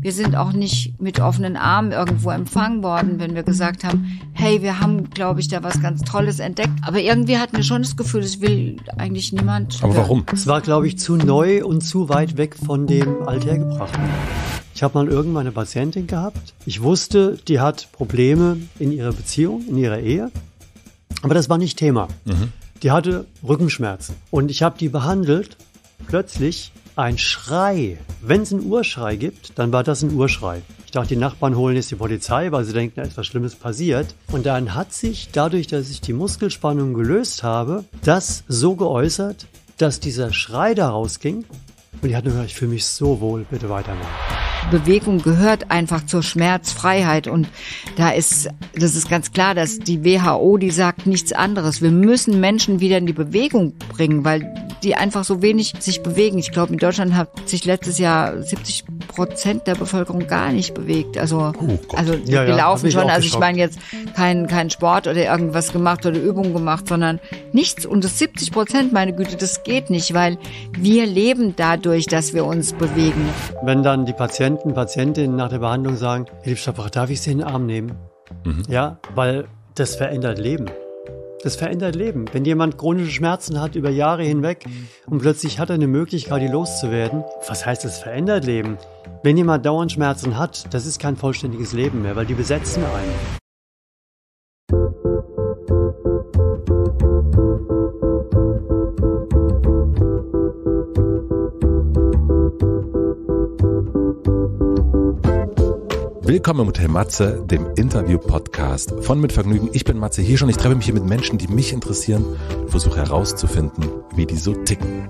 Wir sind auch nicht mit offenen Armen irgendwo empfangen worden, wenn wir gesagt haben, hey, wir haben, glaube ich, da was ganz Tolles entdeckt. Aber irgendwie hatten wir schon das Gefühl, es will eigentlich niemand. Aber warum? Es war, glaube ich, zu neu und zu weit weg von dem Althergebrachten. Ich habe mal irgendwann eine Patientin gehabt. Ich wusste, die hat Probleme in ihrer Beziehung, in ihrer Ehe. Aber das war nicht Thema. Mhm. Die hatte Rückenschmerzen. Und ich habe die behandelt. Plötzlich ein Schrei. Wenn es einen Urschrei gibt, dann war das ein Urschrei. Ich dachte, die Nachbarn holen jetzt die Polizei, weil sie denken, da ist was Schlimmes passiert. Und dann hat sich, dadurch, dass ich die Muskelspannung gelöst habe, das so geäußert, dass dieser Schrei daraus ging und die hat nur gehört, ich fühle mich so wohl, bitte weitermachen. Bewegung gehört einfach zur Schmerzfreiheit und da ist, das ist ganz klar, dass die WHO, die sagt nichts anderes. Wir müssen Menschen wieder in die Bewegung bringen, weil die einfach so wenig sich bewegen. Ich glaube, in Deutschland hat sich letztes Jahr 70 Prozent der Bevölkerung gar nicht bewegt. Also, oh also ja, wir ja, laufen schon. Also ich meine jetzt keinen kein Sport oder irgendwas gemacht oder Übungen gemacht, sondern nichts. Und das 70 Prozent, meine Güte, das geht nicht, weil wir leben da durch das wir uns bewegen. Wenn dann die Patienten, Patientinnen nach der Behandlung sagen, Herr Liebstabach, darf ich Sie in den Arm nehmen? Mhm. Ja, weil das verändert Leben. Das verändert Leben. Wenn jemand chronische Schmerzen hat über Jahre hinweg mhm. und plötzlich hat er eine Möglichkeit, die loszuwerden, was heißt das verändert Leben? Wenn jemand dauernd Schmerzen hat, das ist kein vollständiges Leben mehr, weil die besetzen einen. Willkommen im Hotel Matze, dem Interview-Podcast von Mit Vergnügen. Ich bin Matze hier schon. Ich treffe mich hier mit Menschen, die mich interessieren und versuche herauszufinden, wie die so ticken.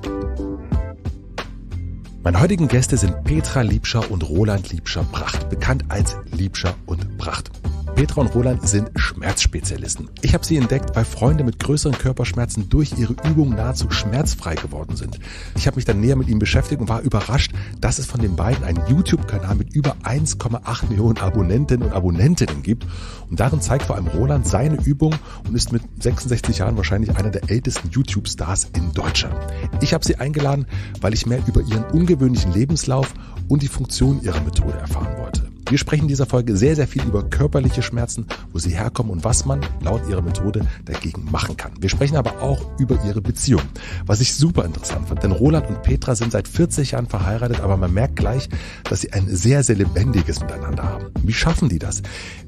Meine heutigen Gäste sind Petra Liebscher und Roland Liebscher bracht bekannt als Liebscher und Bracht. Petra und Roland sind Schmerzspezialisten. Ich habe sie entdeckt, weil Freunde mit größeren Körperschmerzen durch ihre Übungen nahezu schmerzfrei geworden sind. Ich habe mich dann näher mit ihnen beschäftigt und war überrascht, dass es von den beiden einen YouTube-Kanal mit über 1,8 Millionen Abonnentinnen und Abonnentinnen gibt. Und darin zeigt vor allem Roland seine Übung und ist mit 66 Jahren wahrscheinlich einer der ältesten YouTube-Stars in Deutschland. Ich habe sie eingeladen, weil ich mehr über ihren ungewöhnlichen Lebenslauf und die Funktion ihrer Methode erfahren wollte. Wir sprechen in dieser Folge sehr, sehr viel über körperliche Schmerzen, wo sie herkommen und was man laut ihrer Methode dagegen machen kann. Wir sprechen aber auch über ihre Beziehung, was ich super interessant fand, denn Roland und Petra sind seit 40 Jahren verheiratet, aber man merkt gleich, dass sie ein sehr, sehr lebendiges Miteinander haben. Wie schaffen die das?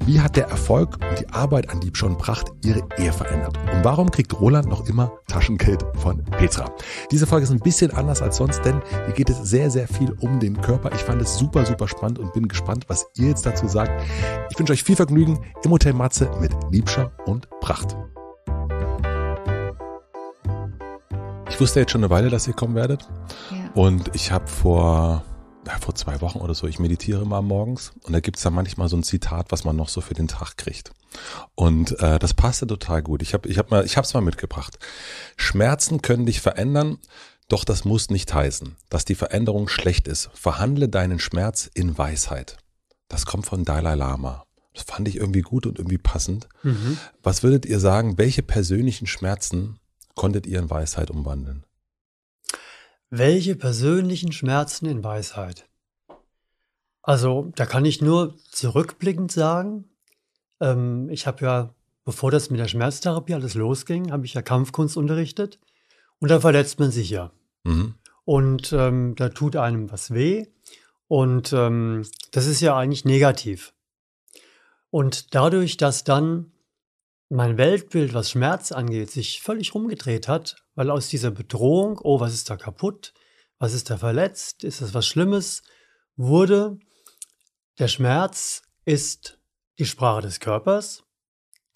Wie hat der Erfolg und die Arbeit an Diebschau und Pracht ihre Ehe verändert? Und warum kriegt Roland noch immer Taschengeld von Petra? Diese Folge ist ein bisschen anders als sonst, denn hier geht es sehr, sehr viel um den Körper. Ich fand es super, super spannend und bin gespannt, was ihr jetzt dazu sagt. Ich wünsche euch viel Vergnügen im Hotel Matze mit Liebscher und Pracht. Ich wusste jetzt schon eine Weile, dass ihr kommen werdet. Ja. Und ich habe vor ja, vor zwei Wochen oder so, ich meditiere mal morgens und da gibt es da manchmal so ein Zitat, was man noch so für den Tag kriegt. Und äh, das passte total gut. Ich habe ich hab mal, mal mitgebracht. Schmerzen können dich verändern, doch das muss nicht heißen, dass die Veränderung schlecht ist. Verhandle deinen Schmerz in Weisheit das kommt von Dalai Lama. Das fand ich irgendwie gut und irgendwie passend. Mhm. Was würdet ihr sagen, welche persönlichen Schmerzen konntet ihr in Weisheit umwandeln? Welche persönlichen Schmerzen in Weisheit? Also, da kann ich nur zurückblickend sagen, ähm, ich habe ja, bevor das mit der Schmerztherapie alles losging, habe ich ja Kampfkunst unterrichtet und da verletzt man sich ja. Mhm. Und ähm, da tut einem was weh. Und ähm, das ist ja eigentlich negativ. Und dadurch, dass dann mein Weltbild, was Schmerz angeht, sich völlig rumgedreht hat, weil aus dieser Bedrohung, oh, was ist da kaputt, was ist da verletzt, ist das was Schlimmes, wurde, der Schmerz ist die Sprache des Körpers,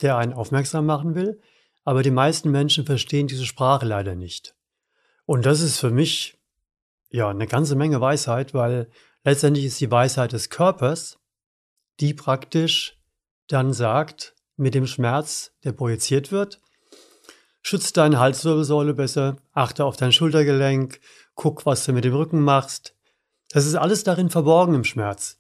der einen aufmerksam machen will, aber die meisten Menschen verstehen diese Sprache leider nicht. Und das ist für mich ja eine ganze Menge Weisheit, weil Letztendlich ist die Weisheit des Körpers, die praktisch dann sagt, mit dem Schmerz, der projiziert wird, schützt deine Halswirbelsäule besser, achte auf dein Schultergelenk, guck, was du mit dem Rücken machst. Das ist alles darin verborgen im Schmerz.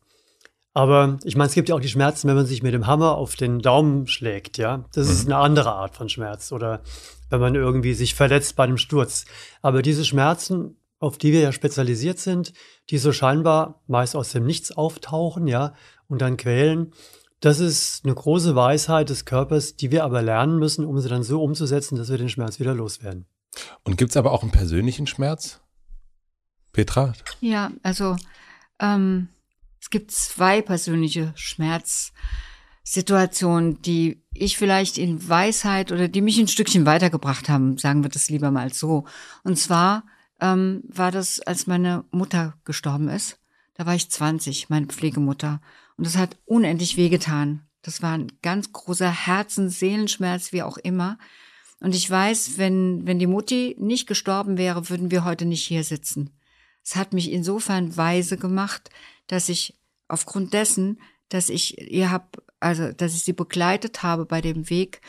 Aber ich meine, es gibt ja auch die Schmerzen, wenn man sich mit dem Hammer auf den Daumen schlägt, ja. Das mhm. ist eine andere Art von Schmerz oder wenn man irgendwie sich verletzt bei einem Sturz. Aber diese Schmerzen auf die wir ja spezialisiert sind, die so scheinbar meist aus dem Nichts auftauchen, ja, und dann quälen. Das ist eine große Weisheit des Körpers, die wir aber lernen müssen, um sie dann so umzusetzen, dass wir den Schmerz wieder loswerden. Und gibt es aber auch einen persönlichen Schmerz? Petra? Ja, also ähm, es gibt zwei persönliche Schmerzsituationen, die ich vielleicht in Weisheit oder die mich ein Stückchen weitergebracht haben, sagen wir das lieber mal so. Und zwar ähm, war das, als meine Mutter gestorben ist. Da war ich 20, meine Pflegemutter. Und das hat unendlich wehgetan. Das war ein ganz großer Herzens-, Seelenschmerz, wie auch immer. Und ich weiß, wenn, wenn die Mutti nicht gestorben wäre, würden wir heute nicht hier sitzen. Es hat mich insofern weise gemacht, dass ich aufgrund dessen, dass ich ihr hab, also, dass ich sie begleitet habe bei dem Weg,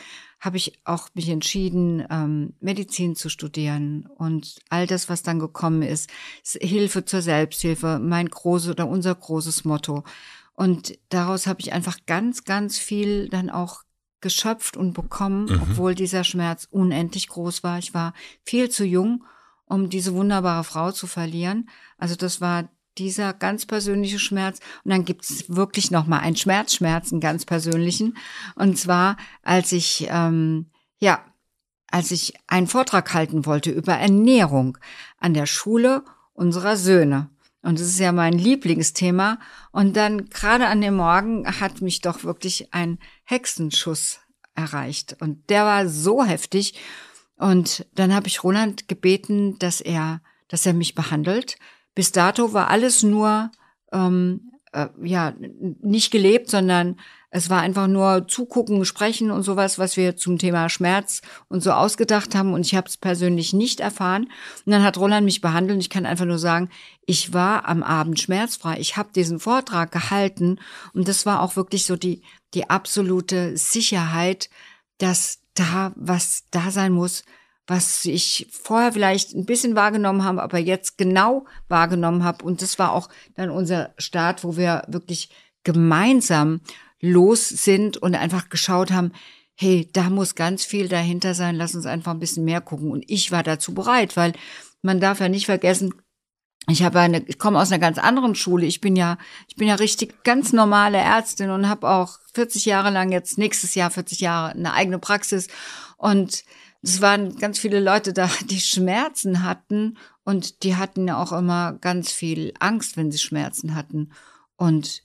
habe ich auch mich entschieden, ähm, Medizin zu studieren und all das, was dann gekommen ist, ist Hilfe zur Selbsthilfe, mein großes oder unser großes Motto. Und daraus habe ich einfach ganz, ganz viel dann auch geschöpft und bekommen, mhm. obwohl dieser Schmerz unendlich groß war. Ich war viel zu jung, um diese wunderbare Frau zu verlieren. Also das war dieser ganz persönliche Schmerz. Und dann gibt es wirklich nochmal einen Schmerzschmerz, einen ganz persönlichen. Und zwar, als ich, ähm, ja, als ich einen Vortrag halten wollte über Ernährung an der Schule unserer Söhne. Und das ist ja mein Lieblingsthema. Und dann gerade an dem Morgen hat mich doch wirklich ein Hexenschuss erreicht. Und der war so heftig. Und dann habe ich Roland gebeten, dass er, dass er mich behandelt, bis dato war alles nur ähm, äh, ja nicht gelebt, sondern es war einfach nur zugucken, sprechen und sowas, was wir zum Thema Schmerz und so ausgedacht haben. Und ich habe es persönlich nicht erfahren. Und dann hat Roland mich behandelt. Und ich kann einfach nur sagen, ich war am Abend schmerzfrei. Ich habe diesen Vortrag gehalten. Und das war auch wirklich so die, die absolute Sicherheit, dass da was da sein muss, was ich vorher vielleicht ein bisschen wahrgenommen habe, aber jetzt genau wahrgenommen habe. Und das war auch dann unser Start, wo wir wirklich gemeinsam los sind und einfach geschaut haben, hey, da muss ganz viel dahinter sein, lass uns einfach ein bisschen mehr gucken. Und ich war dazu bereit, weil man darf ja nicht vergessen, ich habe eine, ich komme aus einer ganz anderen Schule. Ich bin ja, ich bin ja richtig ganz normale Ärztin und habe auch 40 Jahre lang jetzt nächstes Jahr 40 Jahre eine eigene Praxis und es waren ganz viele Leute da, die Schmerzen hatten und die hatten ja auch immer ganz viel Angst, wenn sie Schmerzen hatten. Und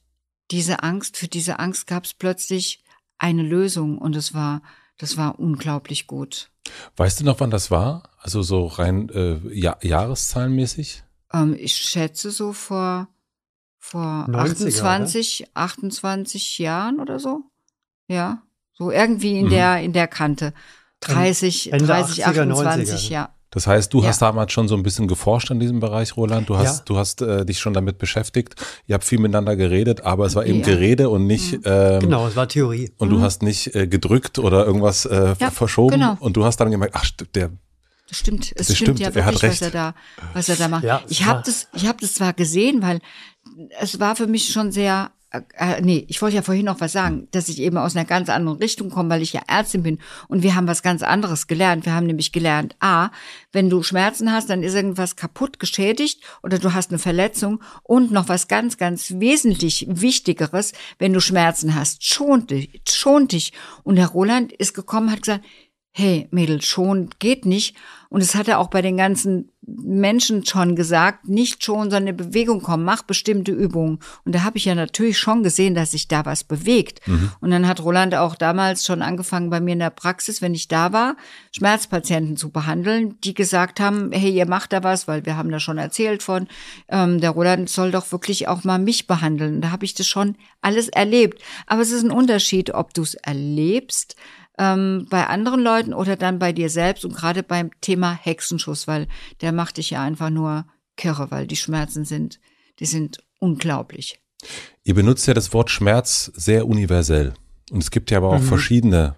diese Angst, für diese Angst gab es plötzlich eine Lösung und es war, das war unglaublich gut. Weißt du noch, wann das war? Also so rein äh, ja, jahreszahlenmäßig? Ähm, ich schätze so vor, vor 90, 28, oder? 28 Jahren oder so. Ja, so irgendwie in mhm. der, in der Kante. 30, Ende 30 80er, 28, 90er. ja. Das heißt, du ja. hast damals schon so ein bisschen geforscht in diesem Bereich, Roland. Du hast, ja. du hast äh, dich schon damit beschäftigt. Ihr habt viel miteinander geredet, aber es war eben ja. Gerede und nicht. Mhm. Ähm, genau, es war Theorie. Und mhm. du hast nicht äh, gedrückt oder irgendwas äh, verschoben. Genau. Und du hast dann gemerkt, ach, der. Das stimmt, es das stimmt, stimmt ja wirklich, er was er da, was er da macht. ich habe das, ich habe das zwar gesehen, weil es war für mich schon sehr äh, äh, nee, ich wollte ja vorhin noch was sagen, dass ich eben aus einer ganz anderen Richtung komme, weil ich ja Ärztin bin und wir haben was ganz anderes gelernt. Wir haben nämlich gelernt, a, wenn du Schmerzen hast, dann ist irgendwas kaputt, geschädigt oder du hast eine Verletzung und noch was ganz, ganz wesentlich Wichtigeres, wenn du Schmerzen hast, schont dich, schont dich. Und Herr Roland ist gekommen, hat gesagt, hey Mädel, schon geht nicht. Und es hat er auch bei den ganzen Menschen schon gesagt, nicht schon, sondern in Bewegung kommen, mach bestimmte Übungen. Und da habe ich ja natürlich schon gesehen, dass sich da was bewegt. Mhm. Und dann hat Roland auch damals schon angefangen bei mir in der Praxis, wenn ich da war, Schmerzpatienten zu behandeln, die gesagt haben, hey, ihr macht da was, weil wir haben da schon erzählt von, ähm, der Roland soll doch wirklich auch mal mich behandeln. Und da habe ich das schon alles erlebt. Aber es ist ein Unterschied, ob du es erlebst, ähm, bei anderen Leuten oder dann bei dir selbst und gerade beim Thema Hexenschuss, weil der macht dich ja einfach nur kirre, weil die Schmerzen sind, die sind unglaublich. Ihr benutzt ja das Wort Schmerz sehr universell. Und es gibt ja aber auch mhm. verschiedene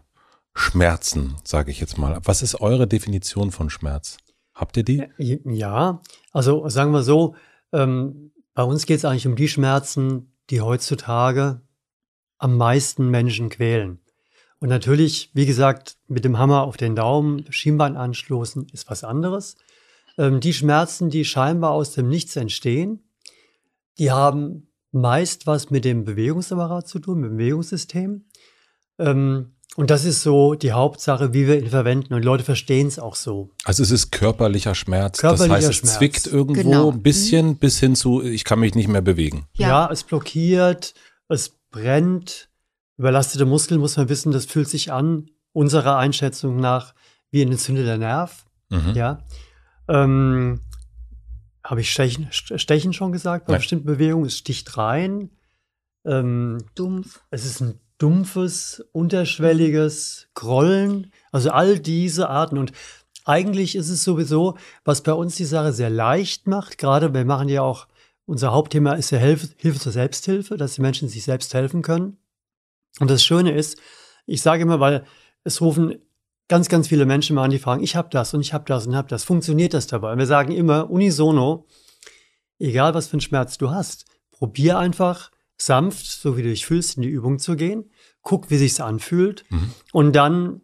Schmerzen, sage ich jetzt mal. Was ist eure Definition von Schmerz? Habt ihr die? Äh, ja, also sagen wir so, ähm, bei uns geht es eigentlich um die Schmerzen, die heutzutage am meisten Menschen quälen. Und natürlich, wie gesagt, mit dem Hammer auf den Daumen, Schienbein anstoßen, ist was anderes. Ähm, die Schmerzen, die scheinbar aus dem Nichts entstehen, die haben meist was mit dem Bewegungsapparat zu tun, mit dem Bewegungssystem. Ähm, und das ist so die Hauptsache, wie wir ihn verwenden. Und Leute verstehen es auch so. Also es ist körperlicher Schmerz. Körperlicher das heißt, es Schmerz. zwickt irgendwo genau. ein bisschen mhm. bis hin zu, ich kann mich nicht mehr bewegen. Ja, ja es blockiert, es brennt, Überlastete Muskeln, muss man wissen, das fühlt sich an, unserer Einschätzung nach, wie ein entzündeter Nerv. Mhm. Ja. Ähm, Habe ich Stechen, Stechen schon gesagt? Bei Nein. bestimmten Bewegungen, es sticht rein. Ähm, Dumpf. Es ist ein dumpfes, unterschwelliges Grollen. Also all diese Arten. Und eigentlich ist es sowieso, was bei uns die Sache sehr leicht macht. Gerade wir machen ja auch, unser Hauptthema ist ja Hilfe, Hilfe zur Selbsthilfe, dass die Menschen sich selbst helfen können. Und das Schöne ist, ich sage immer, weil es rufen ganz, ganz viele Menschen mal an, die fragen, ich habe das und ich habe das und habe das. Funktioniert das dabei? Und wir sagen immer unisono, egal was für einen Schmerz du hast, probier einfach sanft, so wie du dich fühlst, in die Übung zu gehen. Guck, wie sich's anfühlt. Mhm. Und dann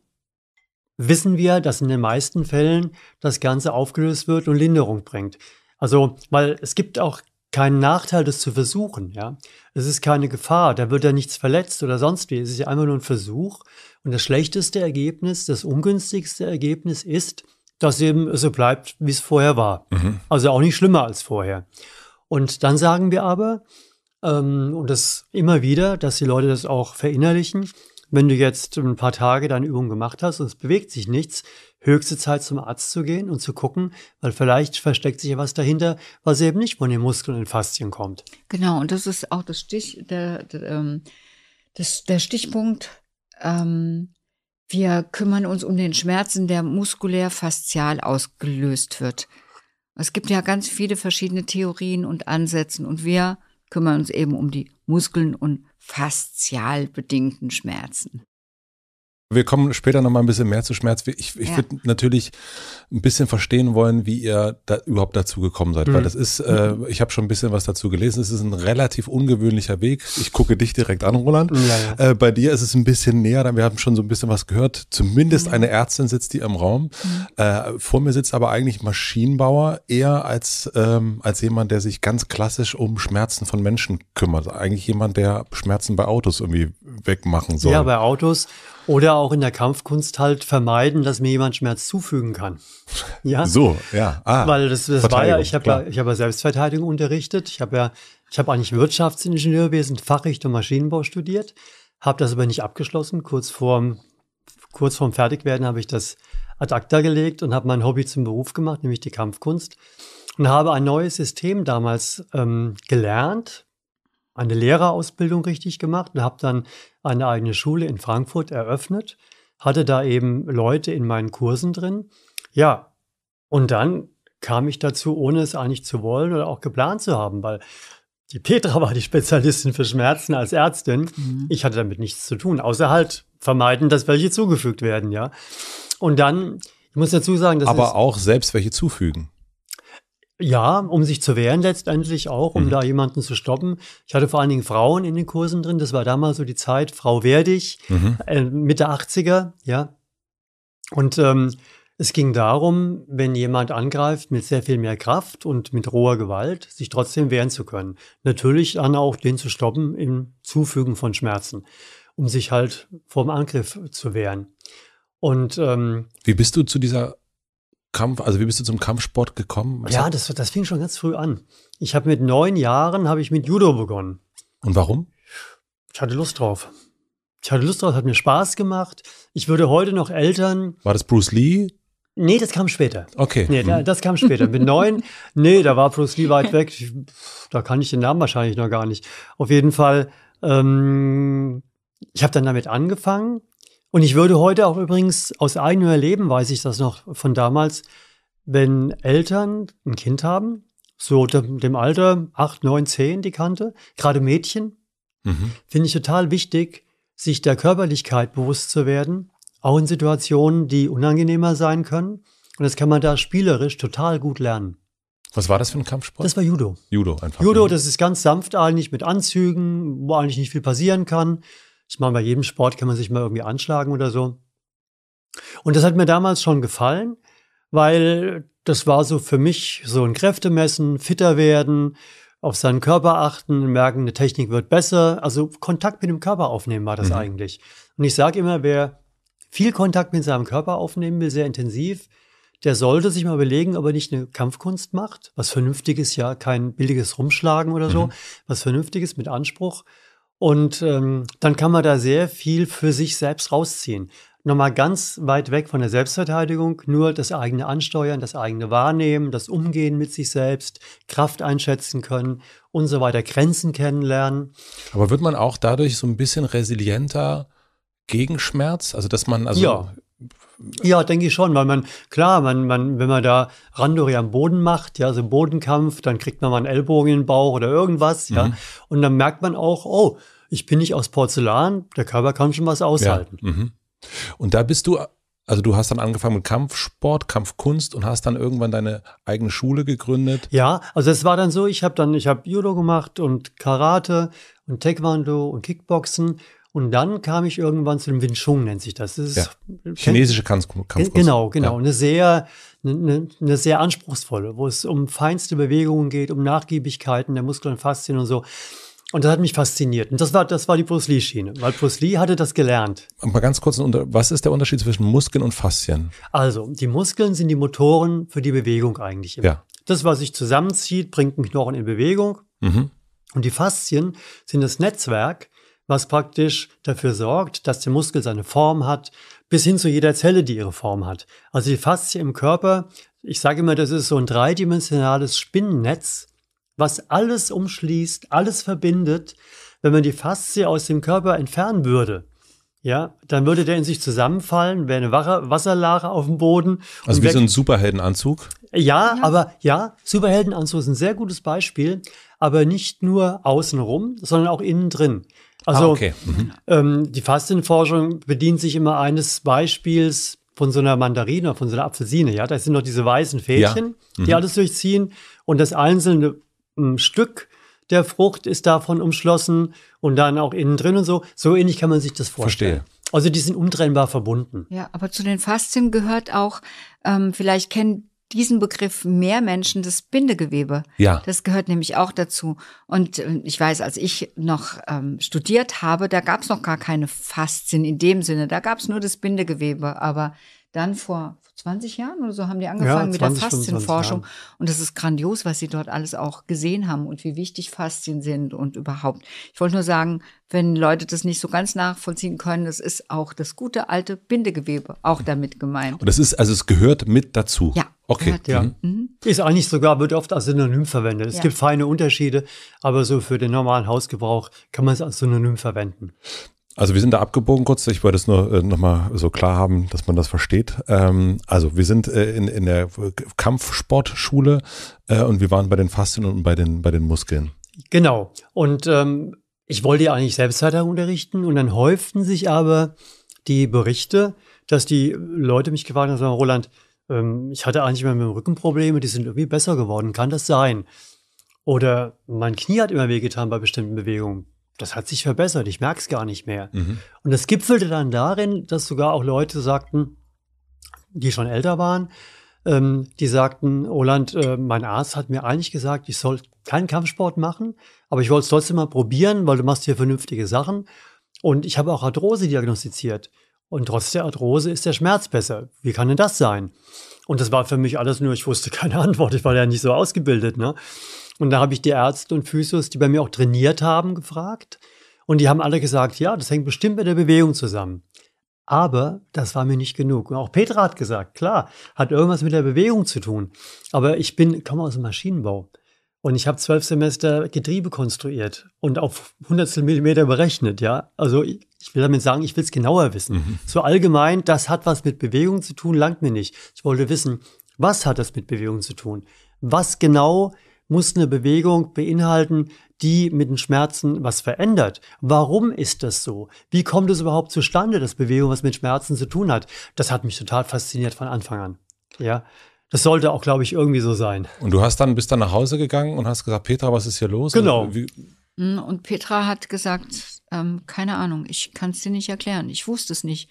wissen wir, dass in den meisten Fällen das Ganze aufgelöst wird und Linderung bringt. Also, weil es gibt auch kein Nachteil, das zu versuchen. Ja, es ist keine Gefahr, da wird ja nichts verletzt oder sonst wie. Es ist ja einfach nur ein Versuch. Und das schlechteste Ergebnis, das ungünstigste Ergebnis ist, dass eben so bleibt, wie es vorher war. Mhm. Also auch nicht schlimmer als vorher. Und dann sagen wir aber, ähm, und das immer wieder, dass die Leute das auch verinnerlichen, wenn du jetzt ein paar Tage deine Übung gemacht hast und es bewegt sich nichts, höchste Zeit zum Arzt zu gehen und zu gucken, weil vielleicht versteckt sich ja was dahinter, was eben nicht von den Muskeln und Faszien kommt. Genau, und das ist auch das Stich, der, der, ähm, das, der Stichpunkt. Ähm, wir kümmern uns um den Schmerzen, der muskulär faszial ausgelöst wird. Es gibt ja ganz viele verschiedene Theorien und Ansätze und wir kümmern uns eben um die Muskeln und faszial bedingten Schmerzen. Wir kommen später nochmal ein bisschen mehr zu Schmerz. Ich, ich ja. würde natürlich ein bisschen verstehen wollen, wie ihr da überhaupt dazu gekommen seid, mhm. weil das ist, äh, ich habe schon ein bisschen was dazu gelesen. Es ist ein relativ ungewöhnlicher Weg. Ich gucke dich direkt an, Roland. Ja, ja. Äh, bei dir ist es ein bisschen näher, wir haben schon so ein bisschen was gehört. Zumindest mhm. eine Ärztin sitzt hier im Raum. Mhm. Äh, vor mir sitzt aber eigentlich Maschinenbauer, eher als, ähm, als jemand, der sich ganz klassisch um Schmerzen von Menschen kümmert. Eigentlich jemand, der Schmerzen bei Autos irgendwie wegmachen soll. Ja, bei Autos. Oder auch in der Kampfkunst halt vermeiden, dass mir jemand Schmerz zufügen kann. Ja. So, ja. Ah, Weil das, das war ja, ich habe ja, ich ja Selbstverteidigung unterrichtet. Ich habe ja, ich habe eigentlich Wirtschaftsingenieurwesen, Fachrichtung Maschinenbau studiert, habe das aber nicht abgeschlossen. Kurz vorm, kurz vorm Fertigwerden habe ich das ad acta gelegt und habe mein Hobby zum Beruf gemacht, nämlich die Kampfkunst. Und habe ein neues System damals ähm, gelernt, eine Lehrerausbildung richtig gemacht und habe dann eine eigene Schule in Frankfurt eröffnet, hatte da eben Leute in meinen Kursen drin. Ja, und dann kam ich dazu, ohne es eigentlich zu wollen oder auch geplant zu haben, weil die Petra war die Spezialistin für Schmerzen als Ärztin. Mhm. Ich hatte damit nichts zu tun, außer halt vermeiden, dass welche zugefügt werden, ja. Und dann, ich muss dazu sagen, dass. Aber auch selbst welche zufügen. Ja, um sich zu wehren letztendlich auch, um mhm. da jemanden zu stoppen. Ich hatte vor allen Dingen Frauen in den Kursen drin. Das war damals so die Zeit, Frau Werdig, mhm. äh, Mitte 80er, ja. Und ähm, es ging darum, wenn jemand angreift mit sehr viel mehr Kraft und mit roher Gewalt, sich trotzdem wehren zu können. Natürlich dann auch den zu stoppen im Zufügen von Schmerzen, um sich halt vom Angriff zu wehren. Und ähm, wie bist du zu dieser Kampf, also wie bist du zum Kampfsport gekommen? Was ja, das, das fing schon ganz früh an. Ich habe mit neun Jahren habe ich mit Judo begonnen. Und warum? Ich hatte Lust drauf. Ich hatte Lust drauf, hat mir Spaß gemacht. Ich würde heute noch Eltern. War das Bruce Lee? Nee, das kam später. Okay. Nee, da, mhm. das kam später. Mit neun, nee, da war Bruce Lee weit weg. Ich, da kann ich den Namen wahrscheinlich noch gar nicht. Auf jeden Fall, ähm, ich habe dann damit angefangen und ich würde heute auch übrigens aus eigenem Erleben, weiß ich das noch von damals, wenn Eltern ein Kind haben, so dem Alter 8, 9, 10 die Kante, gerade Mädchen, mhm. finde ich total wichtig, sich der Körperlichkeit bewusst zu werden, auch in Situationen, die unangenehmer sein können. Und das kann man da spielerisch total gut lernen. Was war das für ein Kampfsport? Das war Judo. Judo einfach. Judo, das ist ganz sanft eigentlich mit Anzügen, wo eigentlich nicht viel passieren kann. Ich meine, bei jedem Sport kann man sich mal irgendwie anschlagen oder so. Und das hat mir damals schon gefallen, weil das war so für mich so ein Kräftemessen, fitter werden, auf seinen Körper achten, merken, eine Technik wird besser. Also Kontakt mit dem Körper aufnehmen war das mhm. eigentlich. Und ich sage immer, wer viel Kontakt mit seinem Körper aufnehmen will, sehr intensiv, der sollte sich mal überlegen, ob er nicht eine Kampfkunst macht. Was Vernünftiges, ja, kein billiges Rumschlagen oder so. Mhm. Was Vernünftiges mit Anspruch. Und ähm, dann kann man da sehr viel für sich selbst rausziehen. Nochmal ganz weit weg von der Selbstverteidigung, nur das eigene Ansteuern, das eigene Wahrnehmen, das Umgehen mit sich selbst, Kraft einschätzen können und so weiter, Grenzen kennenlernen. Aber wird man auch dadurch so ein bisschen resilienter gegen Schmerz? Also, dass man also ja. Ja, denke ich schon, weil man, klar, man, man, wenn man da Randori am Boden macht, ja, so Bodenkampf, dann kriegt man mal einen Ellbogen in den Bauch oder irgendwas, ja. Mhm. Und dann merkt man auch, oh, ich bin nicht aus Porzellan, der Körper kann schon was aushalten. Ja. Mhm. Und da bist du, also du hast dann angefangen mit Kampfsport, Kampfkunst und hast dann irgendwann deine eigene Schule gegründet. Ja, also es war dann so, ich habe dann, ich habe Judo gemacht und Karate und Taekwondo und Kickboxen und dann kam ich irgendwann zu dem Wing Chun, nennt sich das. das ist, ja. Chinesische Kampfkunst. Genau, genau. Ja. Genau. Eine sehr, eine, eine, sehr anspruchsvolle, wo es um feinste Bewegungen geht, um Nachgiebigkeiten der Muskeln und Faszien und so. Und das hat mich fasziniert. Und das war, das war die Bruce Lee-Schiene, weil Bruce Lee hatte das gelernt. Mal ganz kurz, was ist der Unterschied zwischen Muskeln und Faszien? Also, die Muskeln sind die Motoren für die Bewegung eigentlich. Immer. Ja. Das, was sich zusammenzieht, bringt einen Knochen in Bewegung. Mhm. Und die Faszien sind das Netzwerk, was praktisch dafür sorgt, dass der Muskel seine Form hat, bis hin zu jeder Zelle, die ihre Form hat. Also die Faszie im Körper, ich sage immer, das ist so ein dreidimensionales Spinnennetz, was alles umschließt, alles verbindet. Wenn man die Faszie aus dem Körper entfernen würde, ja, dann würde der in sich zusammenfallen, wäre eine Wasserlache auf dem Boden. Also wie so ein Superheldenanzug? Ja, ja, aber ja, Superheldenanzug ist ein sehr gutes Beispiel, aber nicht nur außenrum, sondern auch innen drin. Also ah, okay. mhm. ähm, die Fastenforschung bedient sich immer eines Beispiels von so einer Mandarine, von so einer Apfelsine. Ja, da sind noch diese weißen Fädchen, ja. mhm. die alles durchziehen und das einzelne ähm, Stück der Frucht ist davon umschlossen und dann auch innen drin und so. So ähnlich kann man sich das vorstellen. Verstehe. Also die sind untrennbar verbunden. Ja, aber zu den Faszien gehört auch, ähm, vielleicht kennen diesen Begriff mehr Menschen das Bindegewebe. Ja. Das gehört nämlich auch dazu. Und äh, ich weiß, als ich noch ähm, studiert habe, da gab es noch gar keine Faszien in dem Sinne. Da gab es nur das Bindegewebe. Aber dann vor 20 Jahren oder so haben die angefangen ja, 20, mit der Faszienforschung. Und das ist grandios, was sie dort alles auch gesehen haben und wie wichtig Faszien sind und überhaupt. Ich wollte nur sagen, wenn Leute das nicht so ganz nachvollziehen können, es ist auch das gute alte Bindegewebe auch damit gemeint. Und das ist, also es gehört mit dazu. Ja. Okay. Ja. Mhm. mhm. Ist eigentlich sogar, wird oft als Synonym verwendet. Es ja. gibt feine Unterschiede, aber so für den normalen Hausgebrauch kann man es als Synonym verwenden. Also wir sind da abgebogen kurz, ich wollte es nur äh, nochmal so klar haben, dass man das versteht. Ähm, also wir sind äh, in, in der Kampfsportschule äh, und wir waren bei den Faszien und bei den, bei den Muskeln. Genau. Und ähm, ich wollte ja eigentlich Selbstverteidigung unterrichten und dann häuften sich aber die Berichte, dass die Leute mich gefragt haben, Roland, ähm, ich hatte eigentlich immer mit dem Rücken Probleme, die sind irgendwie besser geworden, kann das sein? Oder mein Knie hat immer wehgetan bei bestimmten Bewegungen das hat sich verbessert, ich merke es gar nicht mehr. Mhm. Und das gipfelte dann darin, dass sogar auch Leute sagten, die schon älter waren, ähm, die sagten, Oland, äh, mein Arzt hat mir eigentlich gesagt, ich soll keinen Kampfsport machen, aber ich wollte es trotzdem mal probieren, weil du machst hier vernünftige Sachen. Und ich habe auch Arthrose diagnostiziert. Und trotz der Arthrose ist der Schmerz besser. Wie kann denn das sein? Und das war für mich alles nur, ich wusste keine Antwort, ich war ja nicht so ausgebildet. Ne? Und da habe ich die Ärzte und Physios, die bei mir auch trainiert haben, gefragt. Und die haben alle gesagt, ja, das hängt bestimmt mit der Bewegung zusammen. Aber das war mir nicht genug. Und auch Petra hat gesagt, klar, hat irgendwas mit der Bewegung zu tun. Aber ich bin, komme aus dem Maschinenbau. Und ich habe zwölf Semester Getriebe konstruiert und auf hundertstel Millimeter berechnet, ja. Also ich, will damit sagen, ich will es genauer wissen. Mhm. So allgemein, das hat was mit Bewegung zu tun, langt mir nicht. Ich wollte wissen, was hat das mit Bewegung zu tun? Was genau muss eine Bewegung beinhalten, die mit den Schmerzen was verändert. Warum ist das so? Wie kommt es überhaupt zustande, dass Bewegung was mit Schmerzen zu tun hat? Das hat mich total fasziniert von Anfang an. Ja. Das sollte auch, glaube ich, irgendwie so sein. Und du hast dann, bist dann nach Hause gegangen und hast gesagt, Petra, was ist hier los? Genau. Und, hm, und Petra hat gesagt, ähm, keine Ahnung, ich kann es dir nicht erklären. Ich wusste es nicht.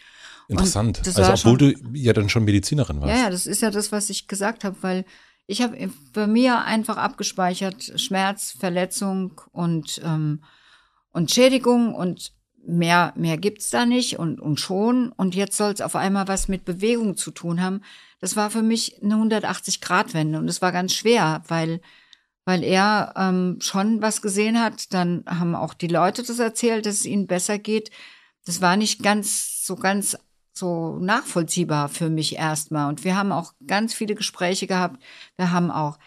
Interessant. Also, obwohl schon, du ja dann schon Medizinerin warst. Ja, ja, das ist ja das, was ich gesagt habe, weil ich habe bei mir einfach abgespeichert Schmerz, Verletzung und, ähm, und Schädigung und mehr, mehr gibt's da nicht und, und schon. Und jetzt soll's auf einmal was mit Bewegung zu tun haben. Das war für mich eine 180-Grad-Wende und es war ganz schwer, weil, weil er ähm, schon was gesehen hat. Dann haben auch die Leute das erzählt, dass es ihnen besser geht. Das war nicht ganz so ganz so nachvollziehbar für mich erstmal. Und wir haben auch ganz viele Gespräche gehabt. Wir haben auch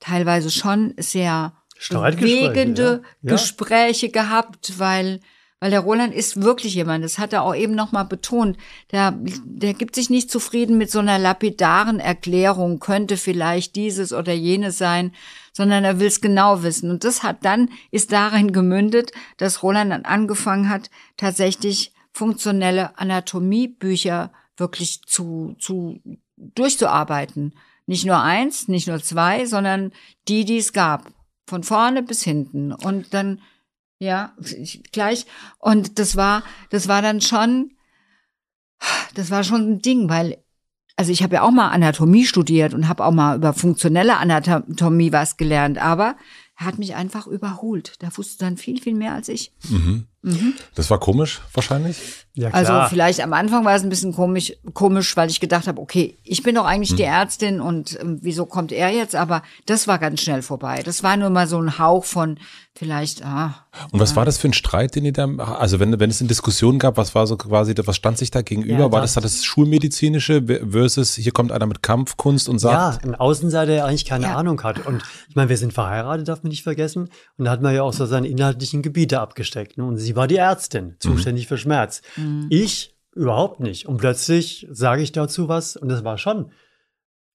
teilweise schon sehr bewegende ja. Gespräche ja. gehabt, weil weil der Roland ist wirklich jemand, das hat er auch eben nochmal betont, der, der gibt sich nicht zufrieden mit so einer lapidaren Erklärung, könnte vielleicht dieses oder jenes sein, sondern er will es genau wissen. Und das hat dann, ist darin gemündet, dass Roland dann angefangen hat, tatsächlich funktionelle Anatomiebücher wirklich zu, zu durchzuarbeiten. Nicht nur eins, nicht nur zwei, sondern die, die es gab. Von vorne bis hinten. Und dann, ja, gleich. Und das war, das war dann schon, das war schon ein Ding, weil, also ich habe ja auch mal Anatomie studiert und habe auch mal über funktionelle Anatomie was gelernt, aber er hat mich einfach überholt. Da wusste dann viel, viel mehr als ich. Mhm. Mhm. Das war komisch wahrscheinlich. Ja, also vielleicht am Anfang war es ein bisschen komisch, komisch, weil ich gedacht habe, okay, ich bin doch eigentlich mhm. die Ärztin und äh, wieso kommt er jetzt? Aber das war ganz schnell vorbei. Das war nur mal so ein Hauch von vielleicht. Ah, und was ja. war das für ein Streit, den ihr da? Also wenn wenn es eine Diskussion gab, was war so quasi, was stand sich da gegenüber? Ja, war das, das das schulmedizinische versus hier kommt einer mit Kampfkunst und sagt? Ja, ein Außenseiter, der eigentlich keine Ahnung hat. Und ich meine, wir sind verheiratet, darf man nicht vergessen. Und da hat man ja auch so seine inhaltlichen Gebiete abgesteckt. Ne? Und sie sie war die Ärztin, mhm. zuständig mhm. für Schmerz. Mhm. Ich überhaupt nicht. Und plötzlich sage ich dazu was und das war schon.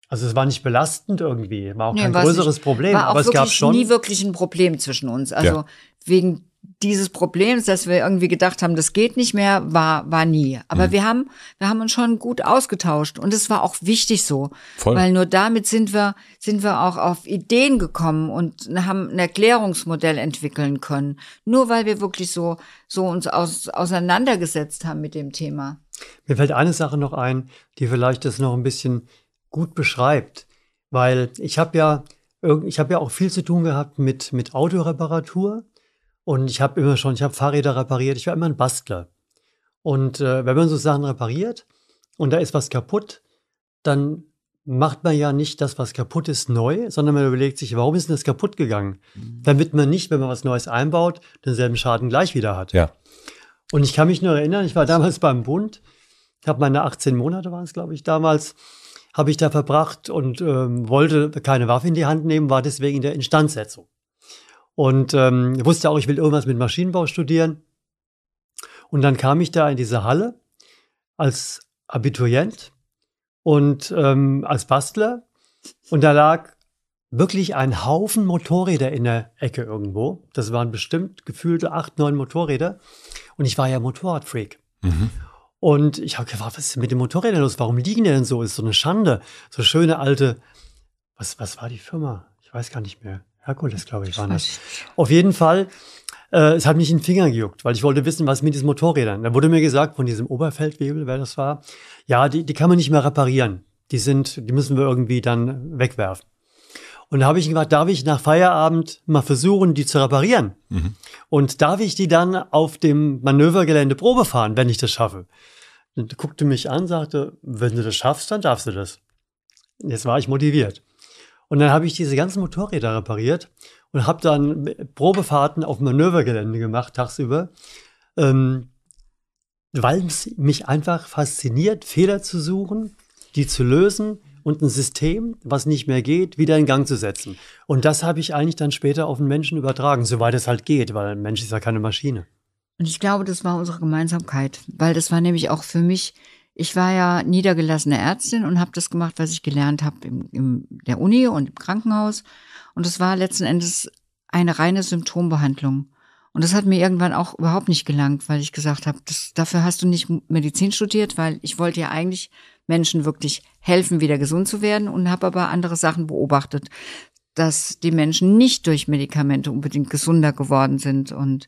Also es war nicht belastend irgendwie, war auch nee, kein größeres nicht. Problem. War auch aber es gab schon nie wirklich ein Problem zwischen uns. Also ja. wegen dieses Problems, dass wir irgendwie gedacht haben, das geht nicht mehr, war, war nie. Aber mhm. wir haben, wir haben uns schon gut ausgetauscht und es war auch wichtig so. Voll. Weil nur damit sind wir, sind wir auch auf Ideen gekommen und haben ein Erklärungsmodell entwickeln können. Nur weil wir wirklich so, so uns aus, auseinandergesetzt haben mit dem Thema. Mir fällt eine Sache noch ein, die vielleicht das noch ein bisschen gut beschreibt. Weil ich habe ja, ich habe ja auch viel zu tun gehabt mit, mit Autoreparatur und ich habe immer schon, ich habe Fahrräder repariert, ich war immer ein Bastler. Und äh, wenn man so Sachen repariert und da ist was kaputt, dann macht man ja nicht das, was kaputt ist, neu, sondern man überlegt sich, warum ist denn das kaputt gegangen? Mhm. Damit man nicht, wenn man was Neues einbaut, denselben Schaden gleich wieder hat. Ja. Und ich kann mich nur erinnern, ich war damals beim Bund, ich habe meine 18 Monate waren es, glaube ich, damals, habe ich da verbracht und ähm, wollte keine Waffe in die Hand nehmen, war deswegen in der Instandsetzung und ähm, wusste auch, ich will irgendwas mit Maschinenbau studieren. Und dann kam ich da in diese Halle als Abiturient und ähm, als Bastler und da lag wirklich ein Haufen Motorräder in der Ecke irgendwo. Das waren bestimmt gefühlte acht, neun Motorräder. Und ich war ja Motorradfreak. Mhm. Und ich habe gefragt, was ist mit den Motorrädern los? Warum liegen die denn so? Ist so eine Schande. So schöne alte, was, was war die Firma? Ich weiß gar nicht mehr. Herkules, glaube ich, war das. Auf jeden Fall, äh, es hat mich in den Finger gejuckt, weil ich wollte wissen, was mit diesen Motorrädern. Da wurde mir gesagt von diesem Oberfeldwebel, wer das war, ja, die, die kann man nicht mehr reparieren. Die sind, die müssen wir irgendwie dann wegwerfen. Und da habe ich gefragt, darf ich nach Feierabend mal versuchen, die zu reparieren? Mhm. Und darf ich die dann auf dem Manövergelände Probe fahren, wenn ich das schaffe? Und guckte mich an, sagte, wenn du das schaffst, dann darfst du das. Jetzt war ich motiviert. Und dann habe ich diese ganzen Motorräder repariert und habe dann Probefahrten auf Manövergelände gemacht, tagsüber, ähm, weil es mich einfach fasziniert, Fehler zu suchen, die zu lösen und ein System, was nicht mehr geht, wieder in Gang zu setzen. Und das habe ich eigentlich dann später auf den Menschen übertragen, soweit es halt geht, weil ein Mensch ist ja keine Maschine. Und ich glaube, das war unsere Gemeinsamkeit, weil das war nämlich auch für mich ich war ja niedergelassene Ärztin und habe das gemacht, was ich gelernt habe im, im der Uni und im Krankenhaus. Und es war letzten Endes eine reine Symptombehandlung. Und das hat mir irgendwann auch überhaupt nicht gelangt, weil ich gesagt habe, das, dafür hast du nicht Medizin studiert, weil ich wollte ja eigentlich Menschen wirklich helfen, wieder gesund zu werden und habe aber andere Sachen beobachtet, dass die Menschen nicht durch Medikamente unbedingt gesunder geworden sind. Und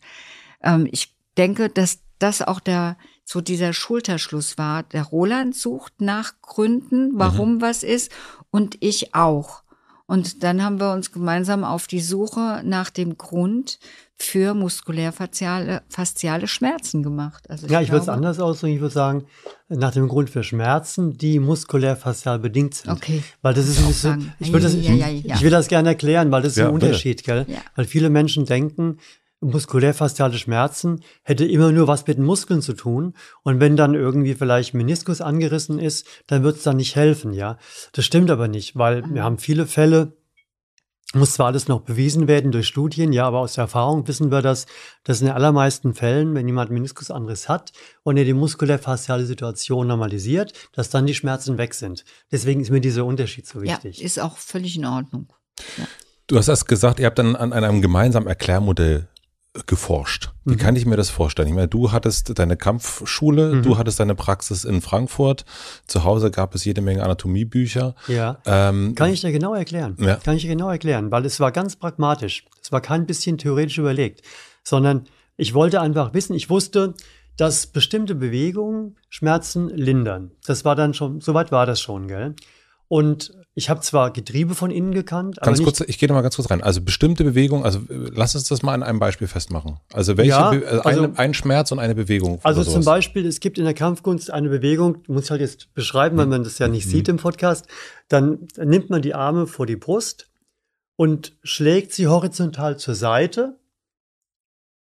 ähm, ich denke, dass das auch der so dieser Schulterschluss war. Der Roland sucht nach Gründen, warum mhm. was ist und ich auch. Und dann haben wir uns gemeinsam auf die Suche nach dem Grund für muskulär-fasziale Schmerzen gemacht. Also ich ja, ich würde es anders ausdrücken. Ich würde sagen, nach dem Grund für Schmerzen, die muskulär-faszial bedingt sind. Okay. Weil das ist ein bisschen, ich, würde das, ja, ja, ja. ich will das gerne erklären, weil das ist ein Unterschied, gell? Weil viele Menschen denken, muskulärfasziale Schmerzen hätte immer nur was mit den Muskeln zu tun. Und wenn dann irgendwie vielleicht Meniskus angerissen ist, dann wird es dann nicht helfen, ja. Das stimmt aber nicht, weil wir haben viele Fälle, muss zwar alles noch bewiesen werden durch Studien, ja, aber aus der Erfahrung wissen wir, dass, dass in den allermeisten Fällen, wenn jemand Meniskusanriss hat und er die muskulär-fasziale Situation normalisiert, dass dann die Schmerzen weg sind. Deswegen ist mir dieser Unterschied so wichtig. Ja, ist auch völlig in Ordnung. Ja. Du hast das gesagt, ihr habt dann an einem gemeinsamen Erklärmodell geforscht? Wie mhm. kann ich mir das vorstellen? Ich meine, du hattest deine Kampfschule, mhm. du hattest deine Praxis in Frankfurt. Zu Hause gab es jede Menge Anatomiebücher. Ja. Ähm, kann ich dir genau erklären. Ja. Kann ich dir genau erklären, weil es war ganz pragmatisch. Es war kein bisschen theoretisch überlegt, sondern ich wollte einfach wissen, ich wusste, dass bestimmte Bewegungen Schmerzen lindern. Das war dann schon, soweit war das schon, gell? Und ich habe zwar Getriebe von innen gekannt, ganz aber. Kurz, ich gehe da mal ganz kurz rein. Also bestimmte Bewegungen, also äh, lass uns das mal an einem Beispiel festmachen. Also welche ja, also, also ein, ein, Schmerz und eine Bewegung. Also zum Beispiel, es gibt in der Kampfkunst eine Bewegung, muss ich halt jetzt beschreiben, weil man das ja nicht mhm. sieht im Podcast. Dann nimmt man die Arme vor die Brust und schlägt sie horizontal zur Seite,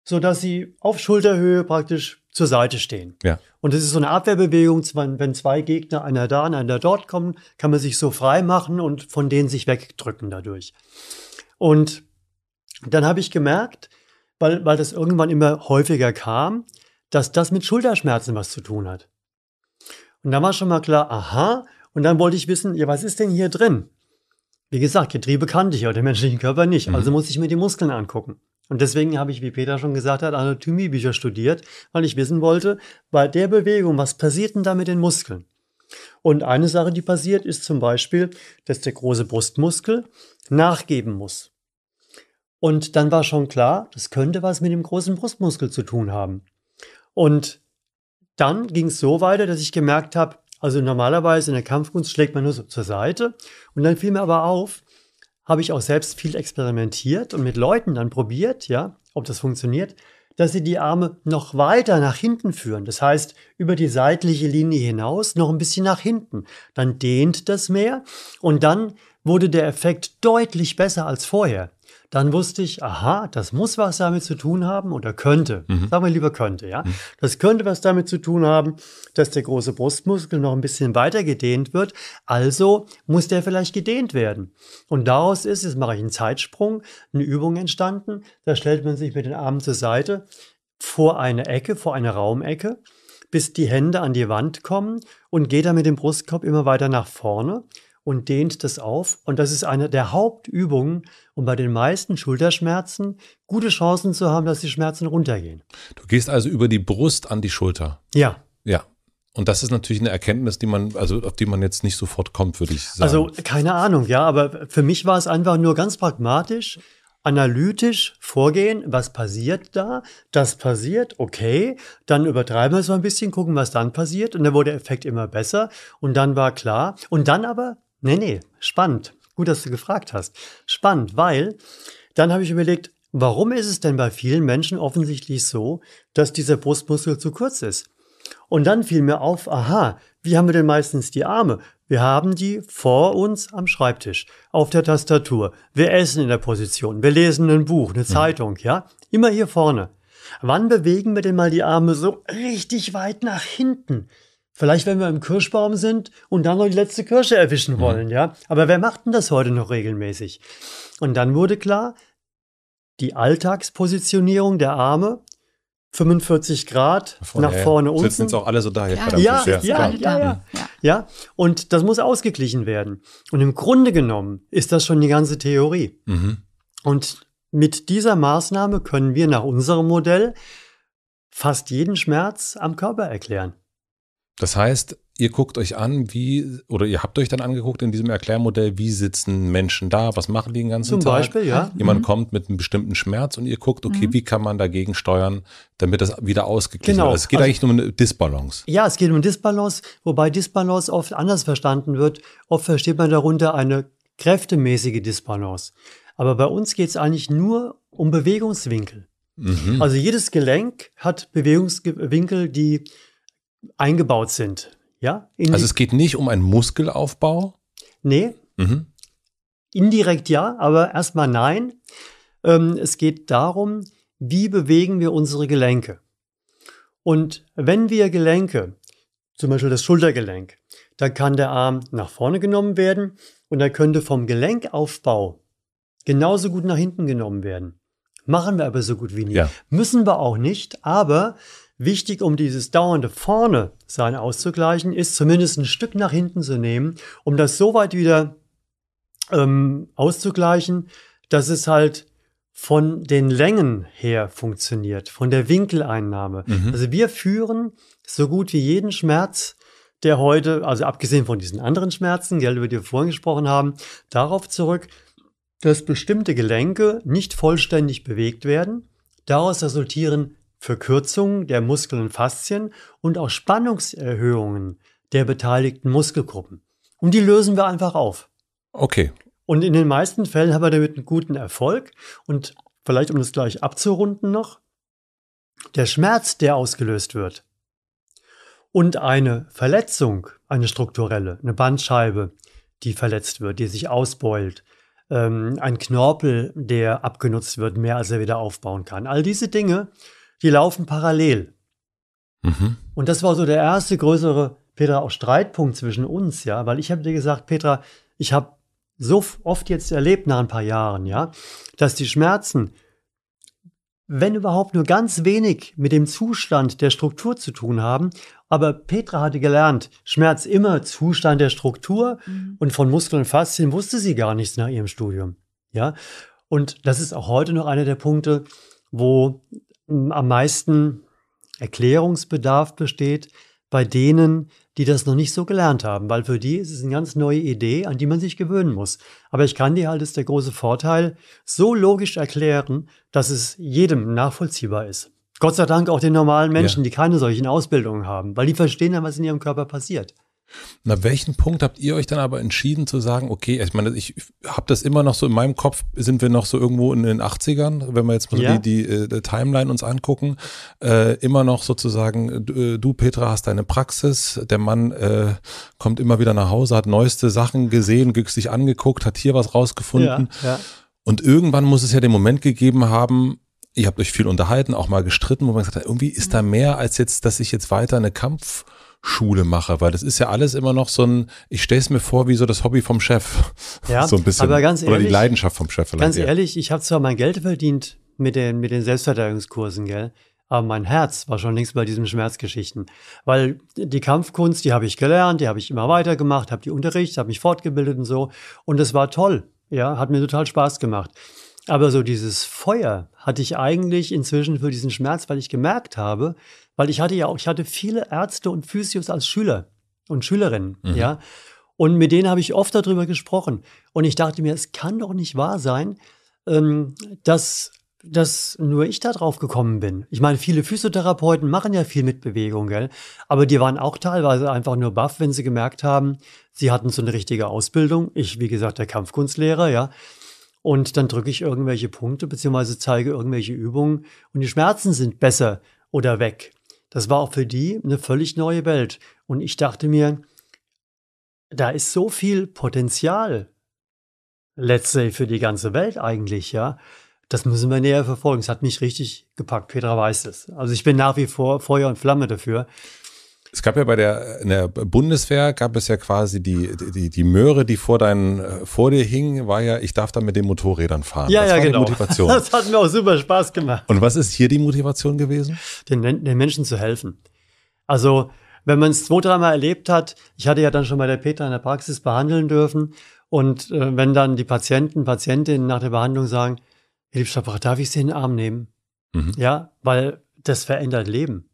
sodass sie auf Schulterhöhe praktisch zur Seite stehen. Ja. Und das ist so eine Abwehrbewegung, wenn zwei Gegner, einer da und einer dort kommen, kann man sich so frei machen und von denen sich wegdrücken dadurch. Und dann habe ich gemerkt, weil, weil das irgendwann immer häufiger kam, dass das mit Schulterschmerzen was zu tun hat. Und dann war schon mal klar, aha, und dann wollte ich wissen, ja, was ist denn hier drin? Wie gesagt, Getriebe kannte ich, ja, den menschlichen Körper nicht. Also mhm. Also muss ich mir die Muskeln angucken. Und deswegen habe ich, wie Peter schon gesagt hat, Anatomiebücher studiert, weil ich wissen wollte, bei der Bewegung, was passiert denn da mit den Muskeln? Und eine Sache, die passiert, ist zum Beispiel, dass der große Brustmuskel nachgeben muss. Und dann war schon klar, das könnte was mit dem großen Brustmuskel zu tun haben. Und dann ging es so weiter, dass ich gemerkt habe, also normalerweise in der Kampfkunst schlägt man nur so zur Seite. Und dann fiel mir aber auf, habe ich auch selbst viel experimentiert und mit Leuten dann probiert, ja, ob das funktioniert, dass sie die Arme noch weiter nach hinten führen. Das heißt, über die seitliche Linie hinaus noch ein bisschen nach hinten. Dann dehnt das mehr und dann wurde der Effekt deutlich besser als vorher dann wusste ich, aha, das muss was damit zu tun haben oder könnte. Mhm. Sagen wir lieber könnte, ja. Mhm. Das könnte was damit zu tun haben, dass der große Brustmuskel noch ein bisschen weiter gedehnt wird. Also muss der vielleicht gedehnt werden. Und daraus ist, jetzt mache ich einen Zeitsprung, eine Übung entstanden. Da stellt man sich mit den Armen zur Seite vor eine Ecke, vor eine Raumecke bis die Hände an die Wand kommen und geht dann mit dem Brustkorb immer weiter nach vorne und dehnt das auf. Und das ist eine der Hauptübungen, um bei den meisten Schulterschmerzen gute Chancen zu haben, dass die Schmerzen runtergehen. Du gehst also über die Brust an die Schulter. Ja. Ja, und das ist natürlich eine Erkenntnis, die man, also auf die man jetzt nicht sofort kommt, würde ich sagen. Also keine Ahnung, ja, aber für mich war es einfach nur ganz pragmatisch, analytisch vorgehen, was passiert da, das passiert, okay, dann übertreiben wir es so ein bisschen, gucken, was dann passiert. Und dann wurde der Effekt immer besser und dann war klar. Und dann aber Nee, nee, spannend. Gut, dass du gefragt hast. Spannend, weil dann habe ich überlegt, warum ist es denn bei vielen Menschen offensichtlich so, dass dieser Brustmuskel zu kurz ist? Und dann fiel mir auf, aha, wie haben wir denn meistens die Arme? Wir haben die vor uns am Schreibtisch, auf der Tastatur. Wir essen in der Position, wir lesen ein Buch, eine mhm. Zeitung, ja? Immer hier vorne. Wann bewegen wir denn mal die Arme so richtig weit nach hinten? Vielleicht, wenn wir im Kirschbaum sind und dann noch die letzte Kirsche erwischen mhm. wollen, ja. Aber wer macht denn das heute noch regelmäßig? Und dann wurde klar, die Alltagspositionierung der Arme, 45 Grad vorne, nach vorne unten. Sitzen jetzt auch alle so da hier. Ja, ja, ja, ja, ja, Und das muss ausgeglichen werden. Und im Grunde genommen ist das schon die ganze Theorie. Mhm. Und mit dieser Maßnahme können wir nach unserem Modell fast jeden Schmerz am Körper erklären. Das heißt, ihr guckt euch an, wie, oder ihr habt euch dann angeguckt in diesem Erklärmodell, wie sitzen Menschen da, was machen die den ganzen Zum Tag. Zum Beispiel, ja. Jemand mhm. kommt mit einem bestimmten Schmerz und ihr guckt, okay, mhm. wie kann man dagegen steuern, damit das wieder ausgeglichen genau. wird. Es geht also, eigentlich um eine Disbalance. Ja, es geht um eine Disbalance, wobei Disbalance oft anders verstanden wird. Oft versteht man darunter eine kräftemäßige Disbalance. Aber bei uns geht es eigentlich nur um Bewegungswinkel. Mhm. Also jedes Gelenk hat Bewegungswinkel, die eingebaut sind. Ja? also es geht nicht um einen Muskelaufbau? Nee. Mhm. Indirekt ja, aber erstmal nein. Ähm, es geht darum, wie bewegen wir unsere Gelenke. Und wenn wir Gelenke, zum Beispiel das Schultergelenk, da kann der Arm nach vorne genommen werden und er könnte vom Gelenkaufbau genauso gut nach hinten genommen werden. Machen wir aber so gut wie nie. Ja. Müssen wir auch nicht, aber Wichtig, um dieses dauernde Vorne sein auszugleichen, ist zumindest ein Stück nach hinten zu nehmen, um das so weit wieder ähm, auszugleichen, dass es halt von den Längen her funktioniert, von der Winkeleinnahme. Mhm. Also wir führen so gut wie jeden Schmerz, der heute, also abgesehen von diesen anderen Schmerzen, gell, über die wir vorhin gesprochen haben, darauf zurück, dass bestimmte Gelenke nicht vollständig bewegt werden. Daraus resultieren Verkürzungen der Muskeln und Faszien und auch Spannungserhöhungen der beteiligten Muskelgruppen. Und die lösen wir einfach auf. Okay. Und in den meisten Fällen haben wir damit einen guten Erfolg. Und vielleicht, um das gleich abzurunden noch, der Schmerz, der ausgelöst wird, und eine Verletzung, eine strukturelle, eine Bandscheibe, die verletzt wird, die sich ausbeult, ähm, ein Knorpel, der abgenutzt wird, mehr als er wieder aufbauen kann. All diese Dinge die laufen parallel. Mhm. Und das war so der erste größere, Petra, auch Streitpunkt zwischen uns, ja, weil ich habe dir gesagt, Petra, ich habe so oft jetzt erlebt nach ein paar Jahren, ja, dass die Schmerzen, wenn überhaupt nur ganz wenig mit dem Zustand der Struktur zu tun haben. Aber Petra hatte gelernt, Schmerz immer Zustand der Struktur mhm. und von Muskeln und Faszien wusste sie gar nichts nach ihrem Studium. Ja, und das ist auch heute noch einer der Punkte, wo am meisten Erklärungsbedarf besteht bei denen, die das noch nicht so gelernt haben, weil für die ist es eine ganz neue Idee, an die man sich gewöhnen muss. Aber ich kann dir halt, ist der große Vorteil, so logisch erklären, dass es jedem nachvollziehbar ist. Gott sei Dank auch den normalen Menschen, ja. die keine solchen Ausbildungen haben, weil die verstehen dann, was in ihrem Körper passiert. Na welchen Punkt habt ihr euch dann aber entschieden zu sagen, okay, ich meine, ich habe das immer noch so in meinem Kopf, sind wir noch so irgendwo in den 80ern, wenn wir jetzt mal so die, die, äh, die, Timeline uns angucken, äh, immer noch sozusagen, äh, du, äh, du Petra hast deine Praxis, der Mann äh, kommt immer wieder nach Hause, hat neueste Sachen gesehen, sich angeguckt, hat hier was rausgefunden. Ja, ja. Und irgendwann muss es ja den Moment gegeben haben, ihr habt euch viel unterhalten, auch mal gestritten, wo man gesagt hat, irgendwie ist da mehr als jetzt, dass ich jetzt weiter eine Kampf- Schule mache, weil das ist ja alles immer noch so ein, ich stelle es mir vor, wie so das Hobby vom Chef. Ja, so ein bisschen. Aber ganz ehrlich, Oder die Leidenschaft vom Chef vielleicht. Ganz eher. ehrlich, ich habe zwar mein Geld verdient mit den, mit den Selbstverteidigungskursen, gell? Aber mein Herz war schon längst bei diesen Schmerzgeschichten. Weil die Kampfkunst, die habe ich gelernt, die habe ich immer weitergemacht, habe die unterrichtet, habe mich fortgebildet und so. Und es war toll. Ja, hat mir total Spaß gemacht. Aber so dieses Feuer hatte ich eigentlich inzwischen für diesen Schmerz, weil ich gemerkt habe, weil ich hatte ja auch, ich hatte viele Ärzte und Physios als Schüler und Schülerinnen, mhm. ja. Und mit denen habe ich oft darüber gesprochen. Und ich dachte mir, es kann doch nicht wahr sein, ähm, dass, dass nur ich da drauf gekommen bin. Ich meine, viele Physiotherapeuten machen ja viel mit Bewegung, gell? Aber die waren auch teilweise einfach nur baff, wenn sie gemerkt haben, sie hatten so eine richtige Ausbildung. Ich, wie gesagt, der Kampfkunstlehrer, ja und dann drücke ich irgendwelche Punkte beziehungsweise zeige irgendwelche Übungen und die Schmerzen sind besser oder weg. Das war auch für die eine völlig neue Welt. Und ich dachte mir, da ist so viel Potenzial. Let's say für die ganze Welt eigentlich, ja. Das müssen wir näher verfolgen. Es hat mich richtig gepackt. Petra weiß es. Also ich bin nach wie vor Feuer und Flamme dafür. Es gab ja bei der, der, Bundeswehr, gab es ja quasi die, die, die Möhre, die vor, deinen, äh, vor dir hing, war ja, ich darf da mit den Motorrädern fahren. Ja, das ja, genau. Motivation. Das hat mir auch super Spaß gemacht. Und was ist hier die Motivation gewesen? Den, den Menschen zu helfen. Also, wenn man es zwei, dreimal erlebt hat, ich hatte ja dann schon mal der Peter in der Praxis behandeln dürfen. Und äh, wenn dann die Patienten, Patientinnen nach der Behandlung sagen, Herr Liebstabach, darf ich Sie in den Arm nehmen? Mhm. Ja, weil das verändert Leben.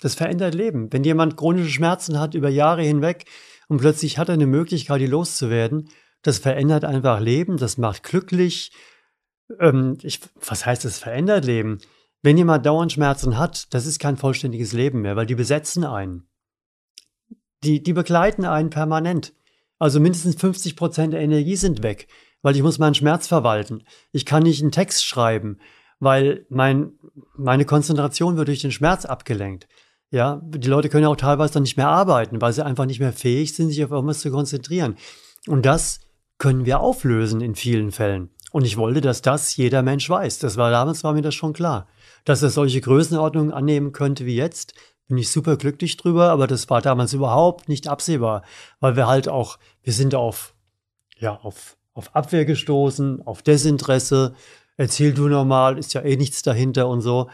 Das verändert Leben. Wenn jemand chronische Schmerzen hat über Jahre hinweg und plötzlich hat er eine Möglichkeit, die loszuwerden, das verändert einfach Leben, das macht glücklich. Ähm, ich, was heißt das verändert Leben? Wenn jemand dauernd Schmerzen hat, das ist kein vollständiges Leben mehr, weil die besetzen einen. Die, die begleiten einen permanent. Also mindestens 50 Prozent der Energie sind weg, weil ich muss meinen Schmerz verwalten. Ich kann nicht einen Text schreiben, weil mein, meine Konzentration wird durch den Schmerz abgelenkt. Ja, die Leute können auch teilweise dann nicht mehr arbeiten, weil sie einfach nicht mehr fähig sind, sich auf irgendwas zu konzentrieren. Und das können wir auflösen in vielen Fällen. Und ich wollte, dass das jeder Mensch weiß. Das war damals war mir das schon klar, dass er solche Größenordnungen annehmen könnte wie jetzt. Bin ich super glücklich drüber, aber das war damals überhaupt nicht absehbar, weil wir halt auch, wir sind auf, ja, auf, auf Abwehr gestoßen, auf Desinteresse. Erzähl du nochmal, ist ja eh nichts dahinter und so.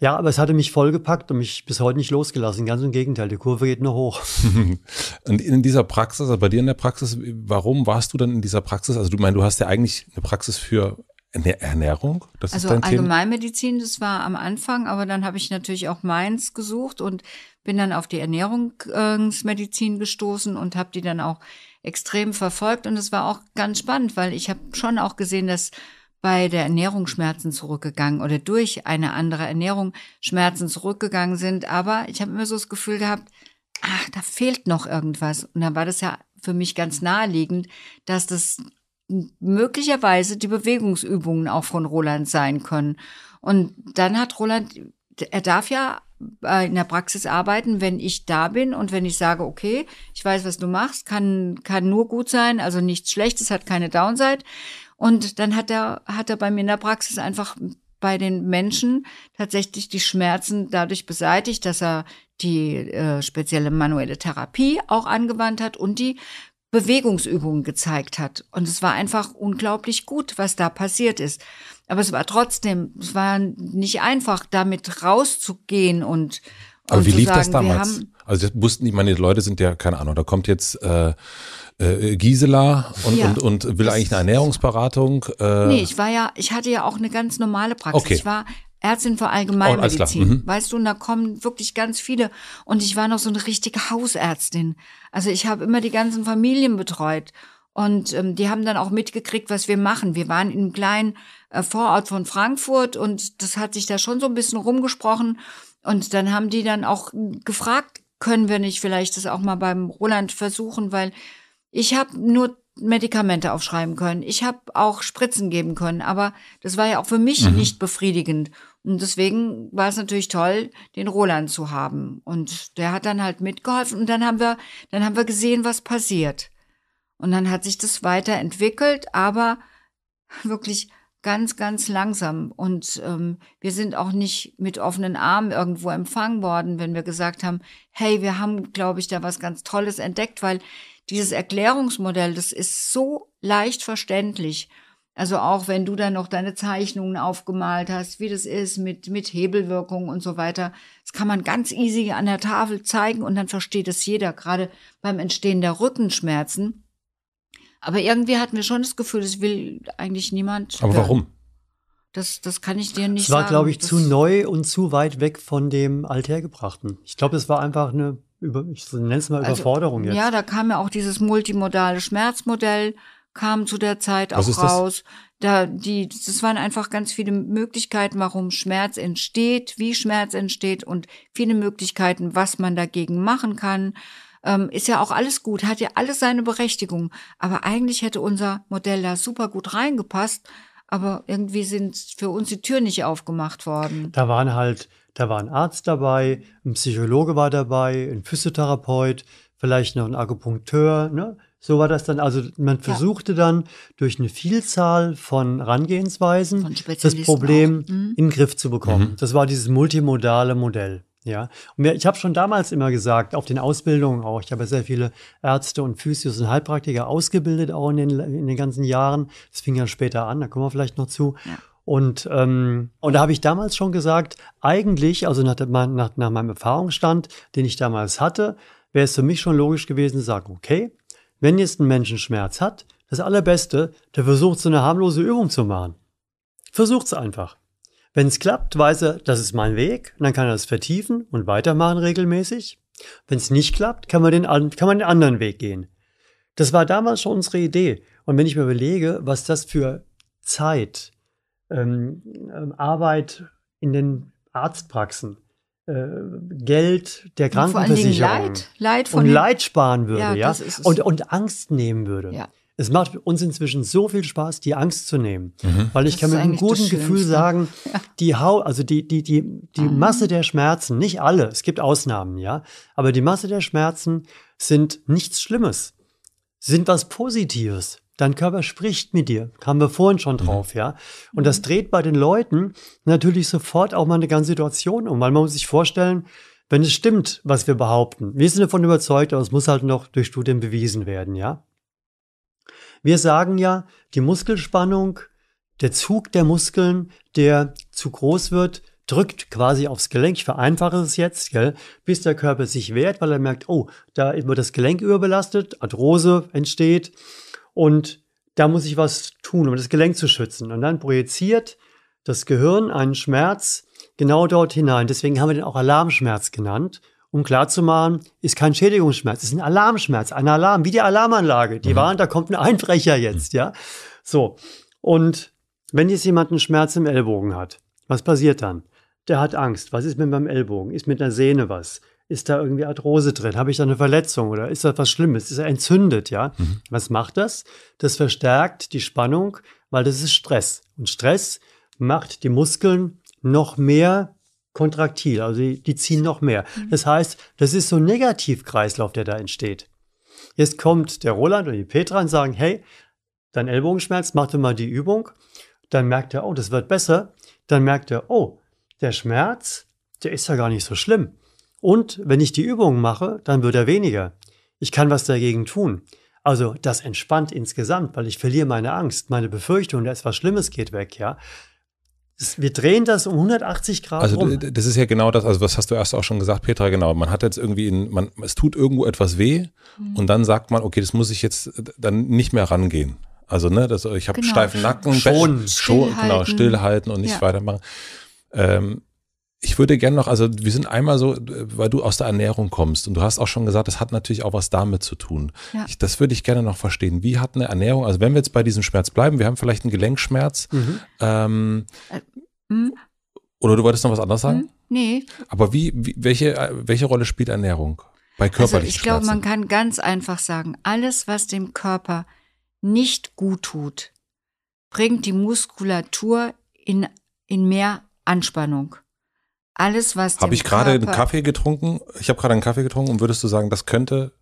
Ja, aber es hatte mich vollgepackt und mich bis heute nicht losgelassen. Ganz im Gegenteil, die Kurve geht nur hoch. und in dieser Praxis, also bei dir in der Praxis, warum warst du dann in dieser Praxis? Also du meinst, du hast ja eigentlich eine Praxis für Ernährung? Das also Allgemeinmedizin, das war am Anfang, aber dann habe ich natürlich auch meins gesucht und bin dann auf die Ernährungsmedizin gestoßen und habe die dann auch extrem verfolgt. Und es war auch ganz spannend, weil ich habe schon auch gesehen, dass bei der Ernährung Schmerzen zurückgegangen oder durch eine andere Ernährung Schmerzen zurückgegangen sind. Aber ich habe immer so das Gefühl gehabt, ach, da fehlt noch irgendwas. Und dann war das ja für mich ganz naheliegend, dass das möglicherweise die Bewegungsübungen auch von Roland sein können. Und dann hat Roland, er darf ja äh, in der Praxis arbeiten, wenn ich da bin und wenn ich sage, okay, ich weiß, was du machst, kann, kann nur gut sein, also nichts Schlechtes, hat keine Downside. Und dann hat er, hat er bei mir in der Praxis einfach bei den Menschen tatsächlich die Schmerzen dadurch beseitigt, dass er die äh, spezielle manuelle Therapie auch angewandt hat und die Bewegungsübungen gezeigt hat. Und es war einfach unglaublich gut, was da passiert ist. Aber es war trotzdem, es war nicht einfach, damit rauszugehen und. Aber und wie lief sagen, das damals? also das wussten, ich meine, die Leute sind ja, keine Ahnung, da kommt jetzt äh, äh, Gisela und, ja, und, und will eigentlich eine Ernährungsberatung. Äh. Nee, ich war ja, ich hatte ja auch eine ganz normale Praxis. Okay. Ich war Ärztin für Allgemeinmedizin. Oh, mhm. Weißt du, und da kommen wirklich ganz viele. Und ich war noch so eine richtige Hausärztin. Also ich habe immer die ganzen Familien betreut. Und ähm, die haben dann auch mitgekriegt, was wir machen. Wir waren im kleinen äh, Vorort von Frankfurt und das hat sich da schon so ein bisschen rumgesprochen. Und dann haben die dann auch gefragt, können wir nicht vielleicht das auch mal beim Roland versuchen, weil ich habe nur Medikamente aufschreiben können. Ich habe auch Spritzen geben können, aber das war ja auch für mich mhm. nicht befriedigend. Und deswegen war es natürlich toll, den Roland zu haben. Und der hat dann halt mitgeholfen und dann haben wir, dann haben wir gesehen, was passiert. Und dann hat sich das weiterentwickelt, aber wirklich ganz, ganz langsam. Und ähm, wir sind auch nicht mit offenen Armen irgendwo empfangen worden, wenn wir gesagt haben, hey, wir haben, glaube ich, da was ganz Tolles entdeckt, weil dieses Erklärungsmodell, das ist so leicht verständlich. Also auch wenn du dann noch deine Zeichnungen aufgemalt hast, wie das ist mit, mit Hebelwirkung und so weiter. Das kann man ganz easy an der Tafel zeigen und dann versteht es jeder, gerade beim Entstehen der Rückenschmerzen. Aber irgendwie hatten wir schon das Gefühl, das will eigentlich niemand. Aber hören. Äh, warum? Das, das kann ich dir nicht sagen. Es war, glaube ich, zu neu und zu weit weg von dem Althergebrachten. Ich glaube, es war einfach eine über, ich nenne es mal also, Überforderung also, jetzt. Ja, da kam ja auch dieses multimodale Schmerzmodell, kam zu der Zeit auch raus. Das? Da die, das waren einfach ganz viele Möglichkeiten, warum Schmerz entsteht, wie Schmerz entsteht und viele Möglichkeiten, was man dagegen machen kann. Ähm, ist ja auch alles gut, hat ja alles seine Berechtigung. Aber eigentlich hätte unser Modell da super gut reingepasst. Aber irgendwie sind für uns die Tür nicht aufgemacht worden. Da waren halt da war ein Arzt dabei, ein Psychologe war dabei, ein Physiotherapeut, vielleicht noch ein Akupunkteur. Ne? So war das dann. Also man versuchte ja. dann durch eine Vielzahl von Herangehensweisen von das Problem mhm. in den Griff zu bekommen. Mhm. Das war dieses multimodale Modell. Ja, und ich habe schon damals immer gesagt, auf den Ausbildungen auch, ich habe ja sehr viele Ärzte und Physios und Heilpraktiker ausgebildet, auch in den, in den ganzen Jahren. Das fing dann später an, da kommen wir vielleicht noch zu. Ja. Und, ähm, und da habe ich damals schon gesagt, eigentlich, also nach, nach, nach meinem Erfahrungsstand, den ich damals hatte, wäre es für mich schon logisch gewesen zu sagen, okay, wenn jetzt ein Mensch Schmerz hat, das Allerbeste, der versucht so eine harmlose Übung zu machen. Versucht's einfach. Wenn es klappt, weiß er, das ist mein Weg, und dann kann er das vertiefen und weitermachen regelmäßig. Wenn es nicht klappt, kann man, den, kann man den anderen Weg gehen. Das war damals schon unsere Idee. Und wenn ich mir überlege, was das für Zeit, ähm, ähm, Arbeit in den Arztpraxen, äh, Geld der Krankenversicherung und Leid, Leid, von und Leid sparen würde, ja, ja? Und, und Angst nehmen würde. Ja. Es macht uns inzwischen so viel Spaß, die Angst zu nehmen, mhm. weil ich das kann mit einem guten Gefühl sagen, ja. die Hau, also die die die die mhm. Masse der Schmerzen, nicht alle, es gibt Ausnahmen, ja, aber die Masse der Schmerzen sind nichts Schlimmes, sind was Positives. Dein Körper spricht mit dir, kamen wir vorhin schon mhm. drauf, ja. Und das mhm. dreht bei den Leuten natürlich sofort auch mal eine ganze Situation um, weil man muss sich vorstellen, wenn es stimmt, was wir behaupten, wir sind davon überzeugt, aber es muss halt noch durch Studien bewiesen werden, ja. Wir sagen ja, die Muskelspannung, der Zug der Muskeln, der zu groß wird, drückt quasi aufs Gelenk, ich vereinfache es jetzt, gell, bis der Körper sich wehrt, weil er merkt, oh, da wird das Gelenk überbelastet, Arthrose entsteht, und da muss ich was tun, um das Gelenk zu schützen. Und dann projiziert das Gehirn einen Schmerz genau dort hinein. Deswegen haben wir den auch Alarmschmerz genannt, um klarzumachen, ist kein Schädigungsschmerz, ist ein Alarmschmerz, ein Alarm, wie die Alarmanlage. Die mhm. waren, da kommt ein Einbrecher jetzt, ja. So. Und wenn jetzt jemand einen Schmerz im Ellbogen hat, was passiert dann? Der hat Angst. Was ist mit meinem Ellbogen? Ist mit einer Sehne was? ist da irgendwie Arthrose drin? Habe ich da eine Verletzung oder ist da was Schlimmes? Ist er entzündet, ja? Mhm. Was macht das? Das verstärkt die Spannung, weil das ist Stress. Und Stress macht die Muskeln noch mehr kontraktil, also die, die ziehen noch mehr. Mhm. Das heißt, das ist so ein Negativkreislauf, der da entsteht. Jetzt kommt der Roland oder die Petra und sagen, hey, dein Ellbogenschmerz, mach doch mal die Übung. Dann merkt er, oh, das wird besser. Dann merkt er, oh, der Schmerz, der ist ja gar nicht so schlimm. Und wenn ich die Übungen mache, dann wird er weniger. Ich kann was dagegen tun. Also das entspannt insgesamt, weil ich verliere meine Angst, meine Befürchtung, dass etwas Schlimmes geht weg, ja. Wir drehen das um 180 Grad. Also rum. das ist ja genau das, also was hast du erst auch schon gesagt, Petra, genau. Man hat jetzt irgendwie, in, man, es tut irgendwo etwas weh mhm. und dann sagt man, okay, das muss ich jetzt äh, dann nicht mehr rangehen. Also, ne, das, ich habe genau. steifen Nacken, schon, genau, stillhalten. genau, stillhalten und nicht ja. weitermachen. Ähm, ich würde gerne noch, also wir sind einmal so, weil du aus der Ernährung kommst und du hast auch schon gesagt, das hat natürlich auch was damit zu tun. Ja. Ich, das würde ich gerne noch verstehen. Wie hat eine Ernährung, also wenn wir jetzt bei diesem Schmerz bleiben, wir haben vielleicht einen Gelenkschmerz. Mhm. Ähm, äh, hm. oder du wolltest noch was anderes sagen? Hm? Nee. Aber wie, wie, welche, welche Rolle spielt Ernährung bei also körperlichen also Ich glaube, man kann ganz einfach sagen, alles, was dem Körper nicht gut tut, bringt die Muskulatur in, in mehr Anspannung. Alles, was. Habe ich gerade einen Kaffee getrunken? Ich habe gerade einen Kaffee getrunken und würdest du sagen, das könnte.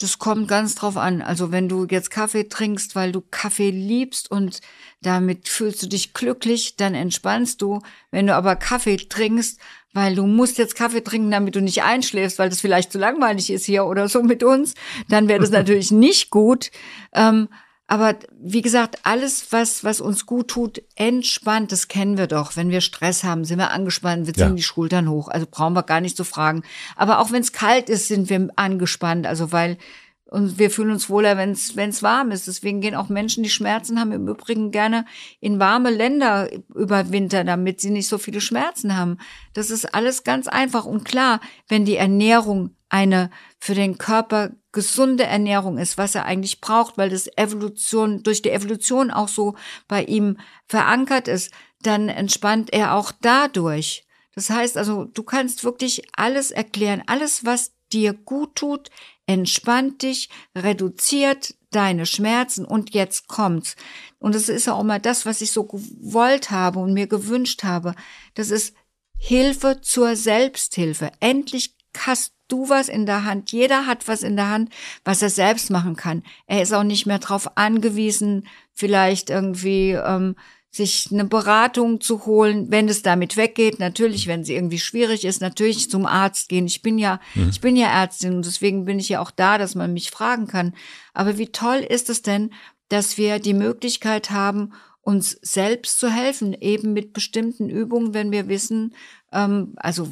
Das kommt ganz drauf an. Also wenn du jetzt Kaffee trinkst, weil du Kaffee liebst und damit fühlst du dich glücklich, dann entspannst du. Wenn du aber Kaffee trinkst, weil du musst jetzt Kaffee trinken, damit du nicht einschläfst, weil das vielleicht zu langweilig ist hier oder so mit uns, dann wäre das natürlich nicht gut. Ähm, aber wie gesagt, alles, was, was uns gut tut, entspannt, das kennen wir doch. Wenn wir Stress haben, sind wir angespannt, wir ziehen ja. die Schultern hoch. Also brauchen wir gar nicht zu fragen. Aber auch wenn es kalt ist, sind wir angespannt. Also weil und wir fühlen uns wohler, wenn es warm ist. Deswegen gehen auch Menschen, die Schmerzen haben, im Übrigen gerne in warme Länder über Winter, damit sie nicht so viele Schmerzen haben. Das ist alles ganz einfach und klar, wenn die Ernährung eine für den Körper gesunde Ernährung ist, was er eigentlich braucht, weil das Evolution, durch die Evolution auch so bei ihm verankert ist, dann entspannt er auch dadurch. Das heißt also, du kannst wirklich alles erklären, alles, was dir gut tut, entspannt dich, reduziert deine Schmerzen und jetzt kommt's. Und das ist ja auch mal das, was ich so gewollt habe und mir gewünscht habe. Das ist Hilfe zur Selbsthilfe. Endlich hast du was in der Hand. Jeder hat was in der Hand, was er selbst machen kann. Er ist auch nicht mehr drauf angewiesen, vielleicht irgendwie ähm, sich eine Beratung zu holen, wenn es damit weggeht. Natürlich, wenn sie irgendwie schwierig ist, natürlich zum Arzt gehen. Ich bin ja, mhm. ich bin ja Ärztin und deswegen bin ich ja auch da, dass man mich fragen kann. Aber wie toll ist es denn, dass wir die Möglichkeit haben, uns selbst zu helfen, eben mit bestimmten Übungen, wenn wir wissen, ähm, also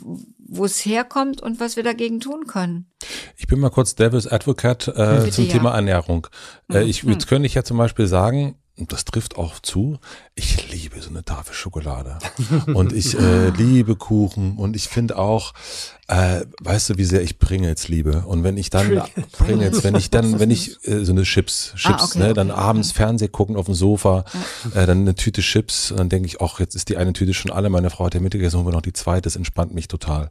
wo es herkommt und was wir dagegen tun können. Ich bin mal kurz Devil's Advocate äh, Bitte, zum ja. Thema Ernährung. Äh, mhm. ich, jetzt könnte ich ja zum Beispiel sagen, und das trifft auch zu, ich liebe so eine Tafel Schokolade. und ich äh, liebe Kuchen und ich finde auch, äh, weißt du, wie sehr ich Pringles liebe. Und wenn ich dann Pringles, wenn ich dann, wenn ich äh, so eine Chips, ah, Chips, ah, okay, ne, dann okay, abends Fernseh gucken auf dem Sofa, äh, dann eine Tüte Chips, dann denke ich, ach, jetzt ist die eine Tüte schon alle, meine Frau hat ja mitgegessen, holen wir noch die zweite, das entspannt mich total.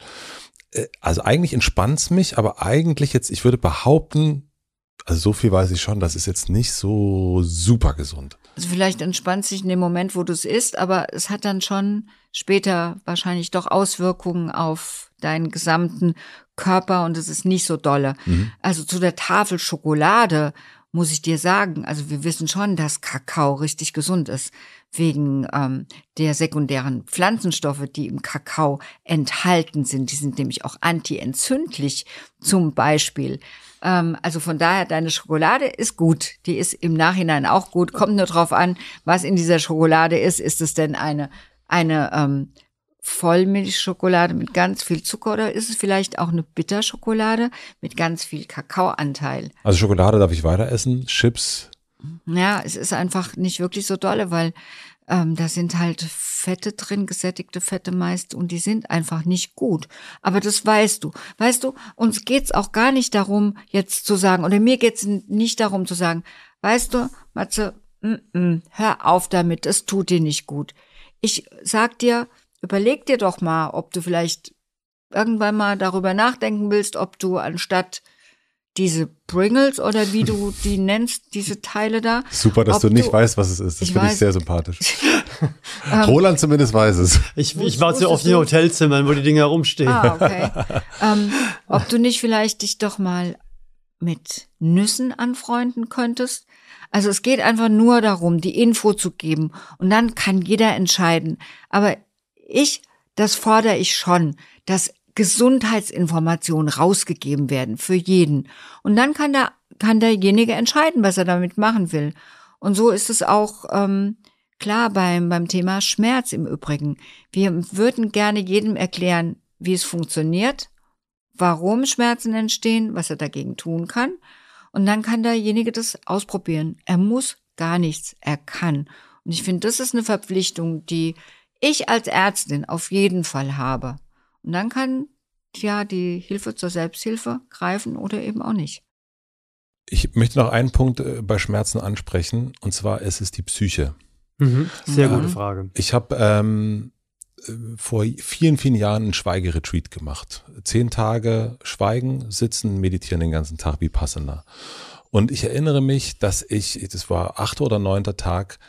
Äh, also eigentlich entspannt's mich, aber eigentlich jetzt, ich würde behaupten, also so viel weiß ich schon, das ist jetzt nicht so super gesund. Also vielleicht entspannt sich in dem Moment, wo du es isst, aber es hat dann schon später wahrscheinlich doch Auswirkungen auf deinen gesamten Körper und es ist nicht so dolle. Mhm. Also zu der Tafel Schokolade muss ich dir sagen, also wir wissen schon, dass Kakao richtig gesund ist, wegen ähm, der sekundären Pflanzenstoffe, die im Kakao enthalten sind. Die sind nämlich auch antientzündlich zum Beispiel. Ähm, also von daher, deine Schokolade ist gut. Die ist im Nachhinein auch gut. Kommt nur drauf an, was in dieser Schokolade ist. Ist es denn eine, eine ähm, Vollmilchschokolade mit ganz viel Zucker oder ist es vielleicht auch eine Bitterschokolade mit ganz viel Kakaoanteil? Also Schokolade darf ich weiter essen, Chips. Ja, es ist einfach nicht wirklich so dolle, weil ähm, da sind halt Fette drin, gesättigte Fette meist, und die sind einfach nicht gut. Aber das weißt du. Weißt du, uns geht's auch gar nicht darum, jetzt zu sagen, oder mir geht's nicht darum zu sagen, weißt du, Matze, mm -mm, hör auf damit, es tut dir nicht gut. Ich sag dir, überleg dir doch mal, ob du vielleicht irgendwann mal darüber nachdenken willst, ob du anstatt diese Pringles oder wie du die nennst, diese Teile da. Super, dass du nicht du, weißt, was es ist. Das finde ich sehr sympathisch. Roland zumindest weiß es. Ich, ich war zu oft in Hotelzimmern, wo die Dinge herumstehen. Ah, okay. ähm, ob du nicht vielleicht dich doch mal mit Nüssen anfreunden könntest? Also es geht einfach nur darum, die Info zu geben und dann kann jeder entscheiden. Aber ich, das fordere ich schon, dass Gesundheitsinformationen rausgegeben werden für jeden. Und dann kann der kann derjenige entscheiden, was er damit machen will. Und so ist es auch ähm, klar beim beim Thema Schmerz im Übrigen. Wir würden gerne jedem erklären, wie es funktioniert, warum Schmerzen entstehen, was er dagegen tun kann. Und dann kann derjenige das ausprobieren. Er muss gar nichts, er kann. Und ich finde, das ist eine Verpflichtung, die ich als Ärztin auf jeden Fall habe. Und dann kann ja die Hilfe zur Selbsthilfe greifen oder eben auch nicht. Ich möchte noch einen Punkt äh, bei Schmerzen ansprechen, und zwar ist es die Psyche. Mhm. Sehr gute Frage. Ich habe ähm, äh, vor vielen, vielen Jahren einen Schweigeretreat gemacht. Zehn Tage Schweigen, Sitzen, Meditieren den ganzen Tag wie Passender. Und ich erinnere mich, dass ich, das war achter oder neunter Tag,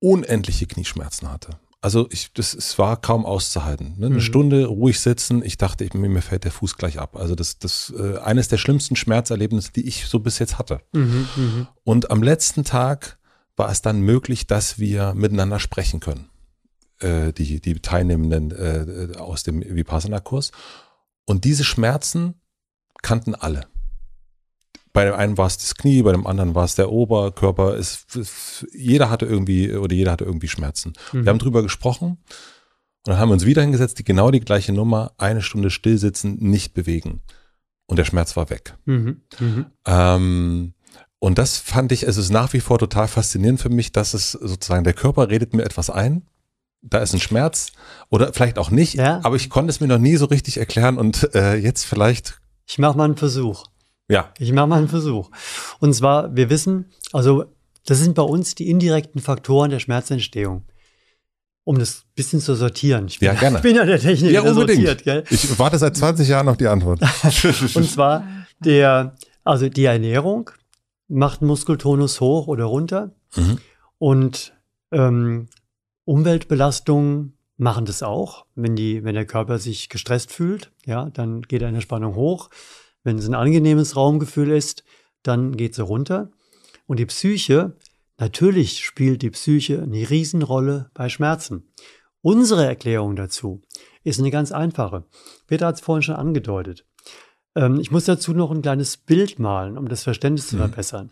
unendliche Knieschmerzen hatte also ich, das, es war kaum auszuhalten. Ne? Eine mhm. Stunde ruhig sitzen, ich dachte, ich, mir fällt der Fuß gleich ab. Also das, das äh, eines der schlimmsten Schmerzerlebnisse, die ich so bis jetzt hatte. Mhm, mh. Und am letzten Tag war es dann möglich, dass wir miteinander sprechen können, äh, die, die Teilnehmenden äh, äh aus dem Vipassana-Kurs. Und diese Schmerzen kannten alle bei dem einen war es das Knie, bei dem anderen war es der Oberkörper. Es, es, jeder hatte irgendwie oder jeder hatte irgendwie Schmerzen. Mhm. Wir haben mhm. drüber gesprochen und dann haben wir uns wieder hingesetzt, die genau die gleiche Nummer, eine Stunde still sitzen, nicht bewegen. Und der Schmerz war weg. Mhm. Mhm. Ähm, und das fand ich, es ist nach wie vor total faszinierend für mich, dass es sozusagen, der Körper redet mir etwas ein, da ist ein Schmerz oder vielleicht auch nicht, ja. aber ich konnte es mir noch nie so richtig erklären und äh, jetzt vielleicht. Ich mache mal einen Versuch. Ja. Ich mache mal einen Versuch. Und zwar, wir wissen, also das sind bei uns die indirekten Faktoren der Schmerzentstehung. Um das ein bisschen zu sortieren. Ich bin, ja, gerne. Ich bin ja der Techniker, ja, unbedingt. sortiert. Gell? Ich warte seit 20 Jahren auf die Antwort. und zwar, der, also die Ernährung macht Muskeltonus hoch oder runter. Mhm. Und ähm, Umweltbelastungen machen das auch. Wenn, die, wenn der Körper sich gestresst fühlt, ja, dann geht eine Spannung hoch. Wenn es ein angenehmes Raumgefühl ist, dann geht sie runter. Und die Psyche, natürlich spielt die Psyche eine Riesenrolle bei Schmerzen. Unsere Erklärung dazu ist eine ganz einfache. Peter hat es vorhin schon angedeutet. Ähm, ich muss dazu noch ein kleines Bild malen, um das Verständnis zu mhm. verbessern.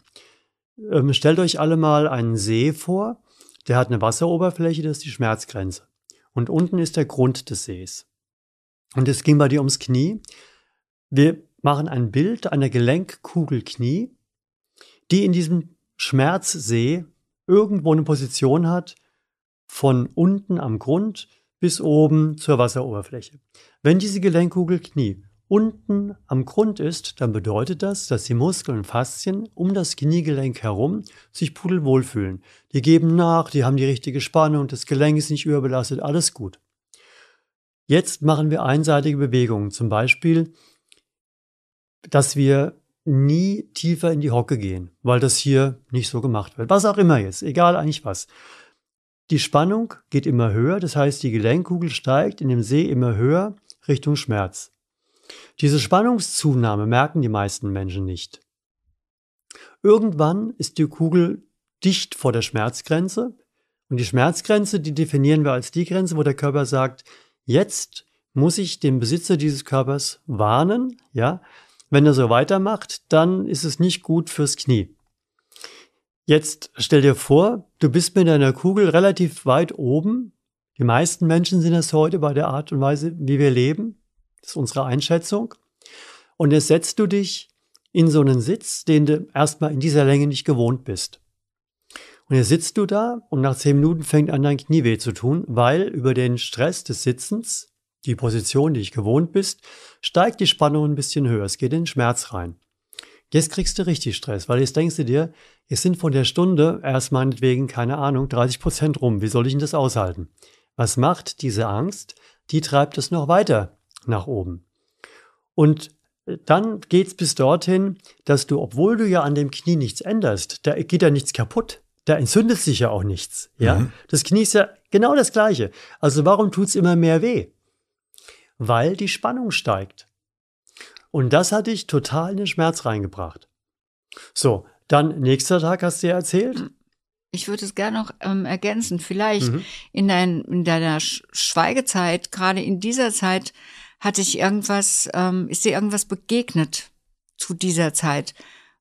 Mhm. stellt euch alle mal einen See vor, der hat eine Wasseroberfläche, das ist die Schmerzgrenze. Und unten ist der Grund des Sees. Und es ging bei dir ums Knie. Wir machen ein Bild einer Gelenkkugel Knie, die in diesem Schmerzsee irgendwo eine Position hat, von unten am Grund bis oben zur Wasseroberfläche. Wenn diese Gelenkkugel Knie unten am Grund ist, dann bedeutet das, dass die Muskeln und Faszien um das Kniegelenk herum sich pudelwohl fühlen. Die geben nach, die haben die richtige Spannung, das Gelenk ist nicht überbelastet, alles gut. Jetzt machen wir einseitige Bewegungen, zum Beispiel dass wir nie tiefer in die Hocke gehen, weil das hier nicht so gemacht wird. Was auch immer jetzt, egal eigentlich was. Die Spannung geht immer höher, das heißt, die Gelenkkugel steigt in dem See immer höher Richtung Schmerz. Diese Spannungszunahme merken die meisten Menschen nicht. Irgendwann ist die Kugel dicht vor der Schmerzgrenze und die Schmerzgrenze, die definieren wir als die Grenze, wo der Körper sagt, jetzt muss ich den Besitzer dieses Körpers warnen, ja, wenn er so weitermacht, dann ist es nicht gut fürs Knie. Jetzt stell dir vor, du bist mit deiner Kugel relativ weit oben. Die meisten Menschen sind das heute bei der Art und Weise, wie wir leben. Das ist unsere Einschätzung. Und jetzt setzt du dich in so einen Sitz, den du erstmal in dieser Länge nicht gewohnt bist. Und jetzt sitzt du da und nach zehn Minuten fängt an, dein Knie weh zu tun, weil über den Stress des Sitzens die Position, die ich gewohnt bist, steigt die Spannung ein bisschen höher. Es geht in den Schmerz rein. Jetzt kriegst du richtig Stress, weil jetzt denkst du dir, es sind von der Stunde erst meinetwegen, keine Ahnung, 30 Prozent rum. Wie soll ich denn das aushalten? Was macht diese Angst? Die treibt es noch weiter nach oben. Und äh, dann geht es bis dorthin, dass du, obwohl du ja an dem Knie nichts änderst, da geht ja nichts kaputt, da entzündet sich ja auch nichts. Ja? Mhm. Das Knie ist ja genau das Gleiche. Also warum tut es immer mehr weh? weil die Spannung steigt. Und das hat dich total in den Schmerz reingebracht. So, dann nächster Tag hast du ja erzählt. Ich würde es gerne noch ähm, ergänzen. Vielleicht mhm. in, dein, in, deiner Schweigezeit, gerade in dieser Zeit, hatte ich irgendwas, ähm, ist dir irgendwas begegnet zu dieser Zeit,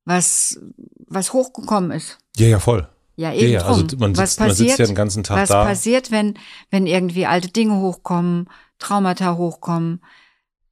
was, was hochgekommen ist. Ja, ja, voll. Ja, eben. Ja, ja. Also man sitzt, was passiert, man sitzt ja den ganzen Tag was da. Was passiert, wenn, wenn irgendwie alte Dinge hochkommen? Traumata hochkommen.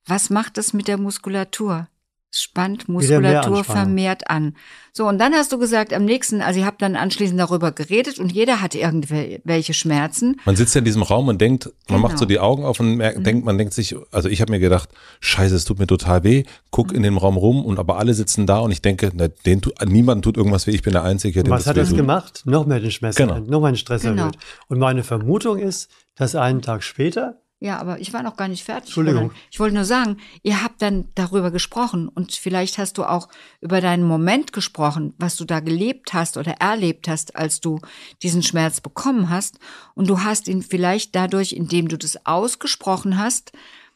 Was macht es mit der Muskulatur? spannt Muskulatur vermehrt an. So, und dann hast du gesagt, am nächsten, also ihr habt dann anschließend darüber geredet und jeder hat irgendwelche Schmerzen. Man sitzt ja in diesem Raum und denkt, man genau. macht so die Augen auf und merkt, mhm. denkt, man denkt sich, also ich habe mir gedacht, scheiße, es tut mir total weh, guck mhm. in dem Raum rum und aber alle sitzen da und ich denke, na, den tu, niemand tut irgendwas weh, ich bin der Einzige, der Was das hat das gemacht? Noch mehr den Schmerz, genau. noch mehr den Stress genau. erhöht. Und meine Vermutung ist, dass einen Tag später ja, aber ich war noch gar nicht fertig. Entschuldigung. Ich wollte nur sagen, ihr habt dann darüber gesprochen und vielleicht hast du auch über deinen Moment gesprochen, was du da gelebt hast oder erlebt hast, als du diesen Schmerz bekommen hast. Und du hast ihn vielleicht dadurch, indem du das ausgesprochen hast,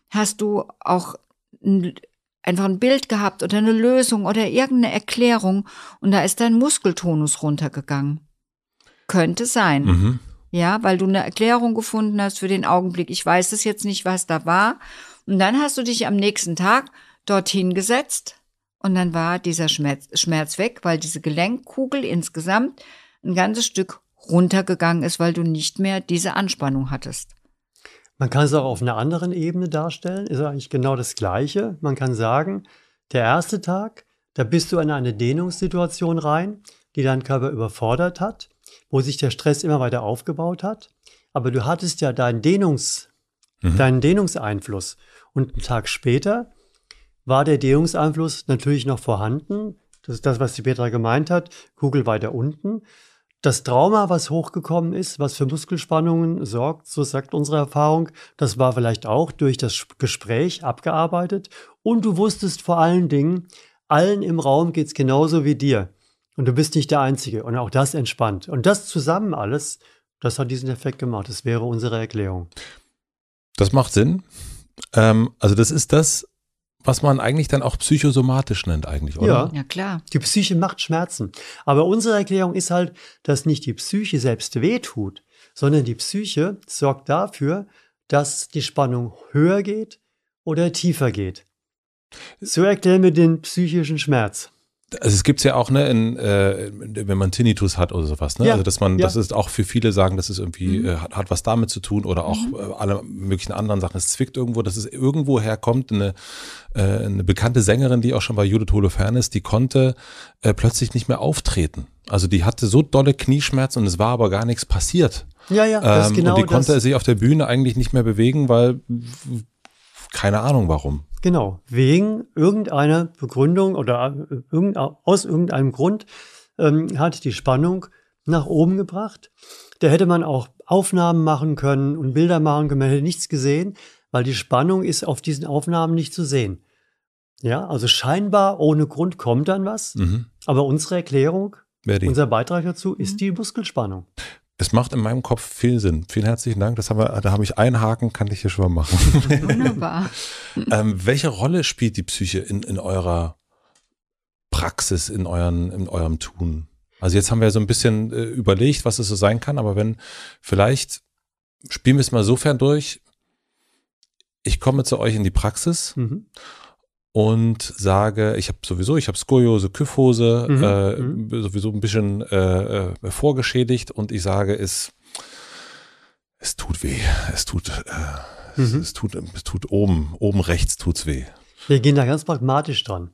hast du auch ein, einfach ein Bild gehabt oder eine Lösung oder irgendeine Erklärung und da ist dein Muskeltonus runtergegangen. Könnte sein. Mhm. Ja, weil du eine Erklärung gefunden hast für den Augenblick. Ich weiß es jetzt nicht, was da war. Und dann hast du dich am nächsten Tag dorthin gesetzt und dann war dieser Schmerz, Schmerz weg, weil diese Gelenkkugel insgesamt ein ganzes Stück runtergegangen ist, weil du nicht mehr diese Anspannung hattest. Man kann es auch auf einer anderen Ebene darstellen, ist eigentlich genau das Gleiche. Man kann sagen, der erste Tag, da bist du in eine Dehnungssituation rein, die deinen Körper überfordert hat wo sich der Stress immer weiter aufgebaut hat. Aber du hattest ja deinen, Dehnungs, mhm. deinen Dehnungseinfluss. Und einen Tag später war der Dehnungseinfluss natürlich noch vorhanden. Das ist das, was die Petra gemeint hat. Kugel weiter unten. Das Trauma, was hochgekommen ist, was für Muskelspannungen sorgt, so sagt unsere Erfahrung, das war vielleicht auch durch das Gespräch abgearbeitet. Und du wusstest vor allen Dingen, allen im Raum geht es genauso wie dir. Und du bist nicht der Einzige. Und auch das entspannt. Und das zusammen alles, das hat diesen Effekt gemacht. Das wäre unsere Erklärung. Das macht Sinn. Ähm, also das ist das, was man eigentlich dann auch psychosomatisch nennt eigentlich, oder? Ja, ja klar. Die Psyche macht Schmerzen. Aber unsere Erklärung ist halt, dass nicht die Psyche selbst wehtut, sondern die Psyche sorgt dafür, dass die Spannung höher geht oder tiefer geht. So erklären wir den psychischen Schmerz. Also es gibt's ja auch, ne, in, äh, wenn man Tinnitus hat oder sowas, ne? Ja, also dass man, ja. das ist auch für viele sagen, das ist irgendwie, mhm. äh, hat, hat, was damit zu tun oder auch mhm. äh, alle möglichen anderen Sachen. Es zwickt irgendwo, dass es irgendwo herkommt. Eine, äh, eine bekannte Sängerin, die auch schon bei Judith ist, die konnte äh, plötzlich nicht mehr auftreten. Also die hatte so dolle Knieschmerzen und es war aber gar nichts passiert. Ja, ja, das ähm, ist genau Und die das. konnte sich auf der Bühne eigentlich nicht mehr bewegen, weil keine Ahnung warum. Genau, wegen irgendeiner Begründung oder äh, aus irgendeinem Grund ähm, hat die Spannung nach oben gebracht. Da hätte man auch Aufnahmen machen können und Bilder machen können, man hätte nichts gesehen, weil die Spannung ist auf diesen Aufnahmen nicht zu sehen. Ja, also scheinbar ohne Grund kommt dann was, mhm. aber unsere Erklärung, unser Beitrag dazu ist mhm. die Muskelspannung. Es macht in meinem Kopf viel Sinn. Vielen herzlichen Dank. Das haben wir, da habe ich einen Haken, kann ich hier schon mal machen. Wunderbar. ähm, welche Rolle spielt die Psyche in, in eurer Praxis, in, euren, in eurem Tun? Also jetzt haben wir so ein bisschen äh, überlegt, was es so sein kann, aber wenn vielleicht spielen wir es mal sofern durch, ich komme zu euch in die Praxis mhm und sage, ich habe sowieso, ich habe Skoliose, Kyphose, mhm. äh, mhm. sowieso ein bisschen äh, äh, vorgeschädigt und ich sage, es, es tut weh, es tut, äh, mhm. es, es, tut, es tut oben, oben rechts tut's weh. Wir gehen da ganz pragmatisch dran.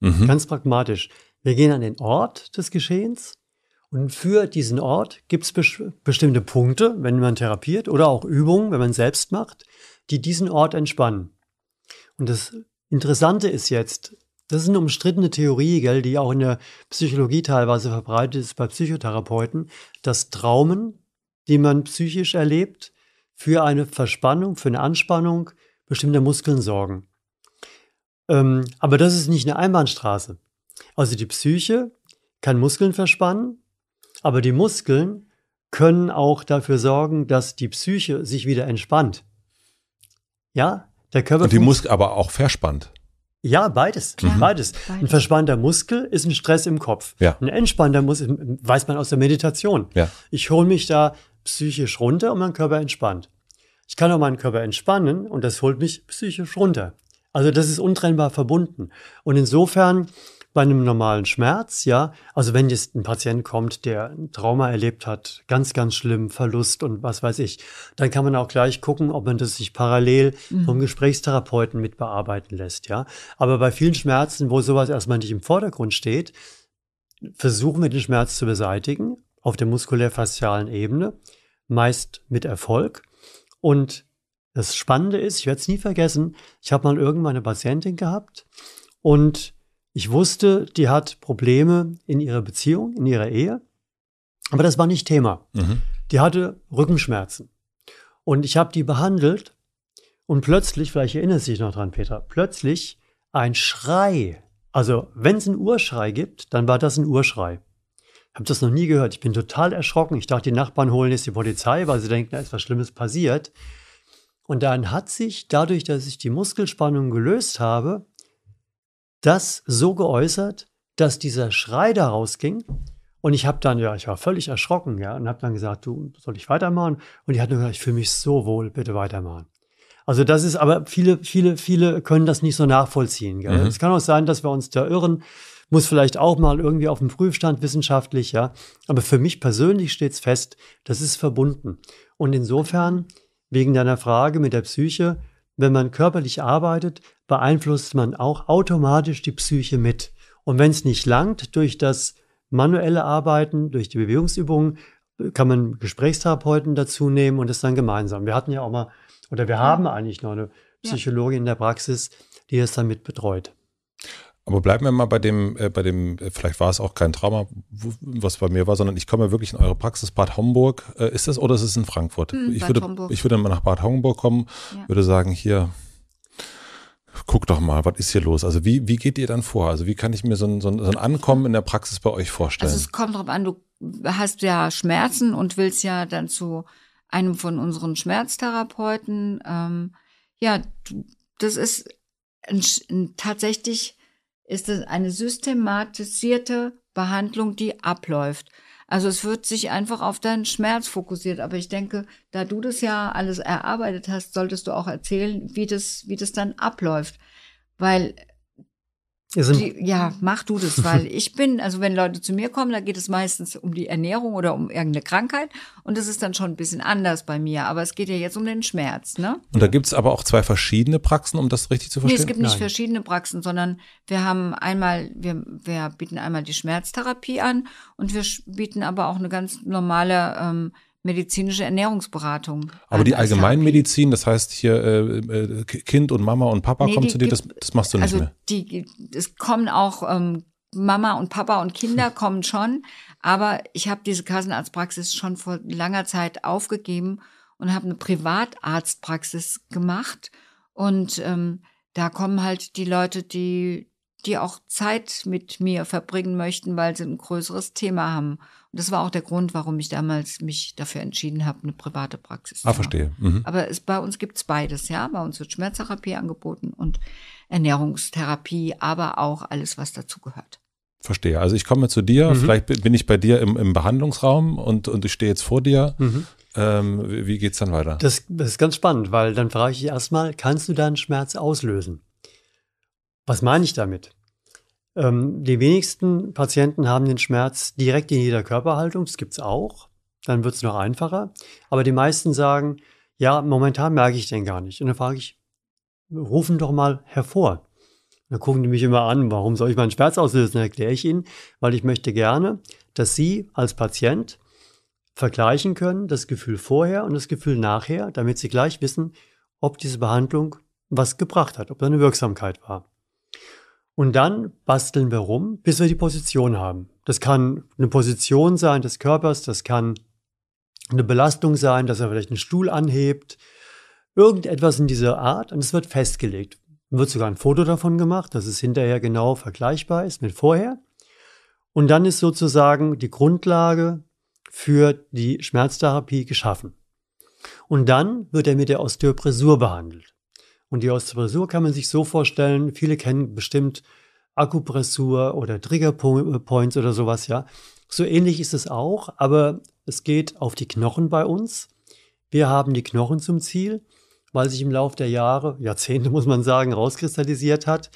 Mhm. Ganz pragmatisch. Wir gehen an den Ort des Geschehens und für diesen Ort gibt es bestimmte Punkte, wenn man therapiert oder auch Übungen, wenn man selbst macht, die diesen Ort entspannen. Und das Interessante ist jetzt, das ist eine umstrittene Theorie, gell, die auch in der Psychologie teilweise verbreitet ist bei Psychotherapeuten, dass Traumen, die man psychisch erlebt, für eine Verspannung, für eine Anspannung bestimmter Muskeln sorgen. Ähm, aber das ist nicht eine Einbahnstraße. Also die Psyche kann Muskeln verspannen, aber die Muskeln können auch dafür sorgen, dass die Psyche sich wieder entspannt. Ja, der Körper und die Muskel aber auch verspannt. Ja, beides, Klar, beides. beides. Ein verspannter Muskel ist ein Stress im Kopf. Ja. Ein entspannter Muskel weiß man aus der Meditation. Ja. Ich hole mich da psychisch runter und mein Körper entspannt. Ich kann auch meinen Körper entspannen und das holt mich psychisch runter. Also das ist untrennbar verbunden. Und insofern bei einem normalen Schmerz, ja, also wenn jetzt ein Patient kommt, der ein Trauma erlebt hat, ganz, ganz schlimm, Verlust und was weiß ich, dann kann man auch gleich gucken, ob man das sich parallel mhm. vom Gesprächstherapeuten mit bearbeiten lässt, ja. Aber bei vielen Schmerzen, wo sowas erstmal nicht im Vordergrund steht, versuchen wir den Schmerz zu beseitigen auf der muskulär-faszialen Ebene, meist mit Erfolg. Und das Spannende ist, ich werde es nie vergessen, ich habe mal irgendwann eine Patientin gehabt und ich wusste, die hat Probleme in ihrer Beziehung, in ihrer Ehe, aber das war nicht Thema. Mhm. Die hatte Rückenschmerzen. Und ich habe die behandelt und plötzlich, vielleicht erinnert sich noch dran, Peter, plötzlich ein Schrei. Also, wenn es einen Urschrei gibt, dann war das ein Urschrei. Ich habe das noch nie gehört. Ich bin total erschrocken. Ich dachte, die Nachbarn holen jetzt die Polizei, weil sie denken, da ist was Schlimmes passiert. Und dann hat sich dadurch, dass ich die Muskelspannung gelöst habe, das so geäußert, dass dieser Schrei da rausging. Und ich habe dann, ja, ich war völlig erschrocken, ja, und habe dann gesagt, du, soll ich weitermachen? Und die hat nur gesagt, ich fühle mich so wohl, bitte weitermachen. Also das ist aber viele, viele, viele können das nicht so nachvollziehen. Gell? Mhm. Es kann auch sein, dass wir uns da irren, muss vielleicht auch mal irgendwie auf dem Prüfstand wissenschaftlich, ja. Aber für mich persönlich steht es fest, das ist verbunden. Und insofern, wegen deiner Frage mit der Psyche, wenn man körperlich arbeitet, beeinflusst man auch automatisch die Psyche mit. Und wenn es nicht langt, durch das manuelle Arbeiten, durch die Bewegungsübungen, kann man Gesprächstherapeuten dazu nehmen und das dann gemeinsam. Wir hatten ja auch mal, oder wir haben eigentlich noch eine Psychologin in der Praxis, die das dann mit betreut. Aber bleiben wir mal bei dem, äh, bei dem, äh, vielleicht war es auch kein Trauma, was bei mir war, sondern ich komme wirklich in eure Praxis. Bad Homburg äh, ist das oder ist es in Frankfurt? Hm, ich, würde, ich würde mal nach Bad Homburg kommen, ja. würde sagen, hier, guck doch mal, was ist hier los? Also wie, wie geht ihr dann vor? Also wie kann ich mir so ein, so ein, so ein Ankommen in der Praxis bei euch vorstellen? Also es kommt darauf an, du hast ja Schmerzen und willst ja dann zu einem von unseren Schmerztherapeuten. Ähm, ja, das ist ein, ein, tatsächlich ist es eine systematisierte Behandlung, die abläuft. Also es wird sich einfach auf deinen Schmerz fokussiert. Aber ich denke, da du das ja alles erarbeitet hast, solltest du auch erzählen, wie das, wie das dann abläuft. Weil die, ja, mach du das, weil ich bin, also wenn Leute zu mir kommen, da geht es meistens um die Ernährung oder um irgendeine Krankheit und das ist dann schon ein bisschen anders bei mir, aber es geht ja jetzt um den Schmerz, ne? Und da gibt es aber auch zwei verschiedene Praxen, um das richtig zu verstehen? Nee, es gibt Nein. nicht verschiedene Praxen, sondern wir haben einmal, wir, wir bieten einmal die Schmerztherapie an und wir bieten aber auch eine ganz normale ähm, medizinische Ernährungsberatung. Aber die Allgemeinmedizin, das heißt hier äh, äh, Kind und Mama und Papa nee, kommen zu dir, das, das, machst du nicht also mehr. Die, es kommen auch ähm, Mama und Papa und Kinder hm. kommen schon, aber ich habe diese Kassenarztpraxis schon vor langer Zeit aufgegeben und habe eine Privatarztpraxis gemacht und ähm, da kommen halt die Leute, die die auch Zeit mit mir verbringen möchten, weil sie ein größeres Thema haben das war auch der Grund, warum ich damals mich dafür entschieden habe, eine private Praxis zu ah, zu haben. Ah, verstehe. Mhm. Aber es, bei uns gibt es beides, ja. Bei uns wird Schmerztherapie angeboten und Ernährungstherapie, aber auch alles, was dazu gehört. Verstehe. Also ich komme zu dir, mhm. vielleicht bin ich bei dir im, im Behandlungsraum und, und ich stehe jetzt vor dir. Mhm. Ähm, wie geht's dann weiter? Das, das ist ganz spannend, weil dann frage ich dich erstmal, kannst du deinen Schmerz auslösen? Was meine ich damit? Ähm, die wenigsten Patienten haben den Schmerz direkt in jeder Körperhaltung, das gibt es auch. Dann wird es noch einfacher. Aber die meisten sagen, ja, momentan merke ich den gar nicht. Und dann frage ich, rufen doch mal hervor. Dann gucken die mich immer an, warum soll ich meinen Schmerz auslösen? Dann erkläre ich ihnen, weil ich möchte gerne, dass Sie als Patient vergleichen können, das Gefühl vorher und das Gefühl nachher, damit Sie gleich wissen, ob diese Behandlung was gebracht hat, ob da eine Wirksamkeit war. Und dann basteln wir rum, bis wir die Position haben. Das kann eine Position sein des Körpers, das kann eine Belastung sein, dass er vielleicht einen Stuhl anhebt, irgendetwas in dieser Art und es wird festgelegt. Dann wird sogar ein Foto davon gemacht, dass es hinterher genau vergleichbar ist mit vorher. Und dann ist sozusagen die Grundlage für die Schmerztherapie geschaffen. Und dann wird er mit der Osteopressur behandelt. Und die Osteopressur kann man sich so vorstellen, viele kennen bestimmt Akupressur oder Triggerpoints oder sowas, ja. So ähnlich ist es auch, aber es geht auf die Knochen bei uns. Wir haben die Knochen zum Ziel, weil sich im Laufe der Jahre, Jahrzehnte muss man sagen, rauskristallisiert hat,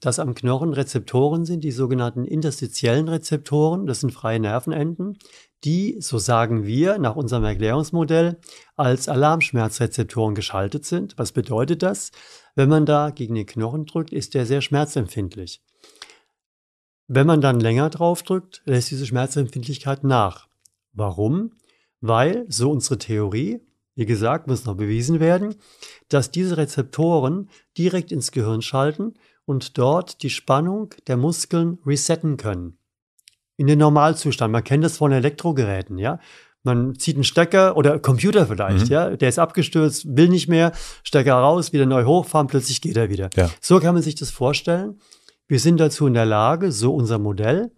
dass am Knochen Rezeptoren sind, die sogenannten interstitiellen Rezeptoren, das sind freie Nervenenden, die, so sagen wir, nach unserem Erklärungsmodell als Alarmschmerzrezeptoren geschaltet sind. Was bedeutet das? Wenn man da gegen den Knochen drückt, ist der sehr schmerzempfindlich. Wenn man dann länger drauf drückt, lässt diese Schmerzempfindlichkeit nach. Warum? Weil, so unsere Theorie, wie gesagt, muss noch bewiesen werden, dass diese Rezeptoren direkt ins Gehirn schalten und dort die Spannung der Muskeln resetten können in den Normalzustand. Man kennt das von Elektrogeräten, ja. Man zieht einen Stecker oder Computer vielleicht, mhm. ja, der ist abgestürzt, will nicht mehr, Stecker raus, wieder neu hochfahren, plötzlich geht er wieder. Ja. So kann man sich das vorstellen. Wir sind dazu in der Lage, so unser Modell,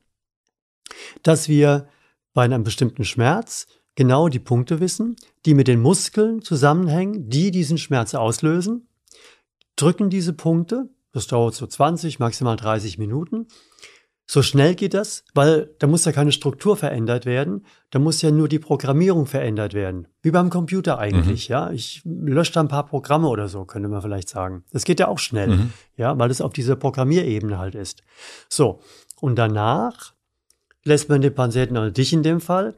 dass wir bei einem bestimmten Schmerz genau die Punkte wissen, die mit den Muskeln zusammenhängen, die diesen Schmerz auslösen, drücken diese Punkte, das dauert so 20, maximal 30 Minuten, so schnell geht das, weil da muss ja keine Struktur verändert werden, da muss ja nur die Programmierung verändert werden. Wie beim Computer eigentlich, mhm. ja. Ich lösche da ein paar Programme oder so, könnte man vielleicht sagen. Das geht ja auch schnell, mhm. ja, weil es auf dieser Programmierebene halt ist. So, und danach lässt man den Patienten, oder dich in dem Fall,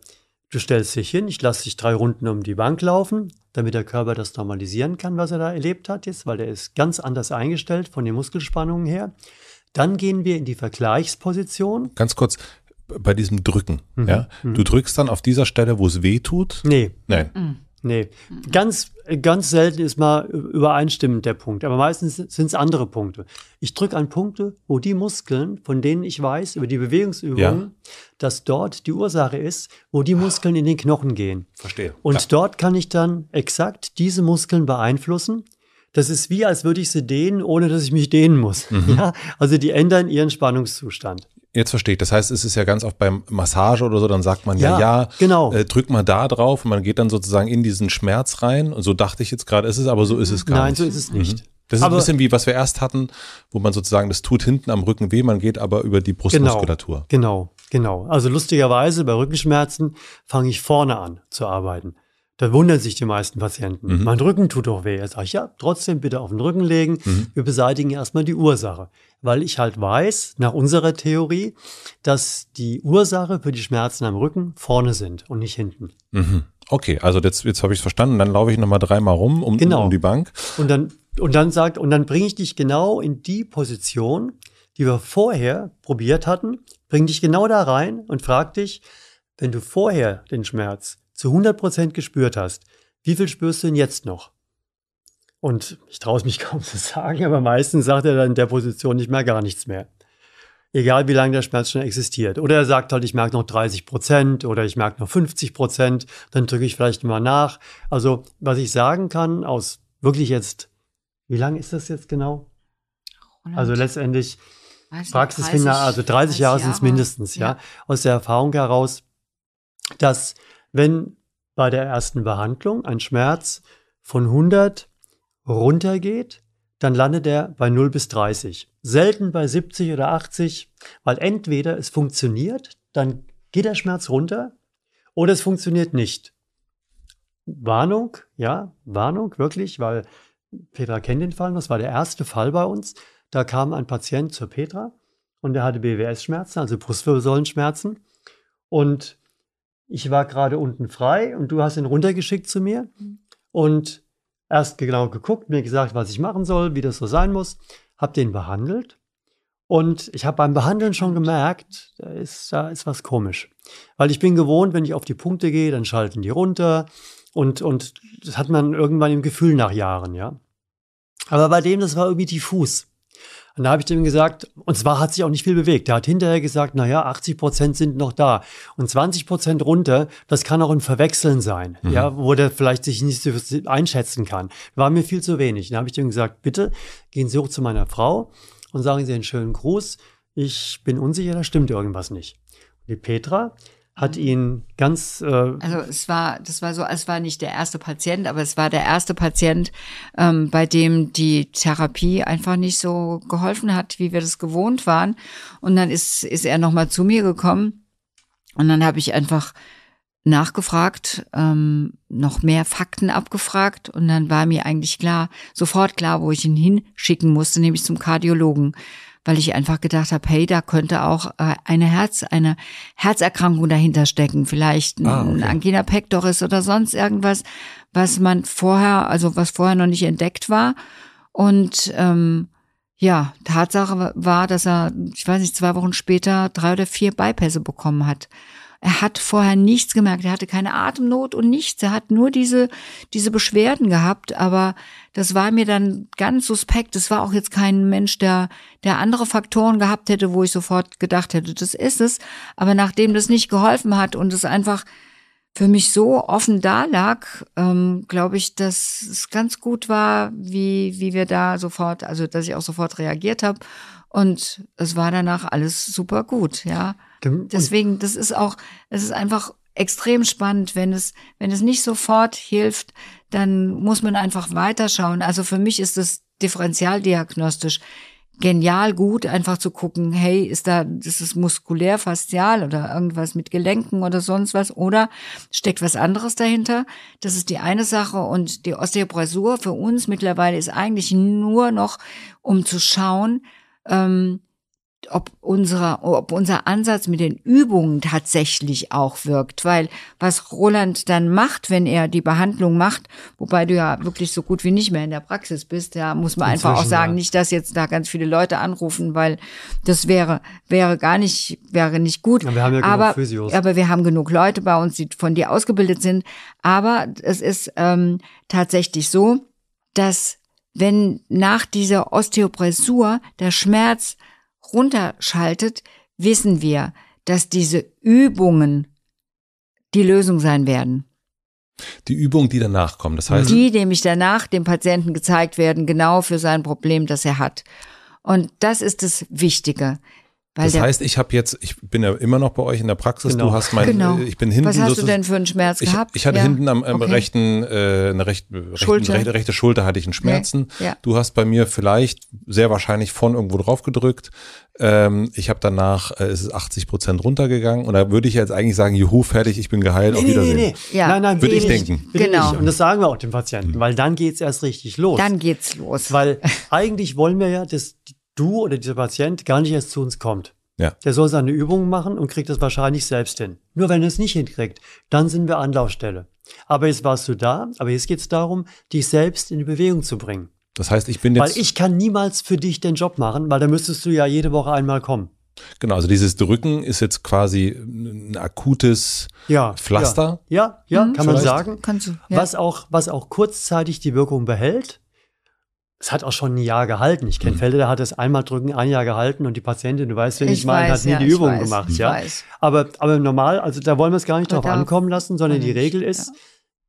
du stellst dich hin, ich lasse dich drei Runden um die Bank laufen, damit der Körper das normalisieren kann, was er da erlebt hat jetzt, weil der ist ganz anders eingestellt von den Muskelspannungen her. Dann gehen wir in die Vergleichsposition. Ganz kurz, bei diesem Drücken. Mhm. Ja? Mhm. Du drückst dann auf dieser Stelle, wo es weh tut? Nee. Nein. Mhm. Nee, mhm. ganz, ganz selten ist mal übereinstimmend der Punkt, aber meistens sind es andere Punkte. Ich drücke an Punkte, wo die Muskeln, von denen ich weiß, über die Bewegungsübungen, ja. dass dort die Ursache ist, wo die Muskeln in den Knochen gehen. Verstehe. Und ja. dort kann ich dann exakt diese Muskeln beeinflussen das ist wie, als würde ich sie dehnen, ohne dass ich mich dehnen muss. Mhm. Ja? Also die ändern ihren Spannungszustand. Jetzt verstehe ich. Das heißt, es ist ja ganz oft beim Massage oder so, dann sagt man ja, ja, ja genau. Äh, drück mal da drauf und man geht dann sozusagen in diesen Schmerz rein. Und so dachte ich jetzt gerade, ist es, aber so ist es gar Nein, nicht. Nein, so ist es nicht. Mhm. Das ist aber, ein bisschen wie, was wir erst hatten, wo man sozusagen, das tut hinten am Rücken weh, man geht aber über die Brustmuskulatur. Genau, genau, genau. Also lustigerweise bei Rückenschmerzen fange ich vorne an zu arbeiten. Da wundern sich die meisten Patienten. Mhm. Mein Rücken tut doch weh. Er sagt, ja, trotzdem bitte auf den Rücken legen. Mhm. Wir beseitigen erstmal die Ursache. Weil ich halt weiß, nach unserer Theorie, dass die Ursache für die Schmerzen am Rücken vorne sind und nicht hinten. Mhm. Okay, also jetzt, jetzt habe ich es verstanden. Dann laufe ich nochmal dreimal rum um, genau. um die Bank. Und dann, und dann sagt, und dann bringe ich dich genau in die Position, die wir vorher probiert hatten, bring dich genau da rein und frag dich, wenn du vorher den Schmerz zu 100 gespürt hast, wie viel spürst du denn jetzt noch? Und ich traue es mich kaum zu sagen, aber meistens sagt er dann in der Position nicht mehr gar nichts mehr. Egal wie lange der Schmerz schon existiert. Oder er sagt halt, ich merke noch 30 Prozent oder ich merke noch 50 Prozent, dann drücke ich vielleicht mal nach. Also was ich sagen kann aus wirklich jetzt, wie lange ist das jetzt genau? 100. Also letztendlich Praxisfinder, also 30, 30 Jahre, Jahre sind es mindestens, ja. ja, aus der Erfahrung heraus, dass wenn bei der ersten Behandlung ein Schmerz von 100 runtergeht, dann landet er bei 0 bis 30. Selten bei 70 oder 80, weil entweder es funktioniert, dann geht der Schmerz runter, oder es funktioniert nicht. Warnung, ja, Warnung, wirklich, weil Petra kennt den Fall, das war der erste Fall bei uns. Da kam ein Patient zur Petra und er hatte BWS-Schmerzen, also Brustwirbelsäulenschmerzen. Und ich war gerade unten frei und du hast ihn runtergeschickt zu mir und erst genau geguckt, mir gesagt, was ich machen soll, wie das so sein muss, habe den behandelt und ich habe beim Behandeln schon gemerkt, da ist, da ist was komisch. Weil ich bin gewohnt, wenn ich auf die Punkte gehe, dann schalten die runter und, und das hat man irgendwann im Gefühl nach Jahren, ja. Aber bei dem, das war irgendwie diffus. Und da habe ich dem gesagt, und zwar hat sich auch nicht viel bewegt. Der hat hinterher gesagt, naja, 80 Prozent sind noch da. Und 20 Prozent runter, das kann auch ein Verwechseln sein, mhm. ja, wo der vielleicht sich nicht so einschätzen kann. War mir viel zu wenig. Und da habe ich dem gesagt, bitte gehen Sie hoch zu meiner Frau und sagen Sie einen schönen Gruß. Ich bin unsicher, da stimmt irgendwas nicht. die Petra hat mhm. ihn ganz. Äh also es war, das war so, es war nicht der erste Patient, aber es war der erste Patient, ähm, bei dem die Therapie einfach nicht so geholfen hat, wie wir das gewohnt waren. Und dann ist, ist er nochmal zu mir gekommen und dann habe ich einfach nachgefragt, ähm, noch mehr Fakten abgefragt und dann war mir eigentlich klar, sofort klar, wo ich ihn hinschicken musste, nämlich zum Kardiologen weil ich einfach gedacht habe, hey, da könnte auch äh, eine Herz, eine Herzerkrankung dahinter stecken, vielleicht ein ah, okay. Angina pectoris oder sonst irgendwas, was man vorher, also was vorher noch nicht entdeckt war. Und ähm, ja, Tatsache war, dass er, ich weiß nicht, zwei Wochen später drei oder vier Bypässe bekommen hat. Er hat vorher nichts gemerkt. Er hatte keine Atemnot und nichts. Er hat nur diese, diese Beschwerden gehabt. Aber das war mir dann ganz suspekt. Es war auch jetzt kein Mensch, der, der andere Faktoren gehabt hätte, wo ich sofort gedacht hätte, das ist es. Aber nachdem das nicht geholfen hat und es einfach für mich so offen da lag, ähm, glaube ich, dass es ganz gut war, wie, wie wir da sofort, also dass ich auch sofort reagiert habe. Und es war danach alles super gut, ja. Deswegen, das ist auch, es ist einfach extrem spannend, wenn es, wenn es nicht sofort hilft, dann muss man einfach weiterschauen. Also für mich ist das differentialdiagnostisch genial gut, einfach zu gucken, hey, ist da, ist es muskulär, faszial oder irgendwas mit Gelenken oder sonst was oder steckt was anderes dahinter? Das ist die eine Sache und die Osteoporosur für uns mittlerweile ist eigentlich nur noch, um zu schauen, ähm, ob, unser, ob unser Ansatz mit den Übungen tatsächlich auch wirkt. Weil was Roland dann macht, wenn er die Behandlung macht, wobei du ja wirklich so gut wie nicht mehr in der Praxis bist, da muss man einfach auch sagen, ja. nicht, dass jetzt da ganz viele Leute anrufen, weil das wäre, wäre gar nicht, wäre nicht gut. Ja, wir haben ja aber, genug Physios. aber wir haben genug Leute bei uns, die von dir ausgebildet sind. Aber es ist ähm, tatsächlich so, dass wenn nach dieser Osteopressur der Schmerz runterschaltet, wissen wir, dass diese Übungen die Lösung sein werden. Die Übungen, die danach kommen, das heißt. Die, nämlich danach dem Patienten gezeigt werden, genau für sein Problem, das er hat. Und das ist das Wichtige. Weil das heißt, ich habe jetzt, ich bin ja immer noch bei euch in der Praxis, genau. du hast mein, genau. ich bin hinten. Was hast du denn für einen Schmerz ich, gehabt? Ich hatte ja. hinten am, am okay. rechten, äh, eine recht, Schulter. Rechte, rechte, Schulter hatte ich einen Schmerzen. Nee. Ja. Du hast bei mir vielleicht, sehr wahrscheinlich von irgendwo drauf gedrückt. Ähm, ich habe danach, äh, es ist 80 Prozent runtergegangen und da würde ich jetzt eigentlich sagen, juhu, fertig, ich bin geheilt, nee, auf Wiedersehen. Nee, nee. Ja. Nein, nein, würde ich nicht. denken. Genau. Und das sagen wir auch dem Patienten, mhm. weil dann geht's erst richtig los. Dann geht's los. Weil eigentlich wollen wir ja, das, du oder dieser Patient gar nicht erst zu uns kommt. Ja. Der soll seine Übungen machen und kriegt das wahrscheinlich selbst hin. Nur wenn er es nicht hinkriegt, dann sind wir Anlaufstelle. Aber jetzt warst du da, aber jetzt geht es darum, dich selbst in die Bewegung zu bringen. Das heißt, ich bin jetzt. Weil ich kann niemals für dich den Job machen, weil da müsstest du ja jede Woche einmal kommen. Genau, also dieses Drücken ist jetzt quasi ein akutes ja, Pflaster. Ja, ja, ja mhm, kann man sagen. Kannst du, ja. was, auch, was auch kurzzeitig die Wirkung behält, es hat auch schon ein Jahr gehalten. Ich kenne mhm. Fälle, da hat es einmal drücken, ein Jahr gehalten und die Patientin, du weißt, wenn ich, ich meine, hat nie ja, die Übung weiß, gemacht. ja. Aber, aber normal, also da wollen wir es gar nicht drauf ankommen lassen, sondern die Regel ist, ja.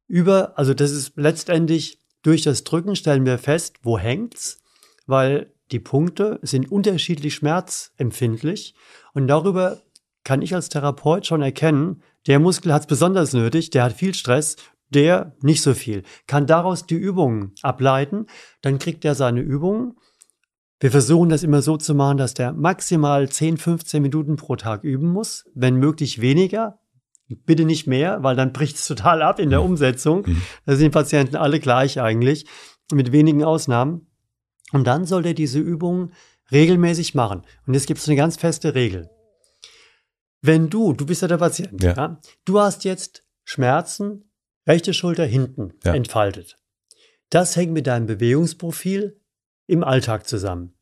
über, also das ist letztendlich durch das Drücken stellen wir fest, wo hängt's, weil die Punkte sind unterschiedlich schmerzempfindlich und darüber kann ich als Therapeut schon erkennen, der Muskel hat es besonders nötig, der hat viel Stress der nicht so viel, kann daraus die Übungen ableiten, dann kriegt er seine Übungen. Wir versuchen das immer so zu machen, dass der maximal 10, 15 Minuten pro Tag üben muss, wenn möglich weniger, bitte nicht mehr, weil dann bricht es total ab in der mhm. Umsetzung. Mhm. Da sind Patienten alle gleich eigentlich, mit wenigen Ausnahmen. Und dann soll er diese Übungen regelmäßig machen. Und jetzt gibt es eine ganz feste Regel. Wenn du, du bist ja der Patient, ja. Ja, du hast jetzt Schmerzen rechte Schulter hinten ja. entfaltet. Das hängt mit deinem Bewegungsprofil im Alltag zusammen.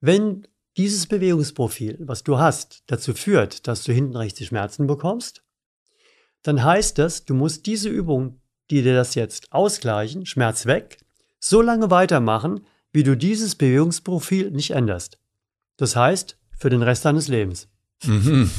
Wenn dieses Bewegungsprofil, was du hast, dazu führt, dass du hinten rechts die Schmerzen bekommst, dann heißt das, du musst diese Übung, die dir das jetzt ausgleichen, Schmerz weg, so lange weitermachen, wie du dieses Bewegungsprofil nicht änderst. Das heißt, für den Rest deines Lebens. Mhm.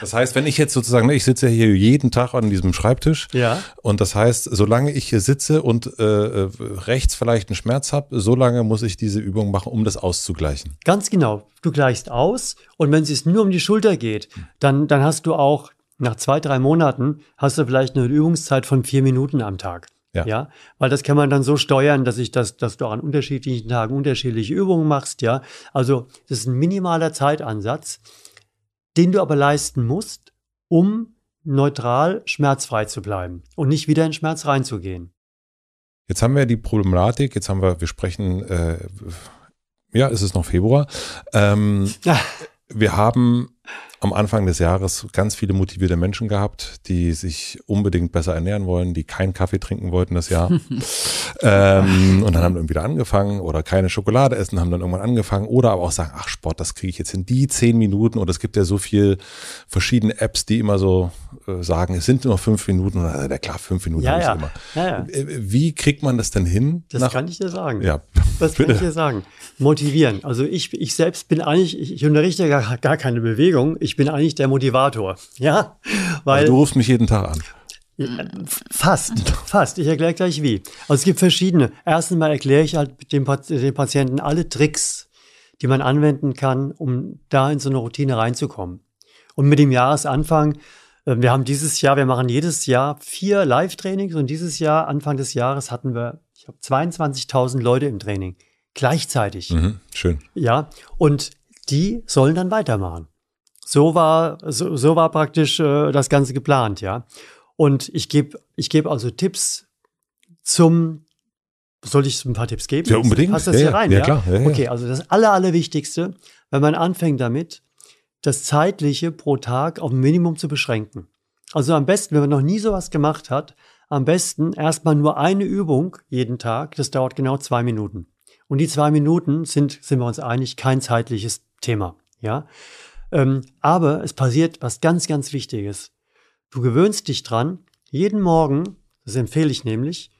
Das heißt, wenn ich jetzt sozusagen, ne, ich sitze ja hier jeden Tag an diesem Schreibtisch ja. und das heißt, solange ich hier sitze und äh, äh rechts vielleicht einen Schmerz habe, solange muss ich diese Übung machen, um das auszugleichen. Ganz genau. Du gleichst aus und wenn es nur um die Schulter geht, dann, dann hast du auch nach zwei, drei Monaten hast du vielleicht eine Übungszeit von vier Minuten am Tag. Ja. ja. weil das kann man dann so steuern, dass ich das, dass du an unterschiedlichen Tagen unterschiedliche Übungen machst, ja. Also das ist ein minimaler Zeitansatz, den du aber leisten musst, um neutral schmerzfrei zu bleiben und nicht wieder in Schmerz reinzugehen. Jetzt haben wir die Problematik, jetzt haben wir, wir sprechen, äh, ja, es ist noch Februar. Ähm, Wir haben am Anfang des Jahres ganz viele motivierte Menschen gehabt, die sich unbedingt besser ernähren wollen, die keinen Kaffee trinken wollten das Jahr. ähm, und dann haben dann wieder angefangen oder keine Schokolade essen, haben dann irgendwann angefangen oder aber auch sagen, ach Sport, das kriege ich jetzt in die zehn Minuten und es gibt ja so viel verschiedene Apps, die immer so äh, sagen, es sind nur fünf Minuten oder also, ja klar, fünf Minuten ja, ja. immer. Ja, ja. Äh, wie kriegt man das denn hin? Das nach, kann ich dir sagen. Ja, das bitte. kann ich dir sagen motivieren. Also ich, ich selbst bin eigentlich, ich, ich unterrichte gar, gar keine Bewegung, ich bin eigentlich der Motivator. Ja, also weil also du rufst mich jeden Tag an. Fast, fast. Ich erkläre gleich wie. Also es gibt verschiedene. Erstens mal erkläre ich halt dem, dem Patienten alle Tricks, die man anwenden kann, um da in so eine Routine reinzukommen. Und mit dem Jahresanfang, äh, wir haben dieses Jahr, wir machen jedes Jahr vier Live-Trainings und dieses Jahr, Anfang des Jahres, hatten wir, ich habe 22.000 Leute im Training gleichzeitig. Mhm, schön. Ja, und die sollen dann weitermachen. So war, so, so war praktisch äh, das Ganze geplant, ja. Und ich gebe ich geb also Tipps zum, soll ich ein paar Tipps geben? Ja, unbedingt. Hast das ja, hier rein? Ja, ja? klar. Ja, okay, also das Aller, Allerwichtigste, wenn man anfängt damit, das Zeitliche pro Tag auf ein Minimum zu beschränken. Also am besten, wenn man noch nie sowas gemacht hat, am besten erstmal nur eine Übung jeden Tag. Das dauert genau zwei Minuten. Und die zwei Minuten sind, sind wir uns einig, kein zeitliches Thema. Ja? Ähm, aber es passiert was ganz, ganz Wichtiges. Du gewöhnst dich dran, jeden Morgen, das empfehle ich nämlich,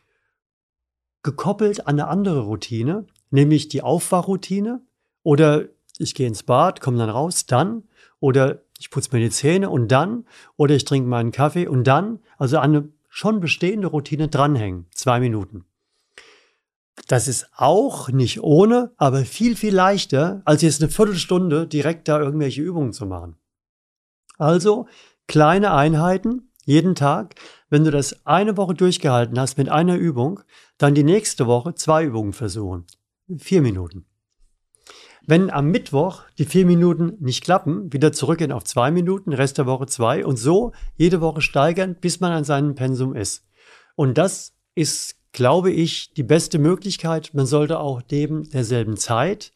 gekoppelt an eine andere Routine, nämlich die Aufwachroutine oder ich gehe ins Bad, komme dann raus, dann oder ich putze mir die Zähne und dann oder ich trinke meinen Kaffee und dann, also an eine schon bestehende Routine dranhängen, zwei Minuten. Das ist auch nicht ohne, aber viel, viel leichter, als jetzt eine Viertelstunde direkt da irgendwelche Übungen zu machen. Also kleine Einheiten jeden Tag. Wenn du das eine Woche durchgehalten hast mit einer Übung, dann die nächste Woche zwei Übungen versuchen. Vier Minuten. Wenn am Mittwoch die vier Minuten nicht klappen, wieder zurückgehen auf zwei Minuten, Rest der Woche zwei und so jede Woche steigern, bis man an seinem Pensum ist. Und das ist glaube ich, die beste Möglichkeit. Man sollte auch neben derselben Zeit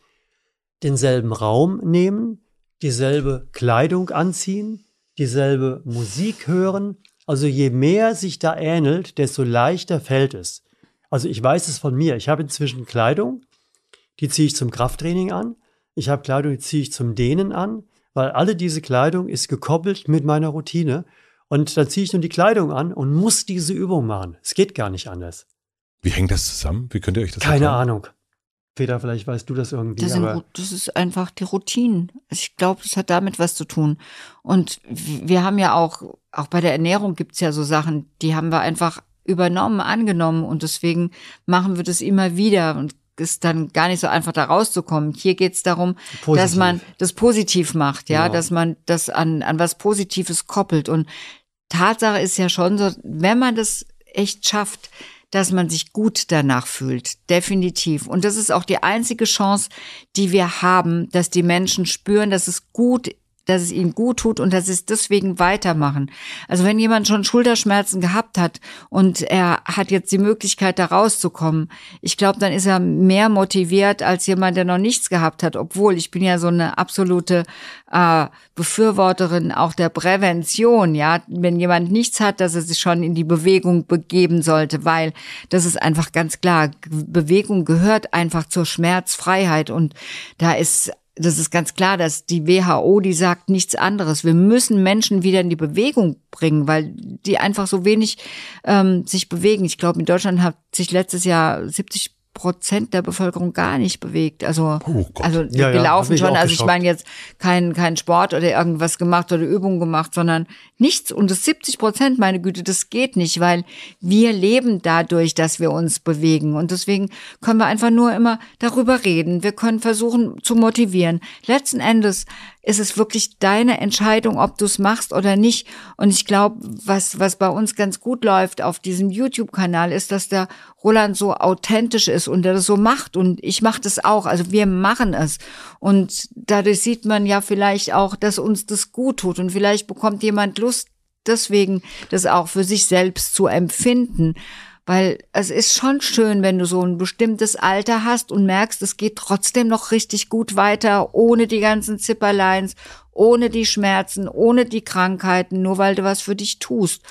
denselben Raum nehmen, dieselbe Kleidung anziehen, dieselbe Musik hören. Also je mehr sich da ähnelt, desto leichter fällt es. Also ich weiß es von mir. Ich habe inzwischen Kleidung, die ziehe ich zum Krafttraining an. Ich habe Kleidung, die ziehe ich zum Dehnen an, weil alle diese Kleidung ist gekoppelt mit meiner Routine. Und dann ziehe ich nun die Kleidung an und muss diese Übung machen. Es geht gar nicht anders. Wie hängt das zusammen? Wie könnt ihr euch das Keine erklären? Ahnung. Peter, vielleicht weißt du das irgendwie. Das, sind, das ist einfach die Routinen. Ich glaube, das hat damit was zu tun. Und wir haben ja auch, auch bei der Ernährung gibt es ja so Sachen, die haben wir einfach übernommen, angenommen und deswegen machen wir das immer wieder und ist dann gar nicht so einfach da rauszukommen. Hier geht es darum, positiv. dass man das positiv macht, ja, ja, genau. dass man das an, an was Positives koppelt. Und Tatsache ist ja schon so, wenn man das echt schafft, dass man sich gut danach fühlt. Definitiv. Und das ist auch die einzige Chance, die wir haben, dass die Menschen spüren, dass es gut dass es ihnen gut tut und dass sie es deswegen weitermachen. Also wenn jemand schon Schulterschmerzen gehabt hat und er hat jetzt die Möglichkeit, da rauszukommen, ich glaube, dann ist er mehr motiviert als jemand, der noch nichts gehabt hat, obwohl ich bin ja so eine absolute äh, Befürworterin auch der Prävention, ja, wenn jemand nichts hat, dass er sich schon in die Bewegung begeben sollte, weil das ist einfach ganz klar, Bewegung gehört einfach zur Schmerzfreiheit und da ist das ist ganz klar, dass die WHO, die sagt nichts anderes. Wir müssen Menschen wieder in die Bewegung bringen, weil die einfach so wenig ähm, sich bewegen. Ich glaube, in Deutschland hat sich letztes Jahr 70 Prozent der Bevölkerung gar nicht bewegt. Also, oh also ja, gelaufen ja, schon. Also ich meine jetzt keinen kein Sport oder irgendwas gemacht oder Übungen gemacht, sondern nichts. Und das 70 Prozent, meine Güte, das geht nicht, weil wir leben dadurch, dass wir uns bewegen. Und deswegen können wir einfach nur immer darüber reden. Wir können versuchen zu motivieren. Letzten Endes ist es wirklich deine Entscheidung, ob du es machst oder nicht. Und ich glaube, was, was bei uns ganz gut läuft auf diesem YouTube-Kanal ist, dass der Roland so authentisch ist und der das so macht und ich mache das auch. Also wir machen es. Und dadurch sieht man ja vielleicht auch, dass uns das gut tut und vielleicht bekommt jemand Lust, deswegen das auch für sich selbst zu empfinden. Weil es ist schon schön, wenn du so ein bestimmtes Alter hast und merkst, es geht trotzdem noch richtig gut weiter, ohne die ganzen Zipperleins, ohne die Schmerzen, ohne die Krankheiten, nur weil du was für dich tust.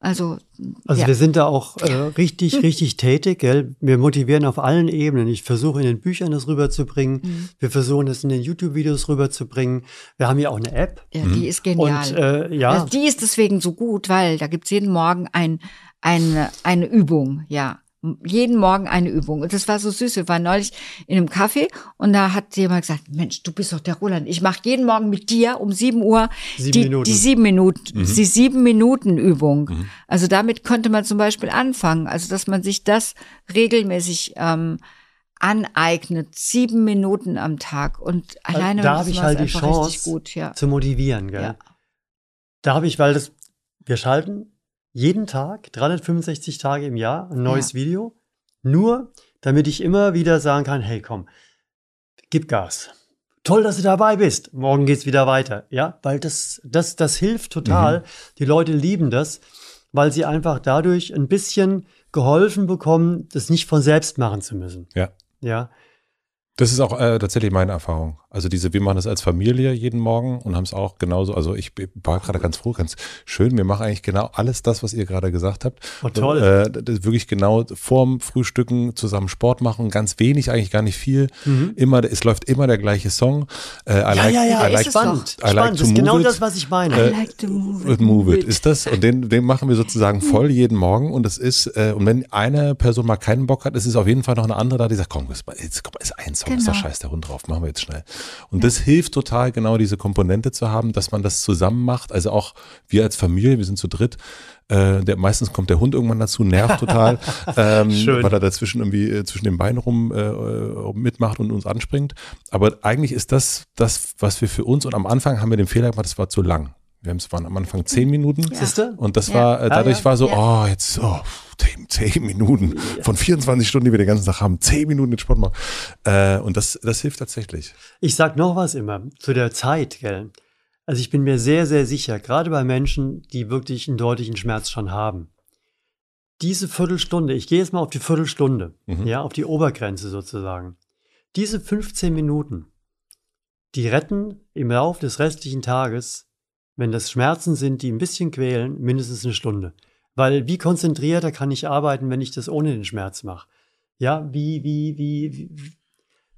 Also, also ja. wir sind da auch äh, richtig, richtig tätig. Gell? Wir motivieren auf allen Ebenen. Ich versuche in den Büchern das rüberzubringen. Mhm. Wir versuchen es in den YouTube-Videos rüberzubringen. Wir haben ja auch eine App. Ja, die mhm. ist genial. Und, äh, ja. Also die ist deswegen so gut, weil da gibt es jeden Morgen ein, eine, eine Übung, ja jeden Morgen eine Übung. Und das war so süß. Wir waren neulich in einem Kaffee und da hat jemand gesagt, Mensch, du bist doch der Roland. Ich mache jeden Morgen mit dir um sieben Uhr sieben die, die sieben Minuten, mhm. die sieben Minuten Übung. Mhm. Also damit könnte man zum Beispiel anfangen. Also, dass man sich das regelmäßig, ähm, aneignet, sieben Minuten am Tag und äh, alleine da habe ich halt die Chance gut, ja. zu motivieren, gell? Ja. Da habe ich, weil das wir schalten jeden Tag, 365 Tage im Jahr, ein neues ja. Video. Nur, damit ich immer wieder sagen kann, hey, komm, gib Gas. Toll, dass du dabei bist. Morgen geht's wieder weiter. Ja, weil das, das, das hilft total. Mhm. Die Leute lieben das, weil sie einfach dadurch ein bisschen geholfen bekommen, das nicht von selbst machen zu müssen. Ja. Ja. Das ist auch äh, tatsächlich meine Erfahrung. Also diese, wir machen das als Familie jeden Morgen und haben es auch genauso. Also ich war gerade ganz froh, ganz schön. Wir machen eigentlich genau alles das, was ihr gerade gesagt habt. Oh, toll. Äh, wirklich genau vorm Frühstücken zusammen Sport machen, ganz wenig, eigentlich gar nicht viel. Mhm. Immer, es läuft immer der gleiche Song. Äh, ja, like, ja, ja, ja, like, spannend. I like spannend. das ist genau it. das, was ich meine. Äh, I like to move it. Move it. Ist das? Und den, den machen wir sozusagen voll jeden Morgen. Und es ist, äh, und wenn eine Person mal keinen Bock hat, es ist auf jeden Fall noch eine andere da, die sagt, komm, jetzt komm, ist ein Song, genau. ist doch genau. scheiß der Hund drauf, machen wir jetzt schnell. Und das hilft total, genau diese Komponente zu haben, dass man das zusammen macht. Also auch wir als Familie, wir sind zu dritt. Äh, der, meistens kommt der Hund irgendwann dazu, nervt total, ähm, Schön. weil er dazwischen irgendwie äh, zwischen den Beinen rum äh, äh, mitmacht und uns anspringt. Aber eigentlich ist das das, was wir für uns und am Anfang haben wir den Fehler gemacht, das war zu lang wir haben es waren am Anfang zehn Minuten. Ja. Und das ja. war, äh, ah, dadurch ah, ja. war so, oh, jetzt oh, zehn, zehn Minuten von 24 Stunden, die wir den ganzen Tag haben, zehn Minuten den Sport machen. Äh, und das, das hilft tatsächlich. Ich sag noch was immer zu der Zeit, gell? Also ich bin mir sehr, sehr sicher, gerade bei Menschen, die wirklich einen deutlichen Schmerz schon haben. Diese Viertelstunde, ich gehe jetzt mal auf die Viertelstunde, mhm. ja, auf die Obergrenze sozusagen. Diese 15 Minuten, die retten im Lauf des restlichen Tages wenn das Schmerzen sind, die ein bisschen quälen, mindestens eine Stunde. Weil wie konzentrierter kann ich arbeiten, wenn ich das ohne den Schmerz mache? Ja, wie, wie, wie,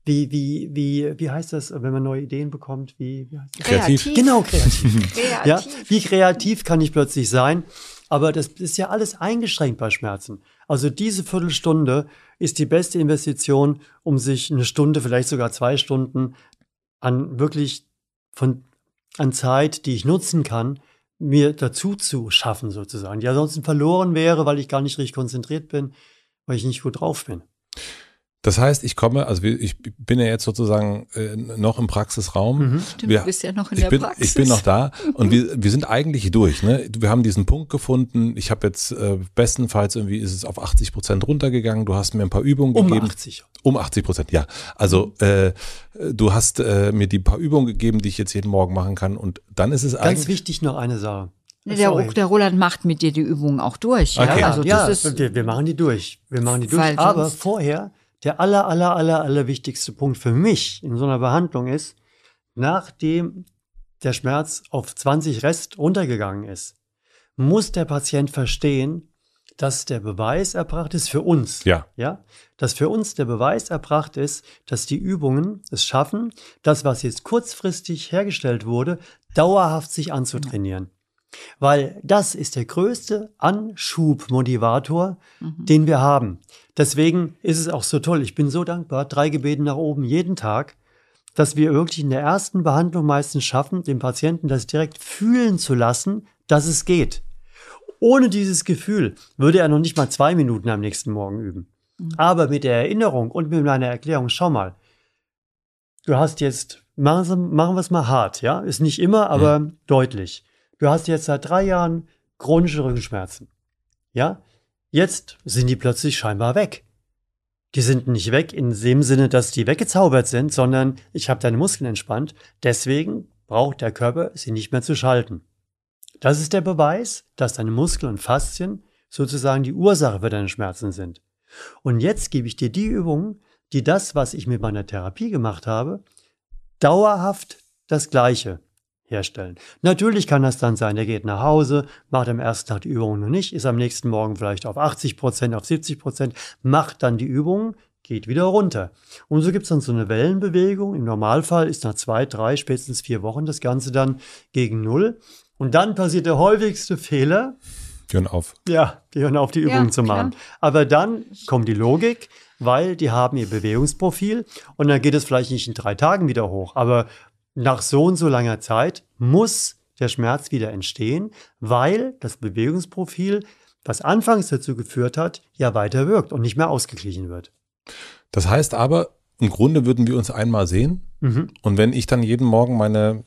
wie, wie, wie, wie heißt das, wenn man neue Ideen bekommt? Wie, wie heißt das? Kreativ. kreativ. Genau, kreativ. kreativ. Ja, wie kreativ kann ich plötzlich sein? Aber das ist ja alles eingeschränkt bei Schmerzen. Also diese Viertelstunde ist die beste Investition, um sich eine Stunde, vielleicht sogar zwei Stunden an wirklich von an Zeit, die ich nutzen kann, mir dazu zu schaffen sozusagen, die ansonsten verloren wäre, weil ich gar nicht richtig konzentriert bin, weil ich nicht gut drauf bin. Das heißt, ich komme, also ich bin ja jetzt sozusagen äh, noch im Praxisraum. Mhm. Stimmt, du bist ja noch in ich der bin, Praxis. Ich bin noch da und wir, wir sind eigentlich durch. Ne? Wir haben diesen Punkt gefunden. Ich habe jetzt äh, bestenfalls irgendwie ist es auf 80 Prozent runtergegangen. Du hast mir ein paar Übungen um gegeben. Um 80. Um 80 Prozent, ja. Also äh, du hast äh, mir die paar Übungen gegeben, die ich jetzt jeden Morgen machen kann. Und dann ist es Ganz eigentlich. Ganz wichtig noch eine Sache. Ne, der, der, Roland macht mit dir die Übungen auch durch. Okay. Ja, also ja wir, wir, machen die durch. Wir machen die durch. Weil aber vorher der aller, aller, aller, aller wichtigste Punkt für mich in so einer Behandlung ist, nachdem der Schmerz auf 20 Rest runtergegangen ist, muss der Patient verstehen, dass der Beweis erbracht ist für uns. Ja. Ja. Dass für uns der Beweis erbracht ist, dass die Übungen es schaffen, das, was jetzt kurzfristig hergestellt wurde, dauerhaft sich anzutrainieren. Weil das ist der größte Anschubmotivator, mhm. den wir haben. Deswegen ist es auch so toll. Ich bin so dankbar, drei Gebeten nach oben jeden Tag, dass wir wirklich in der ersten Behandlung meistens schaffen, dem Patienten das direkt fühlen zu lassen, dass es geht. Ohne dieses Gefühl würde er noch nicht mal zwei Minuten am nächsten Morgen üben. Mhm. Aber mit der Erinnerung und mit meiner Erklärung, schau mal, du hast jetzt, machen wir es mal hart, ja? Ist nicht immer, aber ja. deutlich du hast jetzt seit drei Jahren chronische Rückenschmerzen. Ja? Jetzt sind die plötzlich scheinbar weg. Die sind nicht weg in dem Sinne, dass die weggezaubert sind, sondern ich habe deine Muskeln entspannt. Deswegen braucht der Körper sie nicht mehr zu schalten. Das ist der Beweis, dass deine Muskeln und Faszien sozusagen die Ursache für deine Schmerzen sind. Und jetzt gebe ich dir die Übungen, die das, was ich mit meiner Therapie gemacht habe, dauerhaft das Gleiche herstellen. Natürlich kann das dann sein, er geht nach Hause, macht am ersten Tag die Übung noch nicht, ist am nächsten Morgen vielleicht auf 80 Prozent, auf 70 Prozent, macht dann die Übung, geht wieder runter. Und so gibt es dann so eine Wellenbewegung. Im Normalfall ist nach zwei, drei, spätestens vier Wochen das Ganze dann gegen Null. Und dann passiert der häufigste Fehler. Die hören auf. Ja, die hören auf, die Übung ja, zu genau. machen. Klar. Aber dann kommt die Logik, weil die haben ihr Bewegungsprofil und dann geht es vielleicht nicht in drei Tagen wieder hoch, aber nach so und so langer Zeit muss der Schmerz wieder entstehen, weil das Bewegungsprofil, was anfangs dazu geführt hat, ja weiter wirkt und nicht mehr ausgeglichen wird. Das heißt aber, im Grunde würden wir uns einmal sehen. Mhm. Und wenn ich dann jeden Morgen meine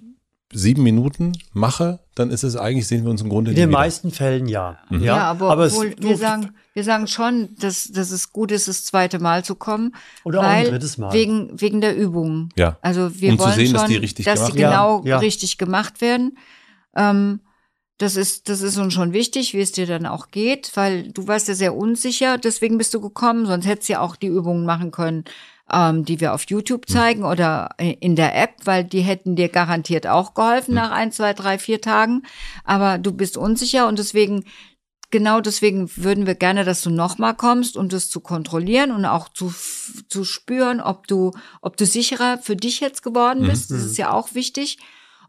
sieben Minuten mache, dann ist es eigentlich, sehen wir uns im Grunde In den wieder. meisten Fällen ja. Mhm. Ja, aber, aber obwohl, wir, sagen, wir sagen schon, dass, dass es gut ist, das zweite Mal zu kommen. Oder auch ein drittes Mal. Wegen, wegen der Übungen. Ja. Also wir um wollen zu sehen, schon, dass die, richtig dass die genau ja. richtig gemacht werden. Ähm, das ist, das ist uns schon wichtig, wie es dir dann auch geht, weil du warst ja sehr unsicher, deswegen bist du gekommen, sonst hättest du ja auch die Übungen machen können, ähm, die wir auf YouTube hm. zeigen oder in der App, weil die hätten dir garantiert auch geholfen hm. nach ein, zwei, drei, vier Tagen. Aber du bist unsicher und deswegen genau deswegen würden wir gerne, dass du nochmal kommst, um das zu kontrollieren und auch zu, zu spüren, ob du, ob du sicherer für dich jetzt geworden mhm. bist. Das mhm. ist ja auch wichtig.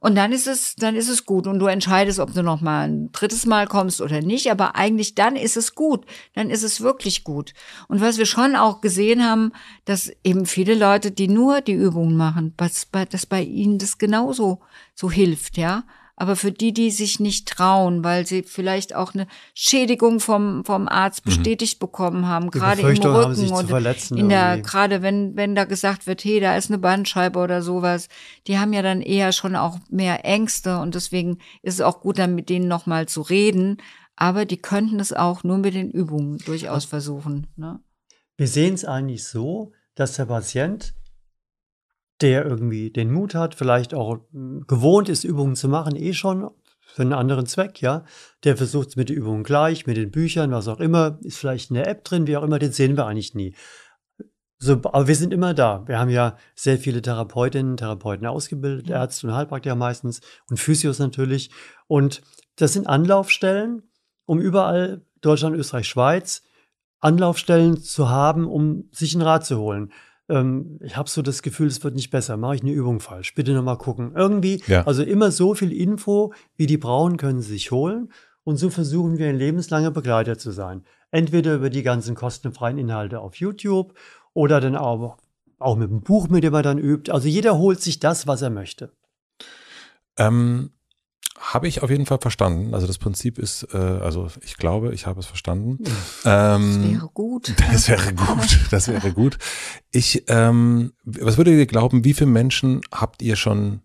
Und dann ist es, dann ist es gut. Und du entscheidest, ob du noch mal ein drittes Mal kommst oder nicht. Aber eigentlich dann ist es gut. Dann ist es wirklich gut. Und was wir schon auch gesehen haben, dass eben viele Leute, die nur die Übungen machen, dass bei ihnen das genauso so hilft, ja aber für die, die sich nicht trauen, weil sie vielleicht auch eine Schädigung vom, vom Arzt mhm. bestätigt mhm. bekommen haben, gerade im Rücken und in der, gerade wenn, wenn da gesagt wird, hey, da ist eine Bandscheibe oder sowas, die haben ja dann eher schon auch mehr Ängste und deswegen ist es auch gut, dann mit denen nochmal zu reden. Aber die könnten es auch nur mit den Übungen durchaus versuchen. Ne? Wir sehen es eigentlich so, dass der Patient der irgendwie den Mut hat, vielleicht auch hm, gewohnt ist, Übungen zu machen, eh schon für einen anderen Zweck, ja, der versucht es mit den Übungen gleich, mit den Büchern, was auch immer, ist vielleicht eine App drin, wie auch immer, den sehen wir eigentlich nie. So, aber wir sind immer da. Wir haben ja sehr viele Therapeutinnen, Therapeuten ausgebildet, Ärzte und Heilpraktiker meistens und Physios natürlich. Und das sind Anlaufstellen, um überall Deutschland, Österreich, Schweiz Anlaufstellen zu haben, um sich einen Rat zu holen ähm, ich habe so das Gefühl, es wird nicht besser, mache ich eine Übung falsch, bitte nochmal gucken. Irgendwie, ja. also immer so viel Info, wie die brauchen, können sie sich holen. Und so versuchen wir ein lebenslanger Begleiter zu sein. Entweder über die ganzen kostenfreien Inhalte auf YouTube oder dann auch, auch mit dem Buch, mit dem er dann übt. Also jeder holt sich das, was er möchte. Ähm, habe ich auf jeden Fall verstanden. Also das Prinzip ist, äh, also ich glaube, ich habe es verstanden. Hm. Ähm, das wäre gut. Das wäre gut. Das wäre gut. Ich, ähm, was würdet ihr glauben, wie viele Menschen habt ihr schon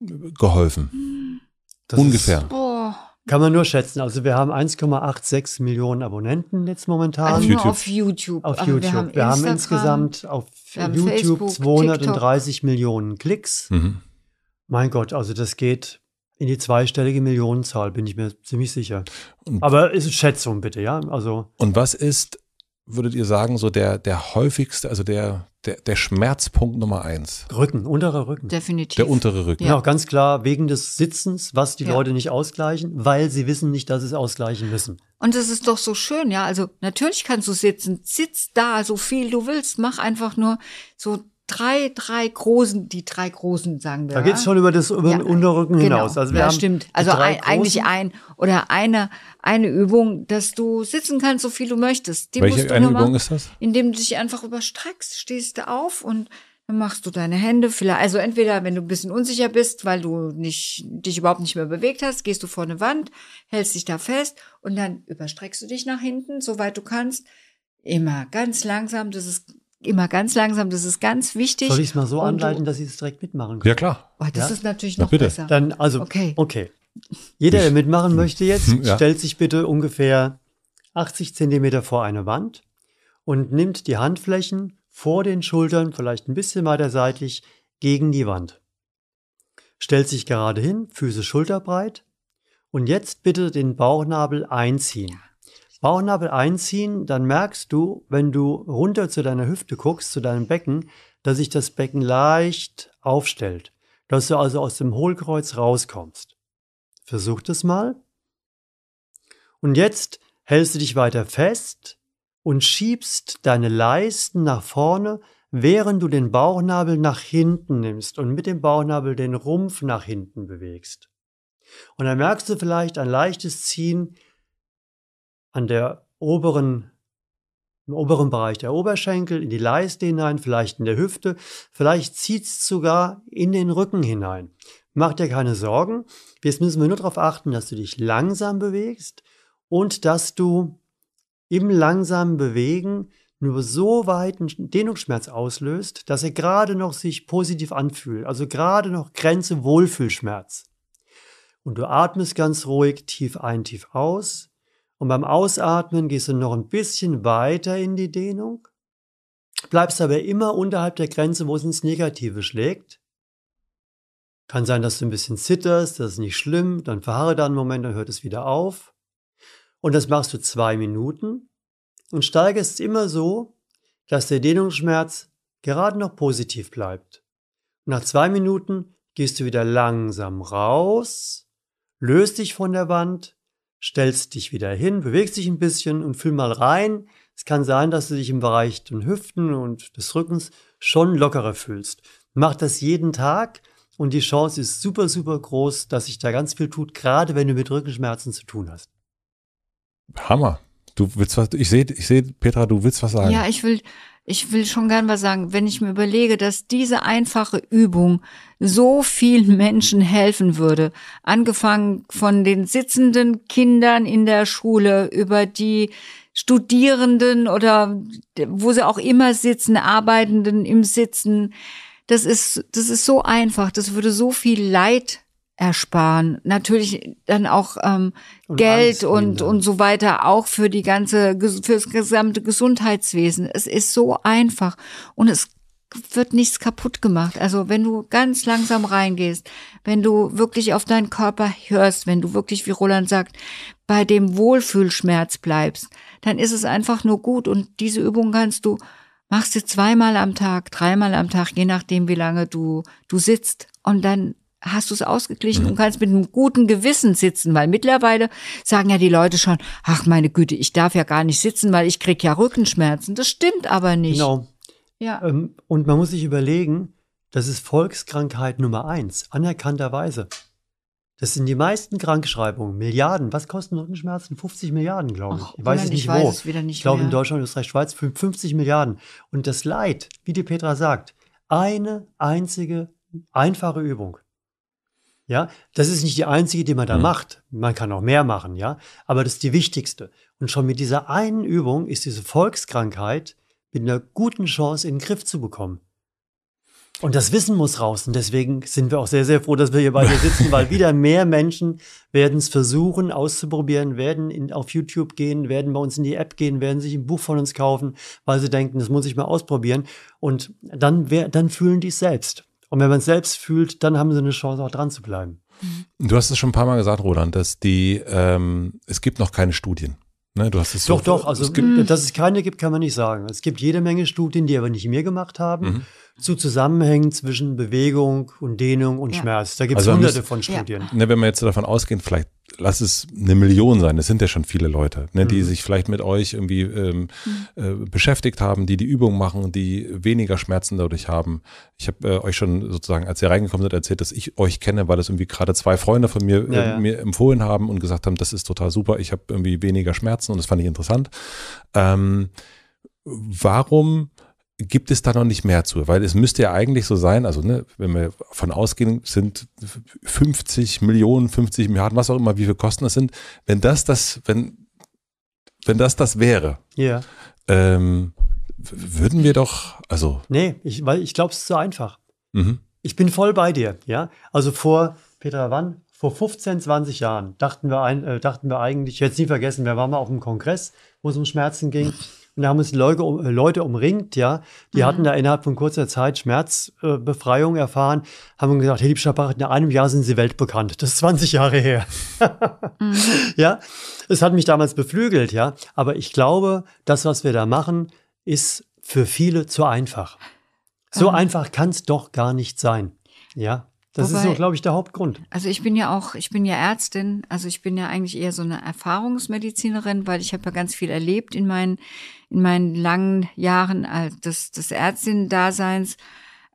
geholfen? Das Ungefähr. Ist, oh. Kann man nur schätzen. Also wir haben 1,86 Millionen Abonnenten jetzt momentan. Auf YouTube. Auf YouTube. Auf YouTube. Wir, haben, wir haben, insgesamt auf haben YouTube Facebook, 230 TikTok. Millionen Klicks. Mhm. Mein Gott, also das geht in die zweistellige Millionenzahl, bin ich mir ziemlich sicher. Und Aber ist Schätzung bitte, ja? Also und was ist, würdet ihr sagen, so der, der häufigste, also der, der, der Schmerzpunkt Nummer eins? Rücken, unterer Rücken. Definitiv. Der untere Rücken. Ja, auch genau, ganz klar wegen des Sitzens, was die ja. Leute nicht ausgleichen, weil sie wissen nicht, dass sie es ausgleichen müssen. Und das ist doch so schön, ja. Also natürlich kannst du sitzen, sitz da so viel du willst, mach einfach nur so drei, drei großen, die drei großen, sagen wir. Da geht's schon über das über den Unterrücken genau. hinaus. Also wir ja, haben stimmt. Also ein, eigentlich ein oder eine, eine Übung, dass du sitzen kannst, so viel du möchtest. Die Welche eine Übung machen, ist das? Indem du dich einfach überstreckst, stehst du auf und dann machst du deine Hände vielleicht, also entweder wenn du ein bisschen unsicher bist, weil du nicht, dich überhaupt nicht mehr bewegt hast, gehst du vor eine Wand, hältst dich da fest und dann überstreckst du dich nach hinten, soweit du kannst. Immer ganz langsam, das ist immer ganz langsam. Das ist ganz wichtig. Soll ich es mal so anleiten, dass Sie es direkt mitmachen können? Ja, klar. Oh, das ja? ist natürlich noch Na, besser. Dann, also, okay. okay. Jeder, der mitmachen möchte jetzt, hm, ja. stellt sich bitte ungefähr 80 Zentimeter vor eine Wand und nimmt die Handflächen vor den Schultern, vielleicht ein bisschen weiter seitlich, gegen die Wand. Stellt sich gerade hin, Füße schulterbreit und jetzt bitte den Bauchnabel einziehen. Ja. Bauchnabel einziehen, dann merkst du, wenn du runter zu deiner Hüfte guckst, zu deinem Becken, dass sich das Becken leicht aufstellt, dass du also aus dem Hohlkreuz rauskommst. Versuch das mal. Und jetzt hältst du dich weiter fest und schiebst deine Leisten nach vorne, während du den Bauchnabel nach hinten nimmst und mit dem Bauchnabel den Rumpf nach hinten bewegst. Und dann merkst du vielleicht ein leichtes Ziehen an der oberen im oberen Bereich der Oberschenkel, in die Leiste hinein, vielleicht in der Hüfte, vielleicht zieht es sogar in den Rücken hinein. Mach dir keine Sorgen. Jetzt müssen wir nur darauf achten, dass du dich langsam bewegst und dass du im langsamen Bewegen nur so weit einen Dehnungsschmerz auslöst, dass er gerade noch sich positiv anfühlt, also gerade noch Grenze Wohlfühlschmerz. Und du atmest ganz ruhig tief ein, tief aus und beim Ausatmen gehst du noch ein bisschen weiter in die Dehnung, bleibst aber immer unterhalb der Grenze, wo es ins Negative schlägt. Kann sein, dass du ein bisschen zitterst, das ist nicht schlimm, dann verharre da einen Moment, dann hört es wieder auf. Und das machst du zwei Minuten und steigerst immer so, dass der Dehnungsschmerz gerade noch positiv bleibt. nach zwei Minuten gehst du wieder langsam raus, löst dich von der Wand stellst dich wieder hin, bewegst dich ein bisschen und fühl mal rein. Es kann sein, dass du dich im Bereich der Hüften und des Rückens schon lockerer fühlst. Mach das jeden Tag und die Chance ist super, super groß, dass sich da ganz viel tut, gerade wenn du mit Rückenschmerzen zu tun hast. Hammer. Du willst was, ich sehe, ich sehe, Petra, du willst was sagen. Ja, ich will, ich will schon gern was sagen, wenn ich mir überlege, dass diese einfache Übung so vielen Menschen helfen würde, angefangen von den sitzenden Kindern in der Schule über die Studierenden oder wo sie auch immer sitzen, Arbeitenden im Sitzen. Das ist, das ist so einfach. Das würde so viel Leid ersparen. Natürlich dann auch ähm, und Geld und, und so weiter, auch für die ganze, fürs gesamte Gesundheitswesen. Es ist so einfach und es wird nichts kaputt gemacht. Also wenn du ganz langsam reingehst, wenn du wirklich auf deinen Körper hörst, wenn du wirklich, wie Roland sagt, bei dem Wohlfühlschmerz bleibst, dann ist es einfach nur gut. Und diese Übung kannst du, machst du zweimal am Tag, dreimal am Tag, je nachdem, wie lange du, du sitzt. Und dann hast du es ausgeglichen mhm. und kannst mit einem guten Gewissen sitzen, weil mittlerweile sagen ja die Leute schon, ach meine Güte, ich darf ja gar nicht sitzen, weil ich krieg ja Rückenschmerzen. Das stimmt aber nicht. Genau. Ja. Ähm, und man muss sich überlegen, das ist Volkskrankheit Nummer eins, anerkannterweise. Das sind die meisten Krankschreibungen, Milliarden. Was kosten Rückenschmerzen? 50 Milliarden, glaube ich. Ach, ich weiß es nicht weiß wo. Es nicht ich glaube in Deutschland, Österreich, Schweiz 50 Milliarden. Und das Leid, wie die Petra sagt, eine einzige einfache Übung. Ja, das ist nicht die einzige, die man da mhm. macht. Man kann auch mehr machen, ja. Aber das ist die wichtigste. Und schon mit dieser einen Übung ist diese Volkskrankheit mit einer guten Chance in den Griff zu bekommen. Und das Wissen muss raus. Und deswegen sind wir auch sehr, sehr froh, dass wir hier beide sitzen, weil wieder mehr Menschen werden es versuchen auszuprobieren, werden in, auf YouTube gehen, werden bei uns in die App gehen, werden sich ein Buch von uns kaufen, weil sie denken, das muss ich mal ausprobieren. Und dann, dann fühlen die es selbst. Und wenn man es selbst fühlt, dann haben sie eine Chance, auch dran zu bleiben. Mhm. Du hast es schon ein paar Mal gesagt, Roland, dass die, ähm, es gibt noch keine Studien. Ne, du hast es doch, so, doch. Also, es gibt, dass es keine gibt, kann man nicht sagen. Es gibt jede Menge Studien, die aber nicht mehr gemacht haben. Mhm zu Zusammenhängen zwischen Bewegung und Dehnung und ja. Schmerz. Da gibt es also hunderte müssen, von Studien. Ja. Ne, wenn wir jetzt davon ausgehen, vielleicht lass es eine Million sein, das sind ja schon viele Leute, ne, mhm. die sich vielleicht mit euch irgendwie ähm, äh, beschäftigt haben, die die Übung machen, die weniger Schmerzen dadurch haben. Ich habe äh, euch schon sozusagen, als ihr reingekommen seid, erzählt, dass ich euch kenne, weil das irgendwie gerade zwei Freunde von mir, ja, äh, mir empfohlen haben und gesagt haben, das ist total super, ich habe irgendwie weniger Schmerzen und das fand ich interessant. Ähm, warum gibt es da noch nicht mehr zu? Weil es müsste ja eigentlich so sein, also ne, wenn wir von ausgehen, sind 50 Millionen, 50 Milliarden, was auch immer, wie viel Kosten das sind, wenn das das, wenn, wenn das das wäre, yeah. ähm, würden wir doch, also. Nee, ich, weil ich glaube, es ist zu einfach. Mhm. Ich bin voll bei dir, ja. Also vor, Petra, wann? Vor 15, 20 Jahren dachten wir, ein, äh, dachten wir eigentlich, ich werde es nie vergessen, wir waren mal auf dem Kongress, wo es um Schmerzen ging. Und da haben uns Leute, um, äh, Leute umringt, ja. Die mhm. hatten da innerhalb von kurzer Zeit Schmerzbefreiung äh, erfahren, haben gesagt, Hilf Schapach, in einem Jahr sind sie weltbekannt. Das ist 20 Jahre her. mhm. Ja, es hat mich damals beflügelt, ja. Aber ich glaube, das, was wir da machen, ist für viele zu einfach. So ähm. einfach kann es doch gar nicht sein. Ja, das Wobei, ist so, glaube ich, der Hauptgrund. Also ich bin ja auch, ich bin ja Ärztin, also ich bin ja eigentlich eher so eine Erfahrungsmedizinerin, weil ich habe ja ganz viel erlebt in meinen in meinen langen Jahren des, des Ärztin-Daseins.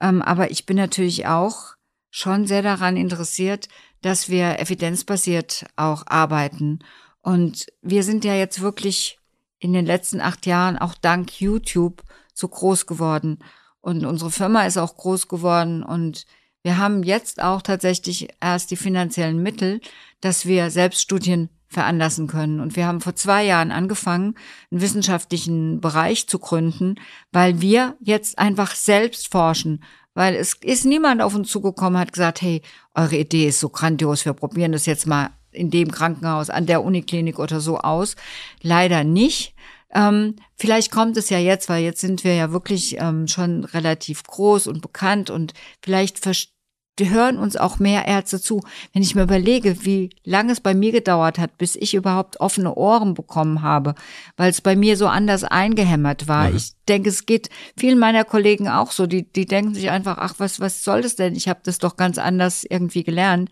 Ähm, aber ich bin natürlich auch schon sehr daran interessiert, dass wir evidenzbasiert auch arbeiten. Und wir sind ja jetzt wirklich in den letzten acht Jahren auch dank YouTube so groß geworden. Und unsere Firma ist auch groß geworden. Und wir haben jetzt auch tatsächlich erst die finanziellen Mittel, dass wir Selbststudien veranlassen können. Und wir haben vor zwei Jahren angefangen, einen wissenschaftlichen Bereich zu gründen, weil wir jetzt einfach selbst forschen. Weil es ist niemand auf uns zugekommen, hat gesagt, hey, eure Idee ist so grandios, wir probieren das jetzt mal in dem Krankenhaus, an der Uniklinik oder so aus. Leider nicht. Ähm, vielleicht kommt es ja jetzt, weil jetzt sind wir ja wirklich ähm, schon relativ groß und bekannt und vielleicht verstehen die hören uns auch mehr Ärzte zu. Wenn ich mir überlege, wie lange es bei mir gedauert hat, bis ich überhaupt offene Ohren bekommen habe, weil es bei mir so anders eingehämmert war. Mhm. Ich denke, es geht vielen meiner Kollegen auch so. Die, die denken sich einfach, ach, was, was soll das denn? Ich habe das doch ganz anders irgendwie gelernt.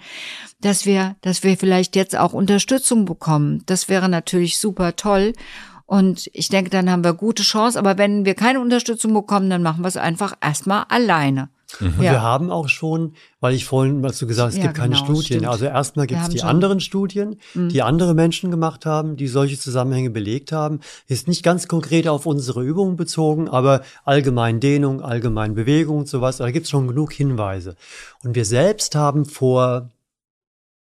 Dass wir, dass wir vielleicht jetzt auch Unterstützung bekommen. Das wäre natürlich super toll. Und ich denke, dann haben wir gute Chance. Aber wenn wir keine Unterstützung bekommen, dann machen wir es einfach erstmal alleine. Mhm. Ja. Wir haben auch schon, weil ich vorhin hast du gesagt, es ja, gibt keine genau, Studien. Stimmt. Also erstmal gibt es die schon. anderen Studien, mhm. die andere Menschen gemacht haben, die solche Zusammenhänge belegt haben. Ist nicht ganz konkret auf unsere Übungen bezogen, aber allgemein Dehnung, allgemein Bewegung und sowas. Da gibt es schon genug Hinweise. Und wir selbst haben vor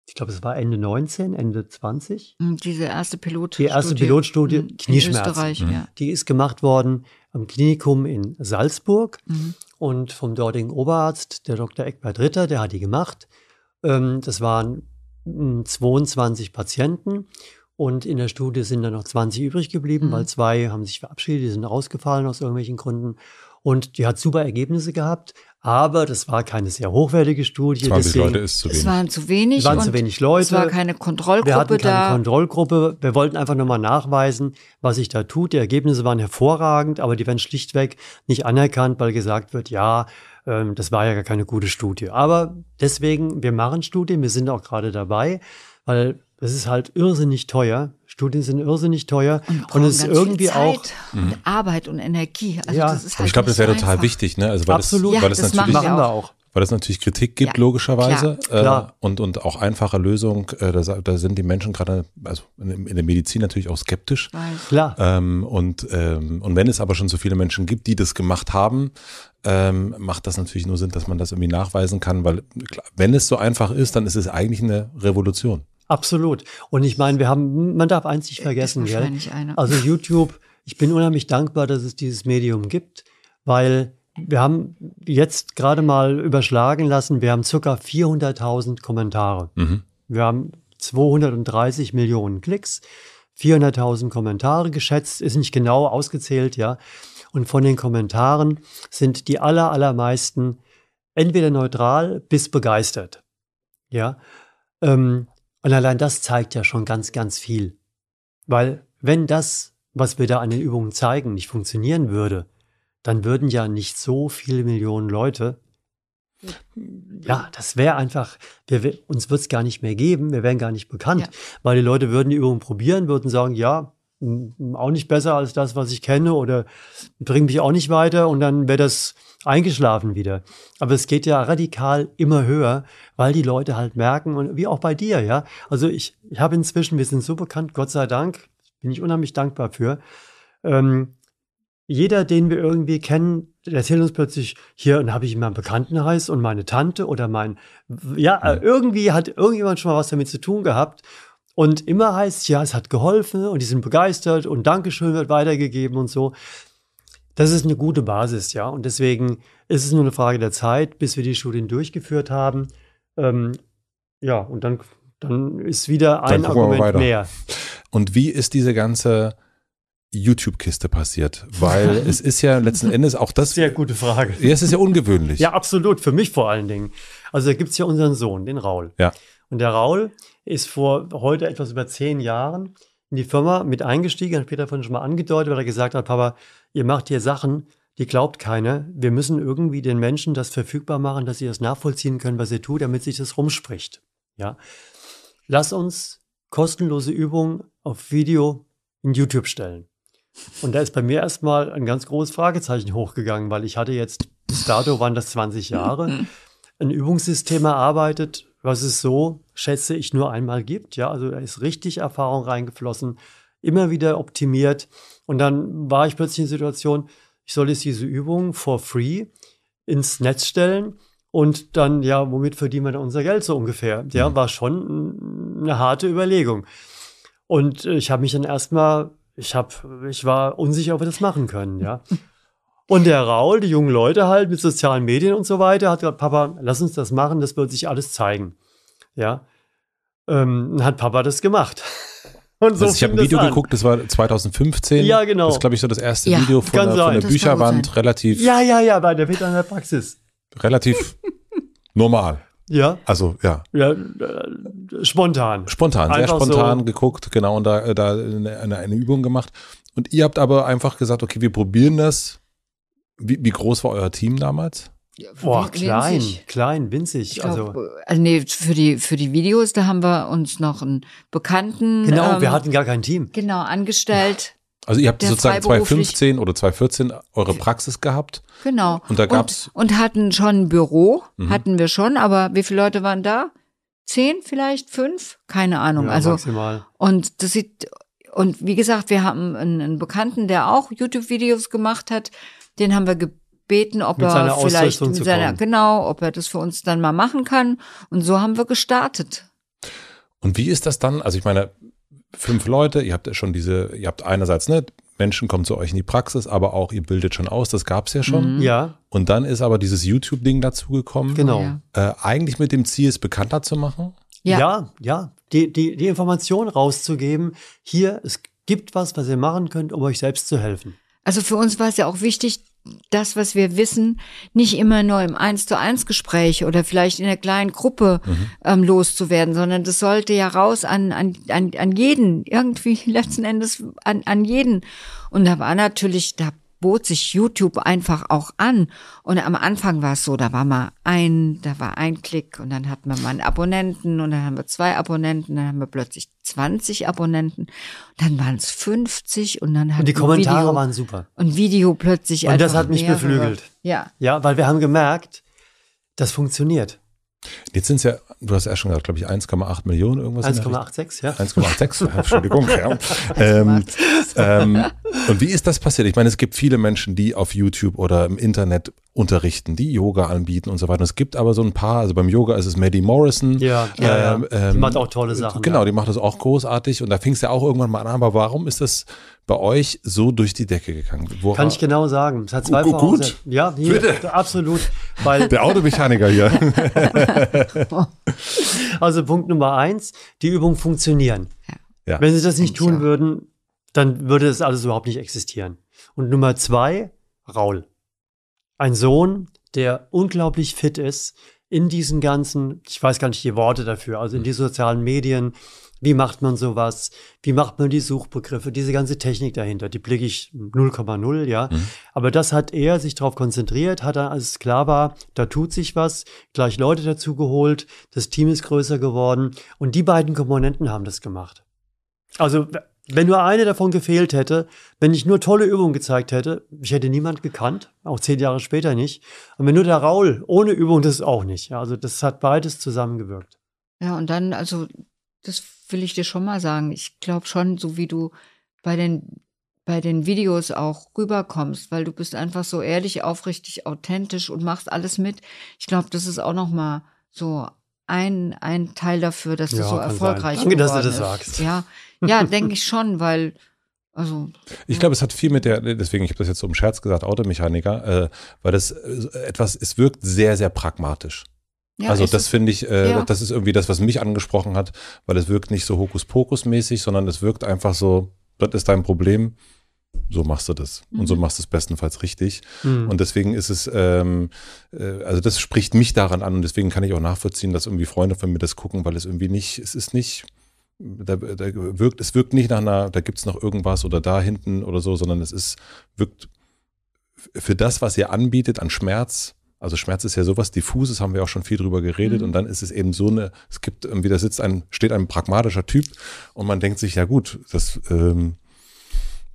ich glaube, es war Ende 19, Ende 20. Mhm, diese erste Pilotstudie. Die erste Pilotstudie, Knieschmerzen. Mhm. Ja. Die ist gemacht worden am Klinikum in Salzburg mhm. und vom dortigen Oberarzt, der Dr. Eckbert Ritter, der hat die gemacht. Ähm, das waren 22 hm, Patienten und in der Studie sind dann noch 20 übrig geblieben, mhm. weil zwei haben sich verabschiedet, die sind rausgefallen aus irgendwelchen Gründen. Und die hat super Ergebnisse gehabt. Aber das war keine sehr hochwertige Studie. 20 deswegen, Leute ist zu wenig. Es waren zu wenig. Es waren zu wenig Leute. Es war keine Kontrollgruppe Wir hatten keine da. Kontrollgruppe. Wir wollten einfach nochmal nachweisen, was sich da tut. Die Ergebnisse waren hervorragend, aber die werden schlichtweg nicht anerkannt, weil gesagt wird, ja, ähm, das war ja gar keine gute Studie. Aber deswegen, wir machen Studien. Wir sind auch gerade dabei, weil das ist halt irrsinnig teuer. Studien sind irrsinnig teuer und, und es ist irgendwie auch und mhm. Arbeit und Energie. Also ja. das ist halt ich glaube, das wäre total wichtig, ne? Also weil Absolut, das, weil ja, das, das natürlich machen wir auch. Weil es natürlich Kritik gibt, ja, logischerweise. Klar, äh, klar. Und, und auch einfache Lösungen. äh, da, da, sind die Menschen gerade, also in, in, der Medizin natürlich auch skeptisch. Weiß. Klar. Ähm, und, ähm, und wenn es aber schon so viele Menschen gibt, die das gemacht haben, ähm, macht das natürlich nur Sinn, dass man das irgendwie nachweisen kann, weil klar, wenn es so einfach ist, dann ist es eigentlich eine Revolution. Absolut. Und ich meine, wir haben, man darf eins nicht äh, vergessen, ist wahrscheinlich gell? Einer. Also YouTube, ich bin unheimlich dankbar, dass es dieses Medium gibt, weil wir haben jetzt gerade mal überschlagen lassen, wir haben circa 400.000 Kommentare. Mhm. Wir haben 230 Millionen Klicks, 400.000 Kommentare geschätzt, ist nicht genau ausgezählt, ja. Und von den Kommentaren sind die aller, allermeisten entweder neutral bis begeistert. Ja. Ähm, und allein das zeigt ja schon ganz, ganz viel. Weil wenn das, was wir da an den Übungen zeigen, nicht funktionieren würde, dann würden ja nicht so viele Millionen Leute, ja, das wäre einfach, wir, uns wird es gar nicht mehr geben, wir wären gar nicht bekannt, ja. weil die Leute würden die Übungen probieren, würden sagen, ja, auch nicht besser als das, was ich kenne oder bringt mich auch nicht weiter und dann wäre das eingeschlafen wieder. Aber es geht ja radikal immer höher, weil die Leute halt merken und wie auch bei dir, ja. Also ich, ich habe inzwischen, wir sind so bekannt, Gott sei Dank, bin ich unheimlich dankbar für. Ähm, jeder, den wir irgendwie kennen, erzählt uns plötzlich, hier und habe ich meinen Bekanntenhaus und meine Tante oder mein, ja, ja, irgendwie hat irgendjemand schon mal was damit zu tun gehabt. Und immer heißt, ja, es hat geholfen und die sind begeistert und Dankeschön wird weitergegeben und so. Das ist eine gute Basis, ja. Und deswegen ist es nur eine Frage der Zeit, bis wir die Studien durchgeführt haben. Ähm, ja, und dann, dann ist wieder ein Argument mehr. Und wie ist diese ganze YouTube-Kiste passiert? Weil es ist ja letzten Endes auch das. Sehr gute Frage. Ja, es ist ja ungewöhnlich. Ja, absolut. Für mich vor allen Dingen. Also da gibt es ja unseren Sohn, den Raul. Ja. Und der Raul ist vor heute etwas über zehn Jahren in die Firma mit eingestiegen, hat Peter vorhin schon mal angedeutet, weil er gesagt hat, Papa, ihr macht hier Sachen, die glaubt keiner. Wir müssen irgendwie den Menschen das verfügbar machen, dass sie das nachvollziehen können, was ihr tut, damit sich das rumspricht. Ja. Lass uns kostenlose Übungen auf Video in YouTube stellen. Und da ist bei mir erstmal ein ganz großes Fragezeichen hochgegangen, weil ich hatte jetzt, bis dato waren das 20 Jahre, ein Übungssystem erarbeitet, was es so, schätze ich, nur einmal gibt. Ja, also da ist richtig Erfahrung reingeflossen, immer wieder optimiert. Und dann war ich plötzlich in der Situation, ich soll jetzt diese Übung for free ins Netz stellen und dann, ja, womit verdienen wir dann unser Geld so ungefähr? Ja, mhm. war schon eine harte Überlegung. Und äh, ich habe mich dann erstmal, ich habe, ich war unsicher, ob wir das machen können, ja. Und der Raul, die jungen Leute halt mit sozialen Medien und so weiter, hat gesagt, Papa, lass uns das machen, das wird sich alles zeigen. Ja. Ähm, hat Papa das gemacht. Und so also ich habe ein Video an. geguckt, das war 2015. Ja, genau. Das ist, glaube ich, so das erste ja, Video von der, von der Bücherwand. Relativ. Ja, ja, ja, bei der Peter in der Praxis. Relativ normal. Ja. Also, ja. ja äh, spontan. Spontan, einfach sehr spontan so. geguckt, genau, und da, äh, da eine, eine, Übung gemacht. Und ihr habt aber einfach gesagt, okay, wir probieren das. Wie, wie groß war euer Team damals? Boah, klein, winzig. klein, winzig. Glaub, also, äh, also nee, für die, für die Videos, da haben wir uns noch einen Bekannten. Genau, ähm, wir hatten gar kein Team. Genau, angestellt. Also ihr habt sozusagen 2015 oder 2014 eure Praxis gehabt. Genau. Und da gab's. Und, und hatten schon ein Büro, mhm. hatten wir schon, aber wie viele Leute waren da? Zehn vielleicht, fünf? Keine Ahnung. Ja, also maximal. Und das sieht, und wie gesagt, wir haben einen, einen Bekannten, der auch YouTube-Videos gemacht hat, den haben wir gebeten beten, ob mit er vielleicht mit seiner, genau, ob er das für uns dann mal machen kann. Und so haben wir gestartet. Und wie ist das dann? Also ich meine, fünf Leute, ihr habt ja schon diese, ihr habt einerseits, ne, Menschen kommen zu euch in die Praxis, aber auch ihr bildet schon aus, das gab es ja schon. Mhm. Ja. Und dann ist aber dieses YouTube-Ding dazugekommen. Genau. Ja. Äh, eigentlich mit dem Ziel, es bekannter zu machen. Ja, ja, ja. Die, die, die Information rauszugeben, hier, es gibt was, was ihr machen könnt, um euch selbst zu helfen. Also für uns war es ja auch wichtig, das, was wir wissen, nicht immer nur im Eins zu eins Gespräch oder vielleicht in einer kleinen Gruppe mhm. ähm, loszuwerden, sondern das sollte ja raus an, an, an, an jeden, irgendwie letzten Endes an, an jeden. Und da war natürlich, da bot sich YouTube einfach auch an. Und am Anfang war es so, da war mal ein, da war ein Klick und dann hatten wir mal einen Abonnenten und dann haben wir zwei Abonnenten, dann haben wir plötzlich 20 Abonnenten, dann waren es 50 und dann hatten Und die Kommentare Video, waren super. Und Video plötzlich Und das hat mich beflügelt. Ja. Ja, weil wir haben gemerkt, das funktioniert. Jetzt sind es ja du hast ja schon gesagt, glaube ich, 1,8 Millionen irgendwas. 1,86, ja. 1,86, Entschuldigung, ja. ähm, ähm, und wie ist das passiert? Ich meine, es gibt viele Menschen, die auf YouTube oder im Internet unterrichten, die Yoga anbieten und so weiter. Und es gibt aber so ein paar, also beim Yoga ist es Maddie Morrison. Ja, ja, ähm, ja. die macht auch tolle Sachen. Genau, ja. die macht das auch großartig. Und da fing es ja auch irgendwann mal an, aber warum ist das bei euch so durch die Decke gegangen? Woran? Kann ich genau sagen. Es hat zwei gut, gut. Ja, hier, Bitte. absolut. Weil Der Automechaniker hier. also Punkt Nummer eins, die Übungen funktionieren. Ja. Wenn sie das nicht tun würden, dann würde das alles überhaupt nicht existieren. Und Nummer zwei, Raul. Ein Sohn, der unglaublich fit ist in diesen ganzen, ich weiß gar nicht die Worte dafür, also in hm. die sozialen Medien, wie macht man sowas? Wie macht man die Suchbegriffe? Diese ganze Technik dahinter, die blicke ich 0,0, ja. Mhm. Aber das hat er sich darauf konzentriert, hat dann, als es klar war, da tut sich was, gleich Leute dazu geholt, das Team ist größer geworden und die beiden Komponenten haben das gemacht. Also, wenn nur eine davon gefehlt hätte, wenn ich nur tolle Übungen gezeigt hätte, ich hätte niemand gekannt, auch zehn Jahre später nicht. Und wenn nur der Raul ohne Übung, das auch nicht. also, das hat beides zusammengewirkt. Ja, und dann, also das will ich dir schon mal sagen. Ich glaube schon, so wie du bei den bei den Videos auch rüberkommst, weil du bist einfach so ehrlich, aufrichtig, authentisch und machst alles mit. Ich glaube, das ist auch noch mal so ein ein Teil dafür, dass ja, du so erfolgreich bist. Danke, dass du das sagst. Ja, ja, denke ich schon, weil also, ich glaube, es hat viel mit der, deswegen, ich habe das jetzt so im Scherz gesagt, Automechaniker, äh, weil das äh, etwas, es wirkt sehr, sehr pragmatisch also das finde ich, äh, ja. das ist irgendwie das, was mich angesprochen hat, weil es wirkt nicht so Hokuspokus-mäßig, sondern es wirkt einfach so, das ist dein Problem, so machst du das. Mhm. Und so mhm. machst du es bestenfalls richtig. Mhm. Und deswegen ist es, ähm, äh, also das spricht mich daran an und deswegen kann ich auch nachvollziehen, dass irgendwie Freunde von mir das gucken, weil es irgendwie nicht, es ist nicht, da, da wirkt, es wirkt nicht nach einer, da gibt es noch irgendwas oder da hinten oder so, sondern es ist, wirkt für das, was ihr anbietet an Schmerz, also Schmerz ist ja sowas diffuses, haben wir auch schon viel drüber geredet. Mhm. Und dann ist es eben so eine, es gibt irgendwie, ähm, da sitzt ein, steht ein pragmatischer Typ und man denkt sich, ja gut, das, ähm,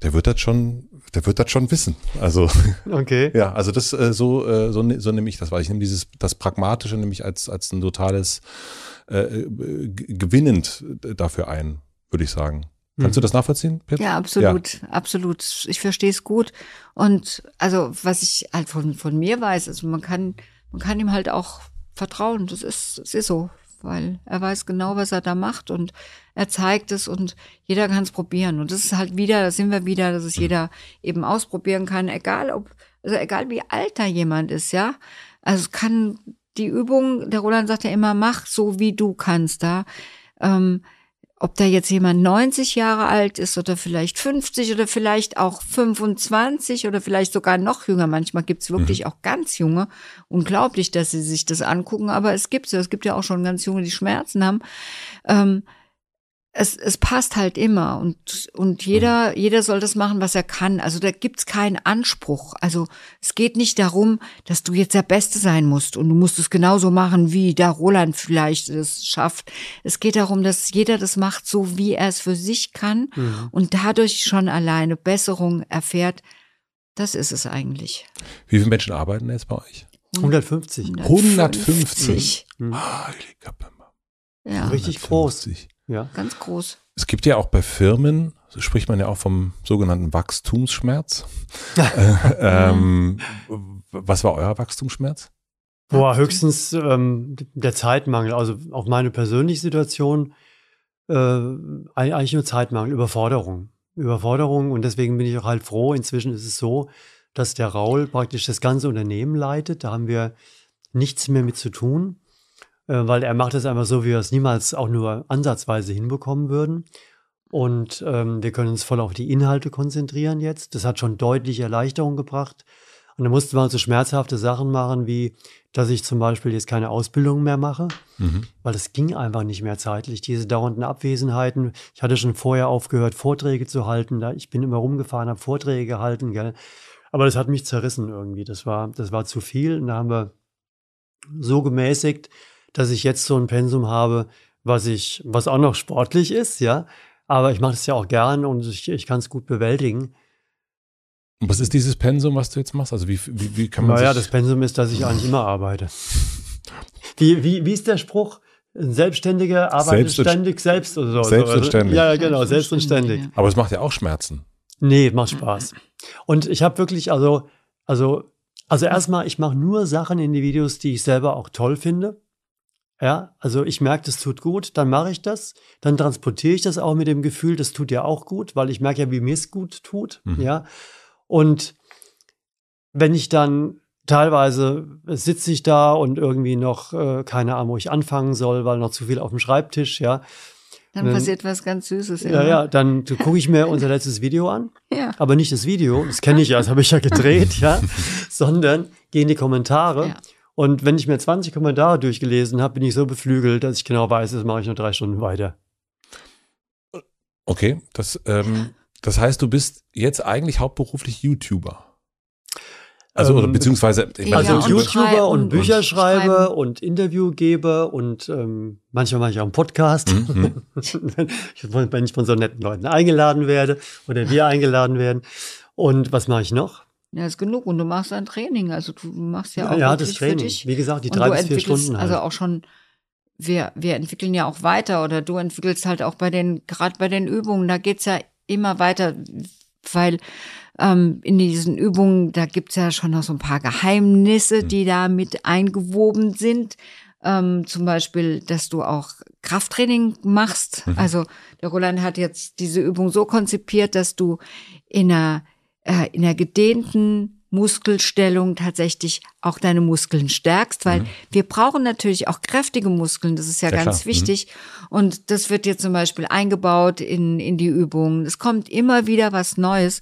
der wird das schon, der wird das schon wissen. Also okay, ja, also das äh, so, äh, so so nehme ich das, weil ich nehme dieses das pragmatische nämlich als als ein totales äh, äh gewinnend dafür ein, würde ich sagen. Kannst du hm. das nachvollziehen, Pip? Ja, absolut, ja. absolut. Ich verstehe es gut. Und also, was ich halt von, von mir weiß, also man kann, man kann ihm halt auch vertrauen. Das ist, das ist so, weil er weiß genau, was er da macht und er zeigt es und jeder kann es probieren. Und das ist halt wieder, da sind wir wieder, dass es mhm. jeder eben ausprobieren kann, egal ob, also egal wie alt da jemand ist, ja. Also es kann die Übung, der Roland sagt ja immer, mach so, wie du kannst da. Ähm, ob da jetzt jemand 90 Jahre alt ist oder vielleicht 50 oder vielleicht auch 25 oder vielleicht sogar noch jünger. Manchmal gibt's wirklich mhm. auch ganz junge. Unglaublich, dass sie sich das angucken, aber es gibt's ja. Es gibt ja auch schon ganz junge, die Schmerzen haben. Ähm, es, es passt halt immer und, und jeder, mhm. jeder soll das machen, was er kann. Also da gibt's keinen Anspruch. Also es geht nicht darum, dass du jetzt der Beste sein musst und du musst es genauso machen, wie da Roland vielleicht es schafft. Es geht darum, dass jeder das macht, so wie er es für sich kann mhm. und dadurch schon alleine Besserung erfährt. Das ist es eigentlich. Wie viele Menschen arbeiten jetzt bei euch? 150. 150. 150. Mhm. Heilige ah, Kappe. Ja. Richtig 150. groß. Ja. Ganz groß. Es gibt ja auch bei Firmen, so spricht man ja auch vom sogenannten Wachstumsschmerz. äh, ähm, was war euer Wachstumsschmerz? Boah, höchstens ähm, der Zeitmangel. Also auch meine persönliche Situation, äh, eigentlich nur Zeitmangel, Überforderung. Überforderung und deswegen bin ich auch halt froh. Inzwischen ist es so, dass der Raul praktisch das ganze Unternehmen leitet. Da haben wir nichts mehr mit zu tun. Äh, weil er macht es einfach so, wie wir es niemals auch nur ansatzweise hinbekommen würden. Und ähm, wir können uns voll auf die Inhalte konzentrieren jetzt. Das hat schon deutliche Erleichterung gebracht. Und da mussten wir so also schmerzhafte Sachen machen, wie dass ich zum Beispiel jetzt keine Ausbildung mehr mache, mhm. weil es ging einfach nicht mehr zeitlich. Diese dauernden Abwesenheiten. Ich hatte schon vorher aufgehört, Vorträge zu halten. Da ich bin immer rumgefahren, habe Vorträge gehalten. Gell? Aber das hat mich zerrissen irgendwie. Das war, das war zu viel. Und da haben wir so gemäßigt, dass ich jetzt so ein Pensum habe, was ich, was auch noch sportlich ist, ja. Aber ich mache das ja auch gern und ich, ich kann es gut bewältigen. Was ist dieses Pensum, was du jetzt machst? Also wie, wie, wie kann man Naja, das Pensum ist, dass ich eigentlich immer arbeite. Wie, wie, wie ist der Spruch? Ein Selbstständiger arbeitet Selbstständig, ständig selbst oder so. Selbstständig. ja, genau, selbstständig. Aber es macht ja auch Schmerzen. Nee, macht Spaß. Und ich habe wirklich, also, also, also erstmal, ich mache nur Sachen in die Videos, die ich selber auch toll finde. Ja, also ich merke, das tut gut, dann mache ich das, dann transportiere ich das auch mit dem Gefühl, das tut ja auch gut, weil ich merke ja, wie mir es gut tut. Mhm. Ja, und wenn ich dann teilweise sitze ich da und irgendwie noch äh, keine Ahnung, wo ich anfangen soll, weil noch zu viel auf dem Schreibtisch, ja. Dann, dann passiert was ganz Süßes. Immer. Ja, ja, dann gucke ich mir unser letztes Video an. Ja. Aber nicht das Video, das kenne ich ja, das habe ich ja gedreht, ja, sondern gehe in die Kommentare. Ja. Und wenn ich mir 20 Kommentare durchgelesen habe, bin ich so beflügelt, dass ich genau weiß, das mache ich nur drei Stunden weiter. Okay, das, ähm, das heißt, du bist jetzt eigentlich hauptberuflich YouTuber. Also, oder, ähm, beziehungsweise, ja, also und YouTuber und, und Bücherschreiber und, und Interviewgeber und ähm, manchmal mache ich auch einen Podcast, mhm. mhm. wenn ich von so netten Leuten eingeladen werde oder wir eingeladen werden. Und was mache ich noch? Ja, ist genug. Und du machst ein Training. Also du machst ja auch. Ja, das Training. Für dich. Wie gesagt, die drei bis vier Stunden. Also halt. Also auch schon, wir, wir entwickeln ja auch weiter oder du entwickelst halt auch bei den, gerade bei den Übungen, da geht's ja immer weiter, weil ähm, in diesen Übungen, da gibt's ja schon noch so ein paar Geheimnisse, mhm. die da mit eingewoben sind. Ähm, zum Beispiel, dass du auch Krafttraining machst. Mhm. Also der Roland hat jetzt diese Übung so konzipiert, dass du in einer äh, in der gedehnten Muskelstellung tatsächlich auch deine Muskeln stärkst, weil mhm. wir brauchen natürlich auch kräftige Muskeln, das ist ja, ja ganz klar. Mhm. wichtig. Mhm. Und das wird dir zum Beispiel eingebaut in, in die Übungen. Es kommt immer wieder was Neues.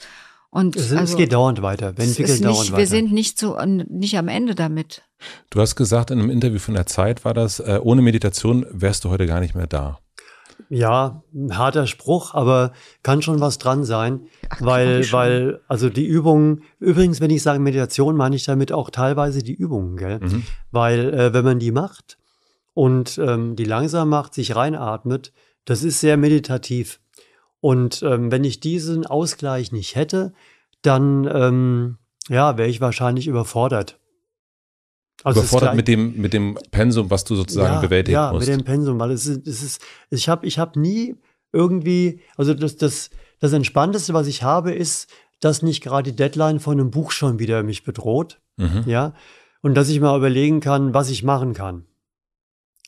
Und es, also, es geht dauernd weiter. Wir, nicht, dauernd weiter. wir sind nicht, zu, nicht am Ende damit. Du hast gesagt, in einem Interview von der Zeit war das, äh, ohne Meditation wärst du heute gar nicht mehr da ja, ein harter Spruch, aber kann schon was dran sein, Ach, weil, weil, also die Übungen, übrigens, wenn ich sage Meditation, meine ich damit auch teilweise die Übungen, gell? Mhm. Weil, äh, wenn man die macht und ähm, die langsam macht, sich reinatmet, das ist sehr meditativ. Und ähm, wenn ich diesen Ausgleich nicht hätte, dann, ähm, ja, wäre ich wahrscheinlich überfordert. Also überfordert mit dem, mit dem Pensum, was du sozusagen ja, bewältigen ja, musst. Ja, mit dem Pensum, weil es ist, es ist ich habe ich hab nie irgendwie, also das, das, das Entspannteste, was ich habe, ist, dass nicht gerade die Deadline von einem Buch schon wieder mich bedroht. Mhm. Ja. Und dass ich mal überlegen kann, was ich machen kann.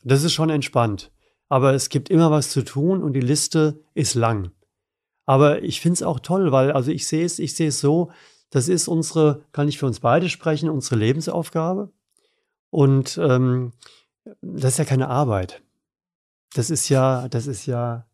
Das ist schon entspannt. Aber es gibt immer was zu tun und die Liste ist lang. Aber ich finde es auch toll, weil, also ich sehe es, ich sehe es so, das ist unsere, kann ich für uns beide sprechen, unsere Lebensaufgabe. Und ähm, das ist ja keine Arbeit. Das ist ja, das ist ja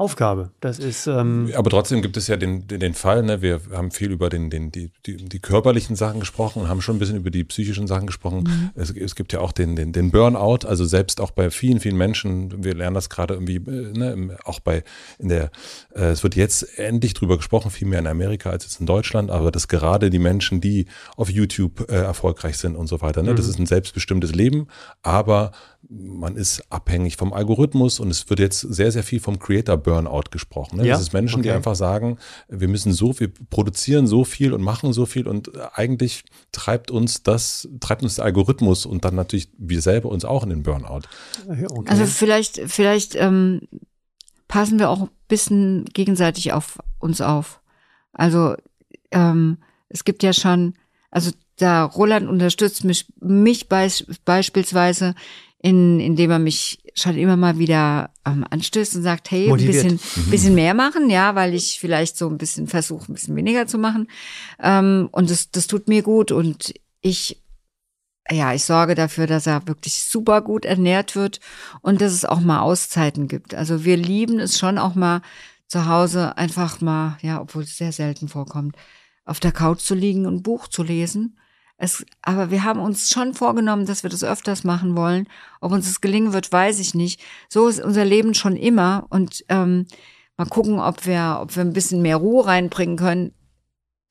Aufgabe. Das ist. Ähm Aber trotzdem gibt es ja den, den, den Fall, ne? wir haben viel über den, den, die, die, die, körperlichen Sachen gesprochen haben schon ein bisschen über die psychischen Sachen gesprochen. Mhm. Es, es, gibt ja auch den, den, den Burnout, also selbst auch bei vielen, vielen Menschen, wir lernen das gerade irgendwie, äh, ne? auch bei in der, äh, es wird jetzt endlich drüber gesprochen, viel mehr in Amerika als jetzt in Deutschland, aber dass gerade die Menschen, die auf YouTube äh, erfolgreich sind und so weiter, ne? Mhm. das ist ein selbstbestimmtes Leben, aber man ist abhängig vom Algorithmus und es wird jetzt sehr, sehr viel vom Creator Burnout gesprochen. Ne? Ja? Das ist Menschen, okay. die einfach sagen, wir müssen so viel, produzieren so viel und machen so viel und äh, eigentlich treibt uns das, treibt uns der Algorithmus und dann natürlich wir selber uns auch in den Burnout. Okay. Also vielleicht, vielleicht ähm, passen wir auch ein bisschen gegenseitig auf uns auf. Also ähm, es gibt ja schon, also da Roland unterstützt mich, mich beis beispielsweise in, indem er mich schon immer mal wieder ähm, anstößt und sagt, hey, Motiviert. ein bisschen, mhm. bisschen mehr machen, ja, weil ich vielleicht so ein bisschen versuche, ein bisschen weniger zu machen. Ähm, und das, das tut mir gut und ich, ja, ich sorge dafür, dass er wirklich super gut ernährt wird und dass es auch mal Auszeiten gibt. Also wir lieben es schon auch mal zu Hause einfach mal, ja, obwohl es sehr selten vorkommt, auf der Couch zu liegen und Buch zu lesen es, aber wir haben uns schon vorgenommen, dass wir das öfters machen wollen. Ob uns das gelingen wird, weiß ich nicht. So ist unser Leben schon immer. Und ähm, mal gucken, ob wir, ob wir ein bisschen mehr Ruhe reinbringen können.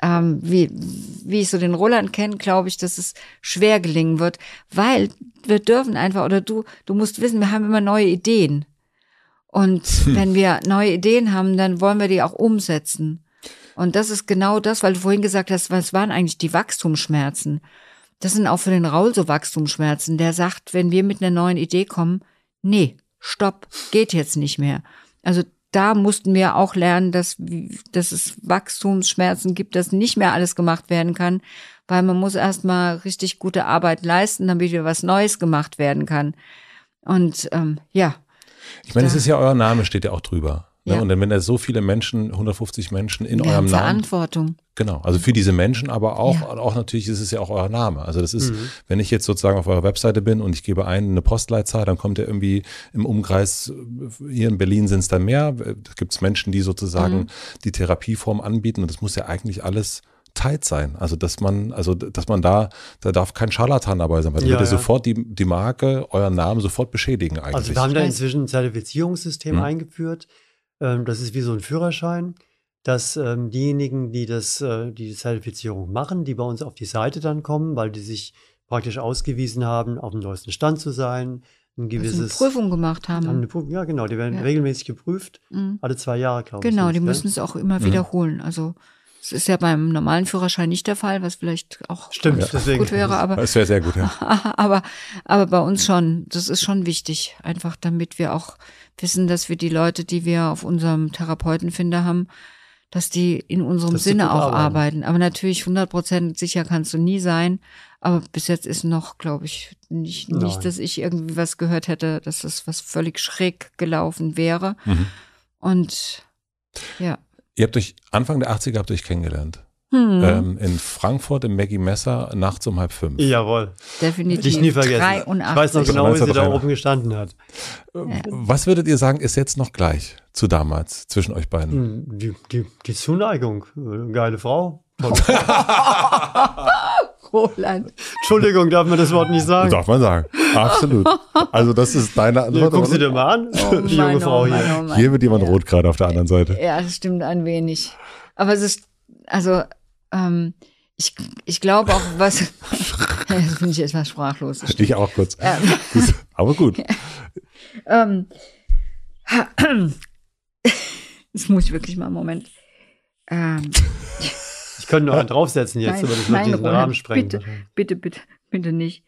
Ähm, wie, wie ich so den Roland kenne, glaube ich, dass es schwer gelingen wird, weil wir dürfen einfach, oder du, du musst wissen, wir haben immer neue Ideen. Und hm. wenn wir neue Ideen haben, dann wollen wir die auch umsetzen. Und das ist genau das, weil du vorhin gesagt hast, was waren eigentlich die Wachstumsschmerzen? Das sind auch für den Raul so Wachstumsschmerzen. Der sagt, wenn wir mit einer neuen Idee kommen, nee, stopp, geht jetzt nicht mehr. Also da mussten wir auch lernen, dass, dass es Wachstumsschmerzen gibt, dass nicht mehr alles gemacht werden kann, weil man muss erstmal richtig gute Arbeit leisten, damit wieder was Neues gemacht werden kann. Und ähm, ja. Ich meine, es ist ja euer Name, steht ja auch drüber. Ne? Ja. Und dann, wenn da so viele Menschen, 150 Menschen in eurem Namen. Verantwortung. Genau, also für diese Menschen, aber auch, ja. auch natürlich ist es ja auch euer Name. Also das ist, mhm. wenn ich jetzt sozusagen auf eurer Webseite bin und ich gebe ein eine Postleitzahl, dann kommt er irgendwie im Umkreis, äh, hier in Berlin sind es dann mehr, da gibt es Menschen, die sozusagen mhm. die Therapieform anbieten und das muss ja eigentlich alles teilt sein. Also dass man, also dass man da, da darf kein Scharlatan dabei sein, weil ja, würde ja. sofort die, die Marke, euren Namen sofort beschädigen also eigentlich. Also wir haben da inzwischen ein Zertifizierungssystem mhm. eingeführt. Ähm, das ist wie so ein Führerschein, dass ähm, diejenigen, die das, äh, die Zertifizierung machen, die bei uns auf die Seite dann kommen, weil die sich praktisch ausgewiesen haben, auf dem neuesten Stand zu sein, ein gewisses also eine Prüfung gemacht haben. haben Prüfung, ja, genau, die werden ja. regelmäßig geprüft, mhm. alle zwei Jahre, glaube ich. Genau, die ne? müssen es auch immer mhm. wiederholen. Also es ist ja beim normalen Führerschein nicht der Fall, was vielleicht auch Stimmt, gut, deswegen, gut wäre. Aber, das wäre sehr gut, ja. aber, aber bei uns schon, das ist schon wichtig, einfach damit wir auch wissen, dass wir die Leute, die wir auf unserem Therapeutenfinder haben, dass die in unserem dass Sinne auch arbeiten. arbeiten. Aber natürlich 100% sicher kannst du nie sein. Aber bis jetzt ist noch, glaube ich, nicht, nicht, dass ich irgendwie was gehört hätte, dass das was völlig schräg gelaufen wäre. Mhm. Und ja. Ihr habt euch Anfang der 80er habt ihr euch kennengelernt. Hm. Ähm, in Frankfurt im Maggie Messer nachts um halb fünf. Jawohl. Definitiv. Dich nie vergessen. Ich weiß noch genau, wie sie da oben gestanden hat. Ja. Ähm, was würdet ihr sagen, ist jetzt noch gleich zu damals zwischen euch beiden? Hm, die, die, die Zuneigung. Geile Frau. Roland. Entschuldigung, darf man das Wort nicht sagen? Darf man sagen. Absolut. Also, das ist deine Antwort. guck sie dir mal an, oh, die junge Mann, Frau oh hier. Mann, oh, Mann. Hier wird jemand ja. rot gerade auf der anderen Seite. Ja, das stimmt ein wenig. Aber es ist, also, ähm, ich, ich glaube auch, was. Jetzt bin ich etwas sprachlos. Ich auch kurz. Ähm. Aber gut. ähm. Das muss ich wirklich mal einen Moment. Ähm. Ich könnte noch einen draufsetzen jetzt, nein, aber das wird diesen Roland, Rahmen sprengen. Bitte, bitte, bitte, bitte nicht.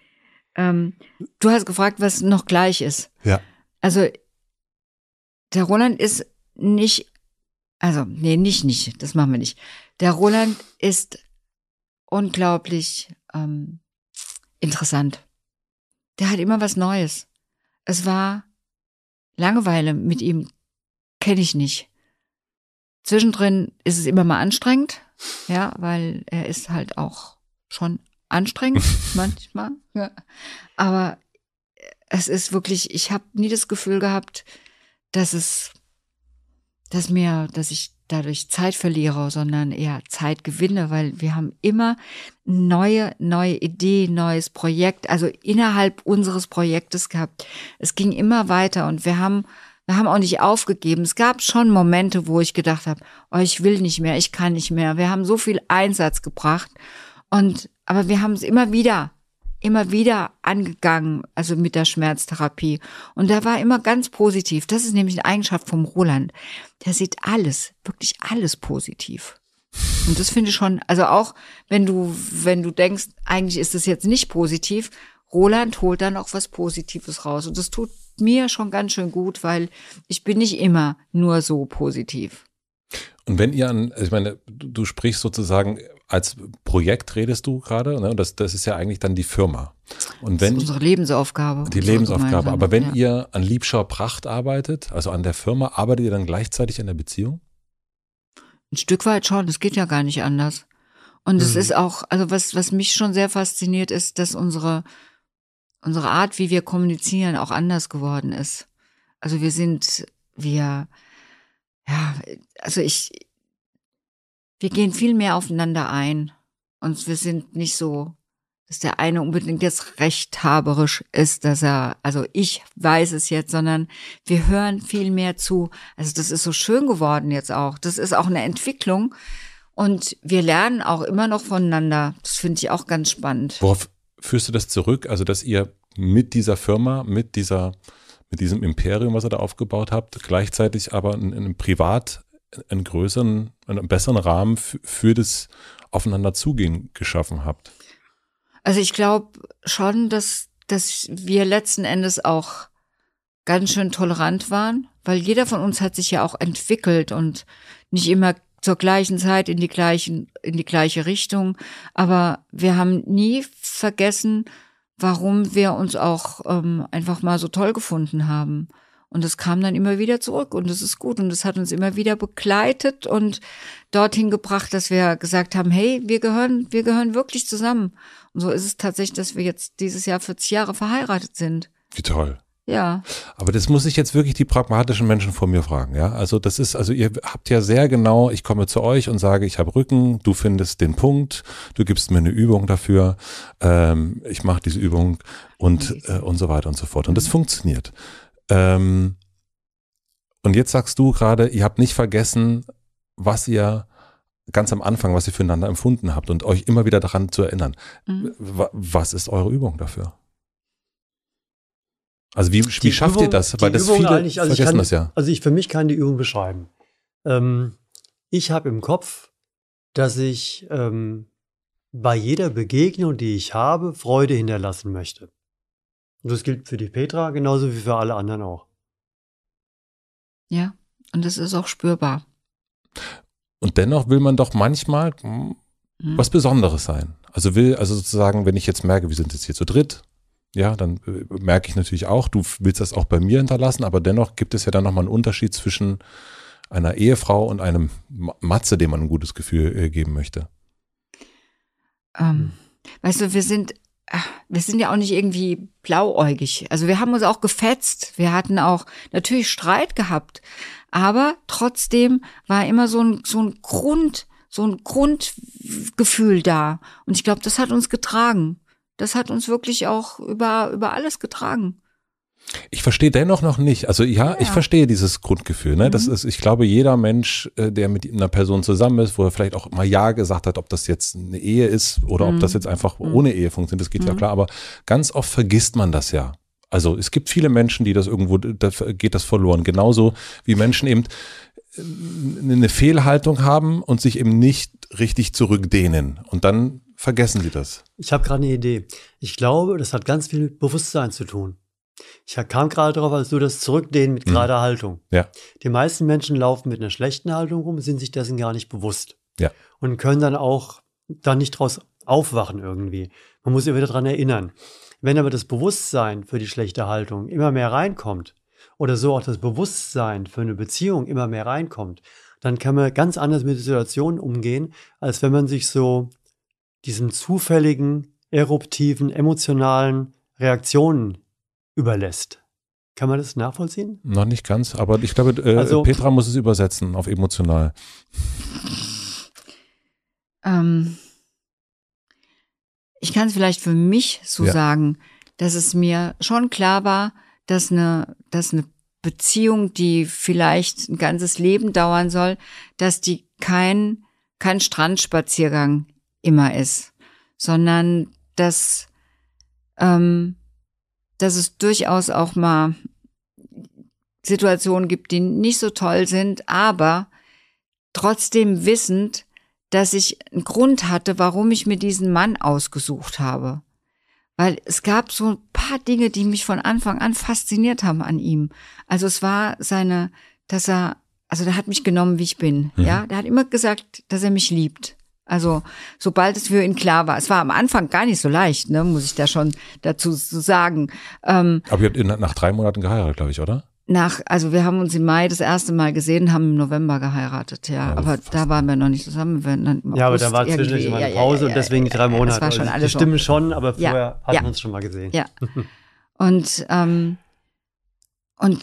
Ähm, du hast gefragt, was noch gleich ist. Ja. Also, der Roland ist nicht, also, nee, nicht, nicht, das machen wir nicht. Der Roland ist unglaublich ähm, interessant. Der hat immer was Neues. Es war Langeweile mit ihm, kenne ich nicht. Zwischendrin ist es immer mal anstrengend, ja, weil er ist halt auch schon anstrengend manchmal. Ja. Aber es ist wirklich, ich habe nie das Gefühl gehabt, dass es, dass mir, dass ich dadurch Zeitverlierer, sondern eher Zeitgewinne, weil wir haben immer neue, neue Idee, neues Projekt, also innerhalb unseres Projektes gehabt. Es ging immer weiter und wir haben wir haben auch nicht aufgegeben. Es gab schon Momente, wo ich gedacht habe, oh, ich will nicht mehr, ich kann nicht mehr. Wir haben so viel Einsatz gebracht und aber wir haben es immer wieder immer wieder angegangen, also mit der Schmerztherapie. Und da war immer ganz positiv. Das ist nämlich eine Eigenschaft vom Roland. Der sieht alles, wirklich alles positiv. Und das finde ich schon, also auch wenn du, wenn du denkst, eigentlich ist es jetzt nicht positiv, Roland holt dann auch was Positives raus. Und das tut mir schon ganz schön gut, weil ich bin nicht immer nur so positiv. Und wenn ihr an, also ich meine, du sprichst sozusagen als Projekt redest du gerade, ne? und das, das ist ja eigentlich dann die Firma. Und wenn, das ist unsere Lebensaufgabe. Die Lebensaufgabe. Aber wenn ja. ihr an Liebscher Pracht arbeitet, also an der Firma, arbeitet ihr dann gleichzeitig an der Beziehung? Ein Stück weit schon, es geht ja gar nicht anders. Und mhm. es ist auch, also was, was mich schon sehr fasziniert ist, dass unsere, unsere Art, wie wir kommunizieren, auch anders geworden ist. Also wir sind, wir, ja, also ich, wir gehen viel mehr aufeinander ein und wir sind nicht so, dass der eine unbedingt jetzt rechthaberisch ist, dass er, also ich weiß es jetzt, sondern wir hören viel mehr zu. Also das ist so schön geworden jetzt auch. Das ist auch eine Entwicklung und wir lernen auch immer noch voneinander. Das finde ich auch ganz spannend. Worauf führst du das zurück? Also, dass ihr mit dieser Firma, mit dieser mit diesem Imperium, was ihr da aufgebaut habt, gleichzeitig aber ein, ein privat einen größeren, einen besseren Rahmen für das Aufeinanderzugehen geschaffen habt? Also ich glaube schon, dass, dass wir letzten Endes auch ganz schön tolerant waren, weil jeder von uns hat sich ja auch entwickelt und nicht immer zur gleichen Zeit in die gleichen, in die gleiche Richtung. Aber wir haben nie vergessen, warum wir uns auch ähm, einfach mal so toll gefunden haben. Und das kam dann immer wieder zurück und das ist gut und das hat uns immer wieder begleitet und dorthin gebracht, dass wir gesagt haben, hey, wir gehören, wir gehören wirklich zusammen. Und so ist es tatsächlich, dass wir jetzt dieses Jahr 40 Jahre verheiratet sind. Wie toll. Ja. Aber das muss ich jetzt wirklich die pragmatischen Menschen vor mir fragen, ja? Also das ist, also ihr habt ja sehr genau, ich komme zu euch und sage, ich habe Rücken, du findest den Punkt, du gibst mir eine Übung dafür, ähm, ich mache diese Übung und, äh, und so weiter und so fort. Und das funktioniert. Ähm, und jetzt sagst du gerade, ihr habt nicht vergessen, was ihr ganz am Anfang, was ihr füreinander empfunden habt und euch immer wieder daran zu erinnern. Mhm. Was ist eure Übung dafür? Also wie, wie schafft Übung, ihr das? Weil das Übung viele also vergessen kann, das ja. Also ich für mich kann die Übung beschreiben. Ähm, ich habe im Kopf, dass ich ähm, bei jeder Begegnung, die ich habe, Freude hinterlassen möchte. Und das gilt für die Petra genauso wie für alle anderen auch. Ja, und das ist auch spürbar. Und dennoch will man doch manchmal hm, hm. was Besonderes sein. Also will, also sozusagen, wenn ich jetzt merke, wir sind jetzt hier zu dritt, ja, dann äh, merke ich natürlich auch, du willst das auch bei mir hinterlassen, aber dennoch gibt es ja dann nochmal einen Unterschied zwischen einer Ehefrau und einem Matze, dem man ein gutes Gefühl äh, geben möchte. Ähm, hm. weißt du, wir sind wir sind ja auch nicht irgendwie blauäugig. Also wir haben uns auch gefetzt. Wir hatten auch natürlich Streit gehabt. Aber trotzdem war immer so ein, so ein Grund, so ein Grundgefühl da. Und ich glaube, das hat uns getragen. Das hat uns wirklich auch über, über alles getragen. Ich verstehe dennoch noch nicht. Also ja, ja. ich verstehe dieses Grundgefühl. Ne? Mhm. Das ist, ich glaube, jeder Mensch, äh, der mit einer Person zusammen ist, wo er vielleicht auch mal Ja gesagt hat, ob das jetzt eine Ehe ist oder mhm. ob das mhm. jetzt einfach mhm. ohne Ehe funktioniert, das geht ja mhm. klar. Aber ganz oft vergisst man das ja. Also es gibt viele Menschen, die das irgendwo, da geht das verloren. Genauso wie Menschen eben äh, eine Fehlhaltung haben und sich eben nicht richtig zurückdehnen. Und dann vergessen sie das. Ich habe gerade eine Idee. Ich glaube, das hat ganz viel mit Bewusstsein zu tun. Ich kam gerade darauf, als du das Zurückdehnen mit mhm. gerader Haltung. Ja. Die meisten Menschen laufen mit einer schlechten Haltung rum, sind sich dessen gar nicht bewusst. Ja. Und können dann auch dann nicht draus aufwachen irgendwie. Man muss immer wieder daran erinnern. Wenn aber das Bewusstsein für die schlechte Haltung immer mehr reinkommt oder so auch das Bewusstsein für eine Beziehung immer mehr reinkommt, dann kann man ganz anders mit der Situation umgehen, als wenn man sich so diesen zufälligen, eruptiven, emotionalen Reaktionen überlässt. Kann man das nachvollziehen? Noch nicht ganz, aber ich glaube, äh, also, Petra muss es übersetzen auf emotional. Ähm, ich kann es vielleicht für mich so ja. sagen, dass es mir schon klar war, dass eine, dass eine Beziehung, die vielleicht ein ganzes Leben dauern soll, dass die kein, kein Strandspaziergang immer ist, sondern dass ähm, dass es durchaus auch mal Situationen gibt, die nicht so toll sind, aber trotzdem wissend, dass ich einen Grund hatte, warum ich mir diesen Mann ausgesucht habe. Weil es gab so ein paar Dinge, die mich von Anfang an fasziniert haben an ihm. Also es war seine, dass er, also der hat mich genommen, wie ich bin. Mhm. Ja, der hat immer gesagt, dass er mich liebt. Also sobald es für ihn klar war, es war am Anfang gar nicht so leicht, ne, muss ich da schon dazu sagen. Ähm, Aber ihr habt ihn nach drei Monaten geheiratet, glaube ich, oder? Nach, also wir haben uns im Mai das erste Mal gesehen, haben im November geheiratet, ja. ja aber da waren wir noch nicht zusammen. Wir dann ja, aber da war zwischendurch immer eine Pause ja, ja, und deswegen die drei Monate. Das war schon also alles. Wir stimmen schon, aber vorher hatten wir uns schon mal gesehen. Ja. und, ähm, und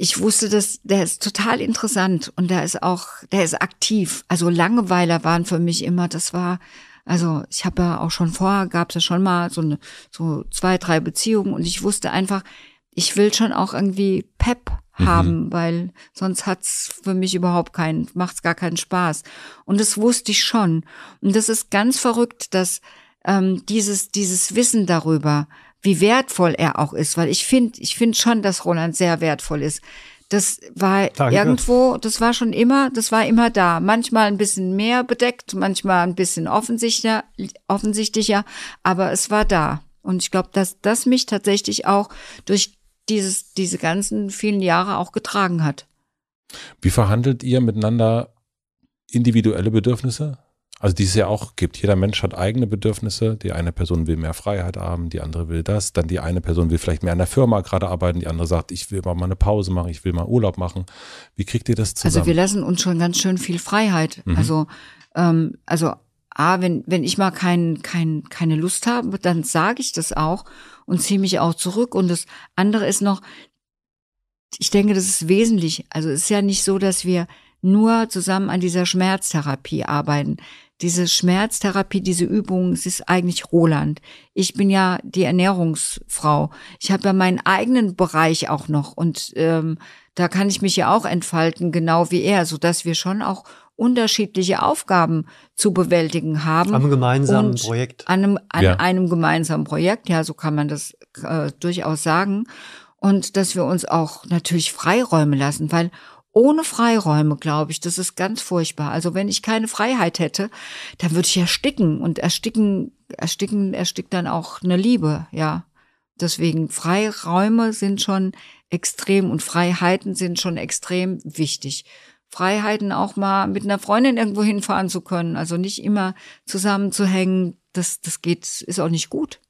ich wusste, dass der ist total interessant und der ist auch, der ist aktiv. Also Langeweiler waren für mich immer, das war, also ich habe ja auch schon vorher, gab es ja schon mal so, eine, so zwei, drei Beziehungen und ich wusste einfach, ich will schon auch irgendwie Pep mhm. haben, mhm. weil sonst hat's für mich überhaupt keinen, macht's gar keinen Spaß. Und das wusste ich schon. Und das ist ganz verrückt, dass ähm, dieses, dieses Wissen darüber, wie wertvoll er auch ist, weil ich finde, ich finde schon, dass Roland sehr wertvoll ist. Das war Danke. irgendwo, das war schon immer, das war immer da. Manchmal ein bisschen mehr bedeckt, manchmal ein bisschen offensichtlicher, offensichtlicher aber es war da. Und ich glaube, dass das mich tatsächlich auch durch dieses, diese ganzen vielen Jahre auch getragen hat. Wie verhandelt ihr miteinander individuelle Bedürfnisse? Also die es ja auch gibt. Jeder Mensch hat eigene Bedürfnisse. Die eine Person will mehr Freiheit haben, die andere will das. Dann die eine Person will vielleicht mehr an der Firma gerade arbeiten, die andere sagt, ich will mal eine Pause machen, ich will mal Urlaub machen. Wie kriegt ihr das zusammen? Also wir lassen uns schon ganz schön viel Freiheit. Mhm. Also, ähm, also A, wenn, wenn ich mal kein, kein, keine Lust habe, dann sage ich das auch und ziehe mich auch zurück. Und das andere ist noch, ich denke, das ist wesentlich. Also es ist ja nicht so, dass wir nur zusammen an dieser Schmerztherapie arbeiten diese Schmerztherapie, diese Übung, es ist eigentlich Roland. Ich bin ja die Ernährungsfrau. Ich habe ja meinen eigenen Bereich auch noch und ähm, da kann ich mich ja auch entfalten, genau wie er, so dass wir schon auch unterschiedliche Aufgaben zu bewältigen haben. Am gemeinsamen Projekt. An, einem, an ja. einem gemeinsamen Projekt, ja, so kann man das äh, durchaus sagen. Und dass wir uns auch natürlich Freiräume lassen, weil ohne Freiräume, glaube ich. Das ist ganz furchtbar. Also wenn ich keine Freiheit hätte, dann würde ich ersticken und ersticken, ersticken, erstickt dann auch eine Liebe, ja. Deswegen Freiräume sind schon extrem und Freiheiten sind schon extrem wichtig. Freiheiten auch mal mit einer Freundin irgendwo hinfahren zu können, also nicht immer zusammenzuhängen, das, das geht, ist auch nicht gut.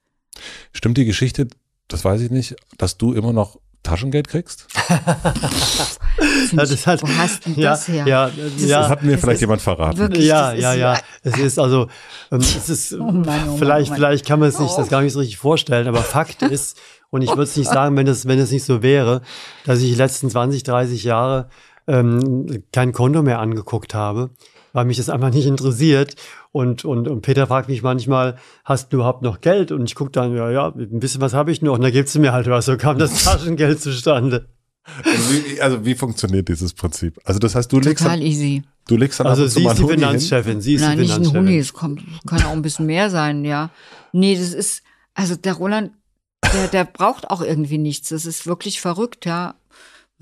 Stimmt die Geschichte, das weiß ich nicht, dass du immer noch Taschengeld kriegst? das hat, Wo hast denn ja, das her? Ja, das, ja, das hat mir das vielleicht jemand verraten. Wirklich, ja, ja, ja. Es ist also, ähm, es ist, oh, oh Mann, oh vielleicht, Mann. vielleicht kann man sich nicht, das oh. gar nicht so richtig vorstellen, aber Fakt ist, und ich würde es nicht sagen, wenn es, wenn nicht so wäre, dass ich die letzten 20, 30 Jahre ähm, kein Konto mehr angeguckt habe weil mich das einfach nicht interessiert. Und, und, und Peter fragt mich manchmal, hast du überhaupt noch Geld? Und ich gucke dann, ja, ja, ein bisschen was habe ich noch. Und da gibt's mir halt was. So kam das Taschengeld zustande. Also wie, also wie funktioniert dieses Prinzip? Also das heißt, du Total legst... Total easy. Du legst dann also sie ist die Finanzchefin. Hin. Sie ist Nein, die Finanzchefin. ein Huni, es kommt, kann auch ein bisschen mehr sein, ja. Nee, das ist, also der Roland, der, der braucht auch irgendwie nichts. Das ist wirklich verrückt, ja.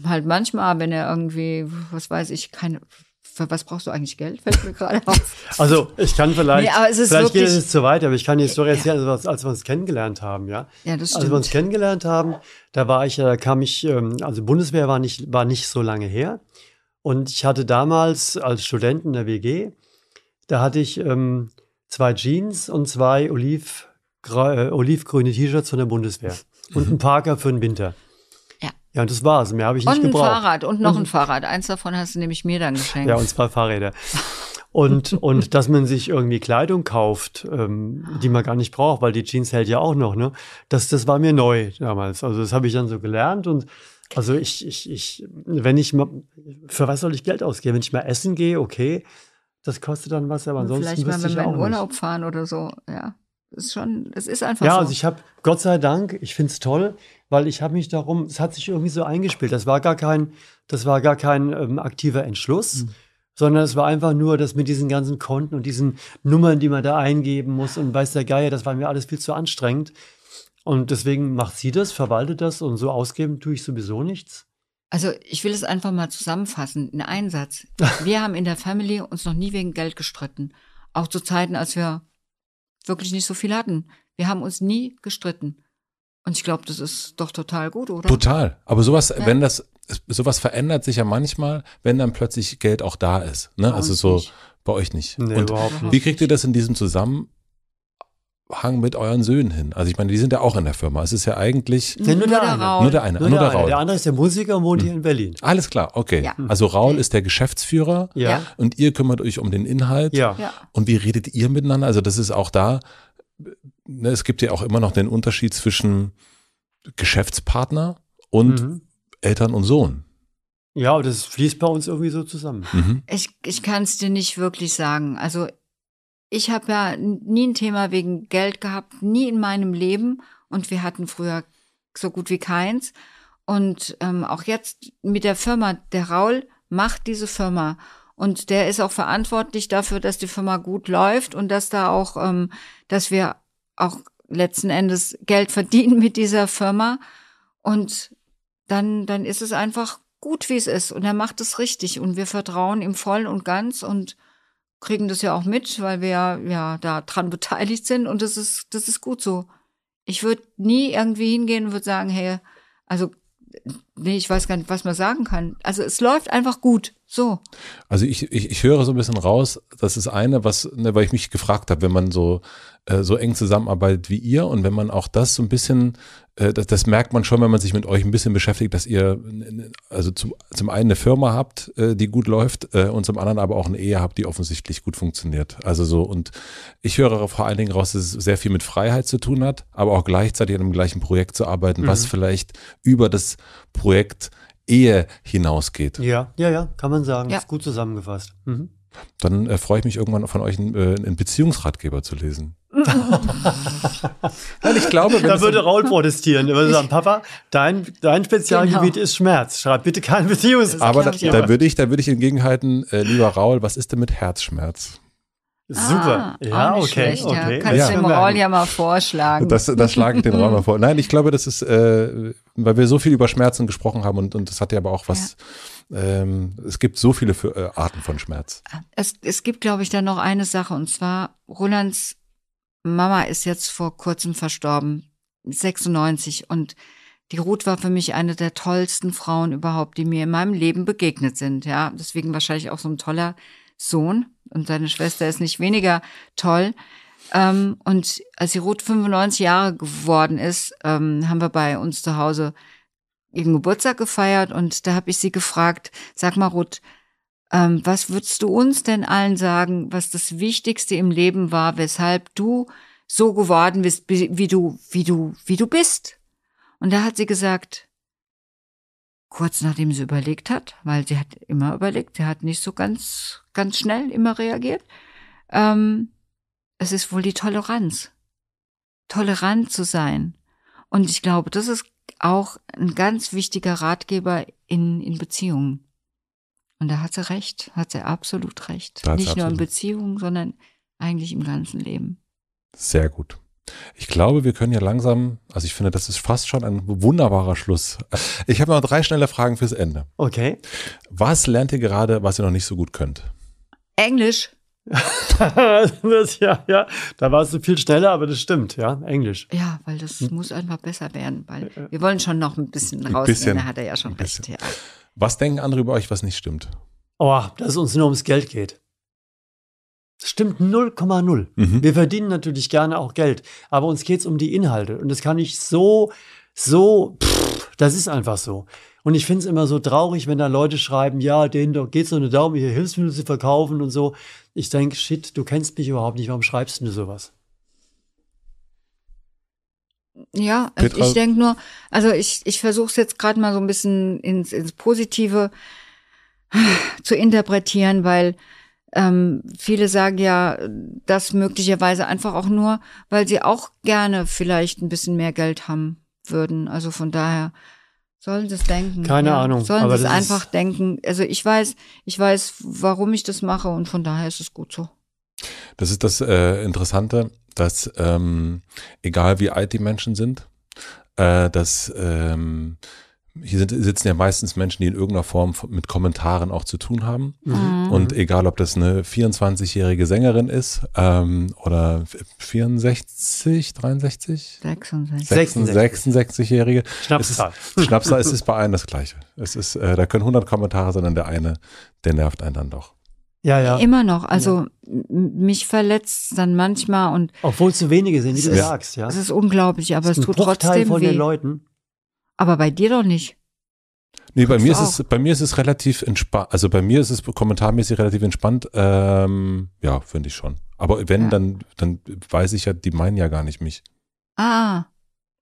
Halt manchmal, wenn er irgendwie, was weiß ich, keine, für was brauchst du eigentlich Geld? Fällt mir gerade auf. Also ich kann vielleicht, nee, vielleicht wirklich, geht es zu weit, aber ich kann die Story erzählen, als, als wir uns kennengelernt haben, ja. Ja, das stimmt. Als wir uns kennengelernt haben, da war ich, da äh, kam ich, ähm, also Bundeswehr war nicht, war nicht so lange her. Und ich hatte damals als Student in der WG, da hatte ich ähm, zwei Jeans und zwei oliv, äh, olivgrüne T-Shirts von der Bundeswehr. Und einen Parker für den Winter. Ja, und das war's. Mehr habe ich und nicht gebraucht. Und ein Fahrrad und noch ein Fahrrad. Eins davon hast du nämlich mir dann geschenkt. Ja, und zwei Fahrräder. Und, und dass man sich irgendwie Kleidung kauft, ähm, die man gar nicht braucht, weil die Jeans hält ja auch noch, ne? Das, das war mir neu damals. Also das habe ich dann so gelernt und also ich, ich, ich, wenn ich mal, für was soll ich Geld ausgeben? Wenn ich mal essen gehe, okay, das kostet dann was, aber ansonsten. Vielleicht mal, wenn wir in Urlaub nicht. fahren oder so, ja ist schon, es ist einfach ja, so. also ich habe, Gott sei Dank, ich finde es toll, weil ich habe mich darum, es hat sich irgendwie so eingespielt. Das war gar kein, das war gar kein ähm, aktiver Entschluss. Mhm. Sondern es war einfach nur, dass mit diesen ganzen Konten und diesen Nummern, die man da eingeben muss und weiß der Geier, das war mir alles viel zu anstrengend. Und deswegen macht sie das, verwaltet das und so ausgeben tue ich sowieso nichts. Also ich will es einfach mal zusammenfassen in einen Satz. Wir haben in der Family uns noch nie wegen Geld gestritten. Auch zu Zeiten, als wir wirklich nicht so viel hatten. Wir haben uns nie gestritten. Und ich glaube, das ist doch total gut, oder? Total. Aber sowas, ja. wenn das, sowas verändert sich ja manchmal, wenn dann plötzlich Geld auch da ist. Ne? also so nicht. bei euch nicht. Nee, und überhaupt nicht. Wie kriegt ihr das in diesem Zusammen, Hang mit euren Söhnen hin. Also ich meine, die sind ja auch in der Firma. Es ist ja eigentlich nur, nur, der, der Raul. nur der eine. Nur, nur der, der, Raul. der andere ist der Musiker und wohnt hm. hier in Berlin. Alles klar, okay. Ja. Also Raul ist der Geschäftsführer ja. und ihr kümmert euch um den Inhalt. Ja. Und wie redet ihr miteinander? Also das ist auch da, ne, es gibt ja auch immer noch den Unterschied zwischen Geschäftspartner und mhm. Eltern und Sohn. Ja, das fließt bei uns irgendwie so zusammen. Mhm. Ich, ich kann es dir nicht wirklich sagen. Also ich habe ja nie ein Thema wegen Geld gehabt, nie in meinem Leben. Und wir hatten früher so gut wie keins. Und ähm, auch jetzt mit der Firma, der Raul macht diese Firma. Und der ist auch verantwortlich dafür, dass die Firma gut läuft und dass da auch, ähm, dass wir auch letzten Endes Geld verdienen mit dieser Firma. Und dann, dann ist es einfach gut, wie es ist. Und er macht es richtig. Und wir vertrauen ihm voll und ganz. Und kriegen das ja auch mit, weil wir ja, ja da dran beteiligt sind und das ist, das ist gut so. Ich würde nie irgendwie hingehen und würde sagen, hey, also, nee, ich weiß gar nicht, was man sagen kann. Also es läuft einfach gut. So. Also ich, ich, ich höre so ein bisschen raus, das ist eine, was, ne, weil ich mich gefragt habe, wenn man so, äh, so eng zusammenarbeitet wie ihr und wenn man auch das so ein bisschen, äh, das, das merkt man schon, wenn man sich mit euch ein bisschen beschäftigt, dass ihr also zum, zum einen eine Firma habt, äh, die gut läuft äh, und zum anderen aber auch eine Ehe habt, die offensichtlich gut funktioniert. Also so, und ich höre vor allen Dingen raus, dass es sehr viel mit Freiheit zu tun hat, aber auch gleichzeitig an einem gleichen Projekt zu arbeiten, mhm. was vielleicht über das Projekt Ehe hinausgeht. Ja, ja, ja, kann man sagen. Ja. Ist gut zusammengefasst. Mhm. Dann äh, freue ich mich irgendwann von euch einen, äh, einen Beziehungsratgeber zu lesen. Nein, ich glaube, da würde Raul protestieren. Er würde sagen, Papa, dein, dein Spezialgebiet genau. ist Schmerz. Schreib bitte keinen Beziehungsratgeber. Aber da, da, würde ich, da ich entgegenhalten, äh, lieber Raul, was ist denn mit Herzschmerz? Super. Ah, ja, okay, schlecht, okay. Ja. Kannst ja. du dem Raul ja mal vorschlagen. Das, das schlage ich dem Raul mal vor. Nein, ich glaube, das ist, äh, weil wir so viel über Schmerzen gesprochen haben und, und das hat ja aber auch was. Ja. Ähm, es gibt so viele für, äh, Arten von Schmerz. Es, es gibt, glaube ich, da noch eine Sache und zwar Rolands Mama ist jetzt vor kurzem verstorben, 96 und die Ruth war für mich eine der tollsten Frauen überhaupt, die mir in meinem Leben begegnet sind. Ja, deswegen wahrscheinlich auch so ein toller Sohn und seine Schwester ist nicht weniger toll. Ähm, und als sie Ruth 95 Jahre geworden ist, ähm, haben wir bei uns zu Hause ihren Geburtstag gefeiert und da habe ich sie gefragt, sag mal Ruth, ähm, was würdest du uns denn allen sagen, was das Wichtigste im Leben war, weshalb du so geworden bist, wie du, wie du, wie du bist? Und da hat sie gesagt, kurz nachdem sie überlegt hat, weil sie hat immer überlegt, sie hat nicht so ganz, ganz schnell immer reagiert, ähm, es ist wohl die Toleranz. Tolerant zu sein. Und ich glaube, das ist auch ein ganz wichtiger Ratgeber in, in Beziehungen. Und da hat sie recht, hat sie absolut recht. Nicht absolut. nur in Beziehungen, sondern eigentlich im ganzen Leben. Sehr gut. Ich glaube, wir können ja langsam, also ich finde, das ist fast schon ein wunderbarer Schluss. Ich habe noch drei schnelle Fragen fürs Ende. Okay. Was lernt ihr gerade, was ihr noch nicht so gut könnt? Englisch. das, ja, ja, da warst du viel schneller, aber das stimmt, ja, Englisch. Ja, weil das hm. muss einfach besser werden, weil äh, äh. wir wollen schon noch ein bisschen rausnehmen, da hat er ja schon recht. Ja. Was denken andere über euch, was nicht stimmt? Oh, dass es uns nur ums Geld geht. Das stimmt 0,0. Mhm. Wir verdienen natürlich gerne auch Geld, aber uns geht es um die Inhalte und das kann ich so so, pff, das ist einfach so. Und ich finde es immer so traurig, wenn da Leute schreiben, ja, denen doch geht's so eine Daumen, hier Hilfsmittel zu verkaufen und so. Ich denke, shit, du kennst mich überhaupt nicht, warum schreibst du sowas? Ja, also Petra. ich denke nur, also ich, ich versuche es jetzt gerade mal so ein bisschen ins, ins Positive zu interpretieren, weil ähm, viele sagen ja, das möglicherweise einfach auch nur, weil sie auch gerne vielleicht ein bisschen mehr Geld haben würden. Also von daher sollen sie es denken. Keine ja. Ahnung. Sollen sie es einfach denken. Also ich weiß, ich weiß, warum ich das mache und von daher ist es gut so. Das ist das äh, Interessante, dass ähm, egal wie alt die Menschen sind, äh, dass ähm, hier sind, sitzen ja meistens Menschen, die in irgendeiner Form mit Kommentaren auch zu tun haben. Mhm. Und mhm. egal, ob das eine 24-jährige Sängerin ist ähm, oder 64, 63? 66. 66. jährige Schnapszahl. Es ist, es bei allen das Gleiche. Es ist, äh, da können 100 Kommentare, sondern der eine, der nervt einen dann doch. Ja, ja. Immer noch. Also ja. mich verletzt es dann manchmal und. Obwohl es zu wenige sind, wie du sagst, ja. Es ist unglaublich, aber es, es tut Bruchteil trotzdem von weh. den Leuten. Aber bei dir doch nicht. Nee, bei mir, ist es, bei mir ist es relativ entspannt. Also bei mir ist es kommentarmäßig relativ entspannt. Ähm, ja, finde ich schon. Aber wenn, ja. dann, dann weiß ich ja, die meinen ja gar nicht mich. Ah.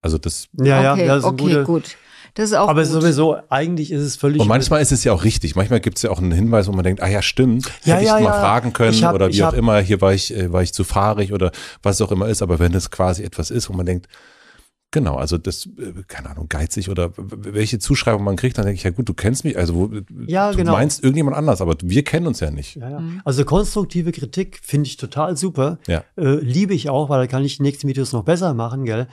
Also das. Ja, okay, ja, das okay, gute, gut. Das ist auch aber gut. sowieso, eigentlich ist es völlig. Und manchmal ist es ja auch richtig. Manchmal gibt es ja auch einen Hinweis, wo man denkt, ah ja, stimmt, ja, hätte ja, ich ja, mal fragen können hab, oder wie auch immer, hier war ich, äh, war ich zu fahrig oder was auch immer ist. Aber wenn es quasi etwas ist, wo man denkt, Genau, also das, äh, keine Ahnung, geizig oder welche Zuschreibung man kriegt, dann denke ich, ja gut, du kennst mich, also äh, ja, du genau. meinst irgendjemand anders, aber wir kennen uns ja nicht. Ja, ja. Mhm. Also konstruktive Kritik finde ich total super. Äh, liebe ich auch, weil da kann ich die nächsten Videos noch besser machen, gell?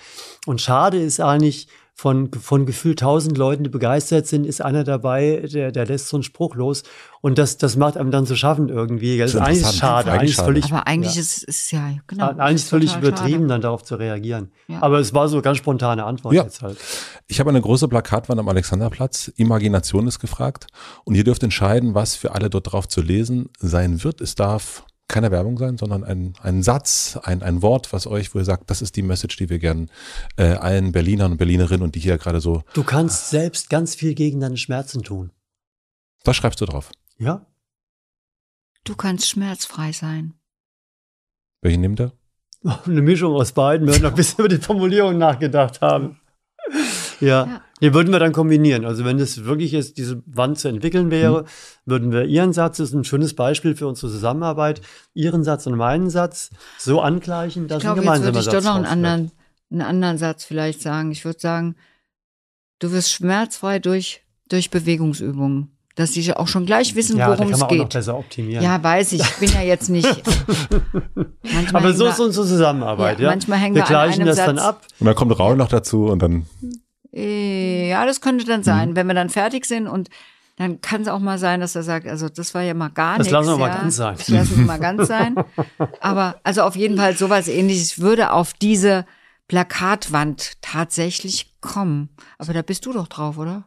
Und schade ist eigentlich, von, von gefühlt tausend Leuten, die begeistert sind, ist einer dabei, der, der lässt so einen Spruch los. Und das, das macht einem dann zu schaffen irgendwie. Das, ist eigentlich schade. Eigentlich, schade. völlig, Aber eigentlich ja. ist es ja, genau. Eigentlich ist völlig übertrieben, schade. dann darauf zu reagieren. Ja. Aber es war so ganz spontane Antwort ja. jetzt halt. Ich habe eine große Plakatwand am Alexanderplatz. Imagination ist gefragt. Und ihr dürft entscheiden, was für alle dort drauf zu lesen sein wird. Es darf keine Werbung sein, sondern ein, ein Satz, ein, ein Wort, was euch, wo ihr sagt, das ist die Message, die wir gerne äh, allen Berlinern und Berlinerinnen und die hier gerade so. Du kannst selbst ganz viel gegen deine Schmerzen tun. Was schreibst du drauf? Ja. Du kannst schmerzfrei sein. Welchen nimmt er? Eine Mischung aus beiden, wenn wir ein bisschen über die Formulierung nachgedacht haben. ja. ja. Den würden wir dann kombinieren. Also wenn es wirklich jetzt diese Wand zu entwickeln wäre, mhm. würden wir Ihren Satz, das ist ein schönes Beispiel für unsere Zusammenarbeit, Ihren Satz und meinen Satz so angleichen, dass wir gemeinsam. ein gemeinsamer würde ich doch noch einen anderen, einen anderen Satz vielleicht sagen. Ich würde sagen, du wirst schmerzfrei durch, durch Bewegungsübungen dass sie auch schon gleich wissen, ja, worum es geht. Ja, kann man auch noch besser optimieren. Ja, weiß ich. Ich bin ja jetzt nicht. Aber so ist unsere Zusammenarbeit. Ja, ja. Manchmal hängen wir, wir gleichen das Satz. dann ab. Und dann kommt Raul noch dazu und dann. Äh, ja, das könnte dann sein, mhm. wenn wir dann fertig sind und dann kann es auch mal sein, dass er sagt, also das war ja mal gar das nichts. Das lassen wir ja. mal ganz sein. Das lassen wir mal ganz sein. Aber also auf jeden Fall sowas ähnliches würde auf diese Plakatwand tatsächlich kommen. Aber da bist du doch drauf, oder?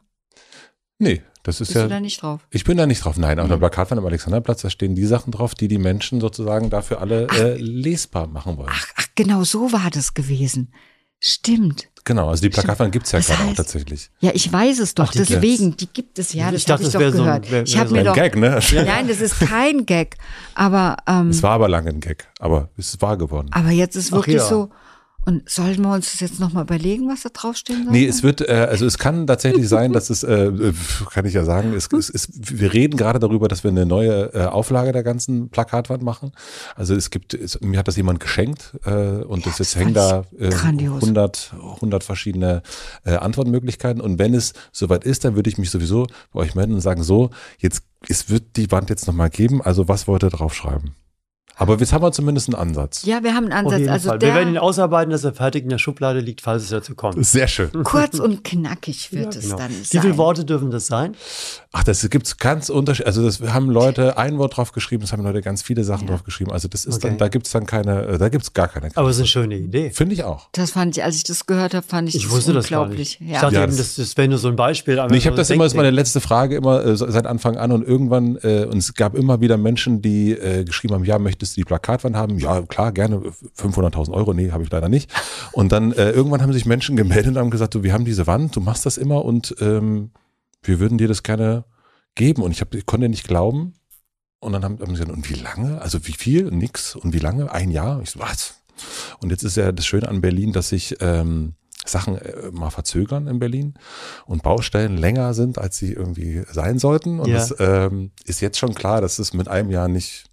Nee, das ist Bist ja. Bist du da nicht drauf? Ich bin da nicht drauf. Nein, auf der mhm. Plakatwand am Alexanderplatz, da stehen die Sachen drauf, die die Menschen sozusagen dafür alle ach, äh, lesbar machen wollen. Ach, ach, genau so war das gewesen. Stimmt. Genau, also die Plakatwand gibt es ja gerade auch tatsächlich. Ja, ich weiß es doch, Ach, die deswegen, gibt's. die gibt es ja, ich das habe ich doch gehört. So ein, ich hab mir Gag, ne? Nein, das ist kein Gag, aber... Ähm, es war aber lange ein Gag, aber es ist wahr geworden. Aber jetzt ist wirklich Ach, ja. so... Und sollten wir uns das jetzt nochmal überlegen, was da draufstehen soll? Nee, es wird, äh, also es kann tatsächlich sein, dass es, äh, äh kann ich ja sagen, es, es, es, wir reden gerade darüber, dass wir eine neue äh, Auflage der ganzen Plakatwand machen. Also es gibt, es, mir hat das jemand geschenkt äh, und ja, das jetzt hängen da äh, 100, 100 verschiedene äh, Antwortmöglichkeiten. Und wenn es soweit ist, dann würde ich mich sowieso bei euch melden und sagen, so, jetzt, es wird die Wand jetzt nochmal geben, also was wollt ihr draufschreiben? Aber jetzt haben wir zumindest einen Ansatz. Ja, wir haben einen Ansatz. Also Fall. wir werden ihn ausarbeiten, dass er fertig in der Schublade liegt, falls es dazu kommt. Sehr schön. Kurz und knackig wird ja, es genau. dann sein. Wie viele Worte dürfen das sein? Ach, das gibt es ganz unterschiedlich. Also das haben Leute ein Wort drauf geschrieben, das haben Leute ganz viele Sachen ja. drauf geschrieben. Also das ist okay. dann, da gibt es dann keine, äh, da gibt es gar keine. Knackig. Aber es ist eine schöne Idee. Finde ich auch. Das fand ich, als ich das gehört habe, fand ich, ich das wusste unglaublich. Das gar nicht. Ja. Ich dachte eben, das, das wäre nur so ein Beispiel. Nee, ich habe das immer, das ist meine letzte Frage immer äh, seit Anfang an und irgendwann äh, und es gab immer wieder Menschen, die äh, geschrieben haben, ja möchte möchtest du die Plakatwand haben? Ja, klar, gerne. 500.000 äh, Euro? Nee, habe ich leider nicht. Und dann äh, irgendwann haben sich Menschen gemeldet und haben gesagt, du, wir haben diese Wand, du machst das immer und ähm, wir würden dir das gerne geben. Und ich, hab, ich konnte nicht glauben. Und dann haben, haben sie gesagt, und wie lange? Also wie viel? Nix. Und wie lange? Ein Jahr? Ich so, was? Und jetzt ist ja das Schöne an Berlin, dass sich ähm, Sachen äh, mal verzögern in Berlin und Baustellen länger sind, als sie irgendwie sein sollten. Und es ja. ähm, ist jetzt schon klar, dass es mit einem Jahr nicht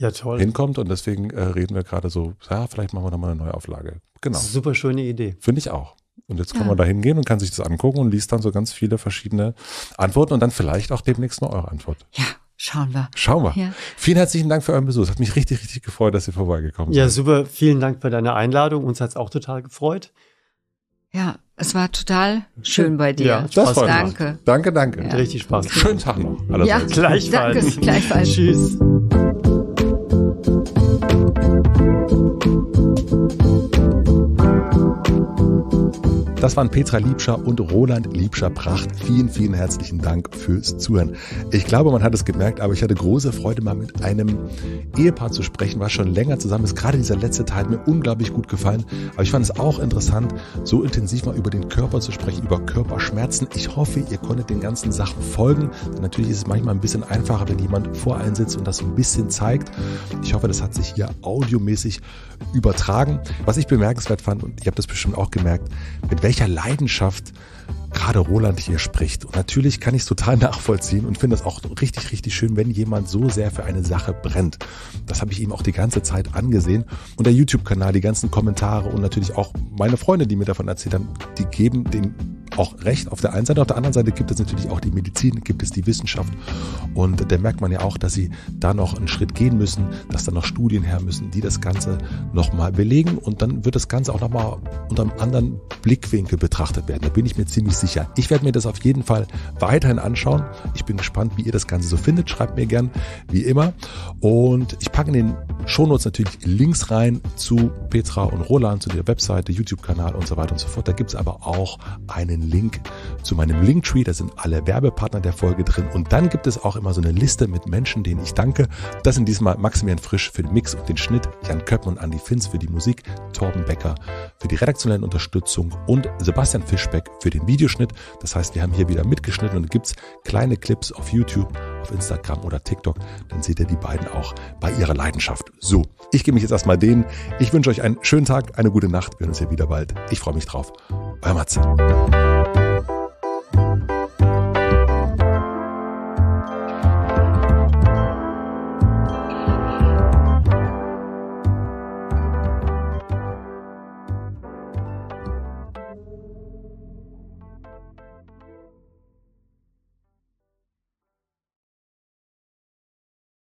ja, toll. hinkommt. Und deswegen äh, reden wir gerade so, ja, vielleicht machen wir nochmal eine Neuauflage. Genau. Super schöne Idee. Finde ich auch. Und jetzt kann ja. man da hingehen und kann sich das angucken und liest dann so ganz viele verschiedene Antworten und dann vielleicht auch demnächst mal eure Antwort. Ja. Schauen wir. Schauen wir. Ja. Vielen herzlichen Dank für euren Besuch. Es hat mich richtig, richtig gefreut, dass ihr vorbeigekommen seid. Ja, super. Vielen Dank für deine Einladung. Uns hat es auch total gefreut. Ja, es war total schön bei dir. Ja, das Spaß. Danke. Danke, danke. Ja. Richtig Spaß. Schönen Tag noch. Alles ja, gleichfalls. Danke, gleichfalls. Tschüss. Thank you. Das waren Petra Liebscher und Roland Liebscher-Pracht. Vielen, vielen herzlichen Dank fürs Zuhören. Ich glaube, man hat es gemerkt, aber ich hatte große Freude, mal mit einem Ehepaar zu sprechen, was schon länger zusammen ist. Gerade dieser letzte Teil hat mir unglaublich gut gefallen. Aber ich fand es auch interessant, so intensiv mal über den Körper zu sprechen, über Körperschmerzen. Ich hoffe, ihr konntet den ganzen Sachen folgen. natürlich ist es manchmal ein bisschen einfacher, wenn jemand vor einen sitzt und das ein bisschen zeigt. Ich hoffe, das hat sich hier audiomäßig übertragen. Was ich bemerkenswert fand, und ich habe das bestimmt auch gemerkt, mit welcher Leidenschaft gerade Roland hier spricht. Und natürlich kann ich es total nachvollziehen und finde es auch richtig, richtig schön, wenn jemand so sehr für eine Sache brennt. Das habe ich ihm auch die ganze Zeit angesehen. Und der YouTube-Kanal, die ganzen Kommentare und natürlich auch meine Freunde, die mir davon erzählt haben, die geben den auch recht auf der einen Seite. Auf der anderen Seite gibt es natürlich auch die Medizin, gibt es die Wissenschaft. Und da merkt man ja auch, dass sie da noch einen Schritt gehen müssen, dass da noch Studien her müssen, die das Ganze nochmal belegen. Und dann wird das Ganze auch nochmal unter einem anderen Blickwinkel betrachtet werden. Da bin ich mir ziemlich sicher. Ich werde mir das auf jeden Fall weiterhin anschauen. Ich bin gespannt, wie ihr das Ganze so findet. Schreibt mir gern, wie immer. Und ich packe in den Shownotes natürlich Links rein zu Petra und Roland, zu der Webseite, YouTube-Kanal und so weiter und so fort. Da gibt es aber auch einen den Link zu meinem Linktree. Da sind alle Werbepartner der Folge drin. Und dann gibt es auch immer so eine Liste mit Menschen, denen ich danke. Das sind diesmal Maximilian Frisch für den Mix und den Schnitt, Jan Köppen und Andy Finz für die Musik, Torben Becker für die redaktionelle Unterstützung und Sebastian Fischbeck für den Videoschnitt. Das heißt, wir haben hier wieder mitgeschnitten und gibt es kleine Clips auf YouTube auf Instagram oder TikTok, dann seht ihr die beiden auch bei ihrer Leidenschaft. So, ich gebe mich jetzt erstmal denen. Ich wünsche euch einen schönen Tag, eine gute Nacht. Wir sehen uns ja wieder bald. Ich freue mich drauf. Euer Matze.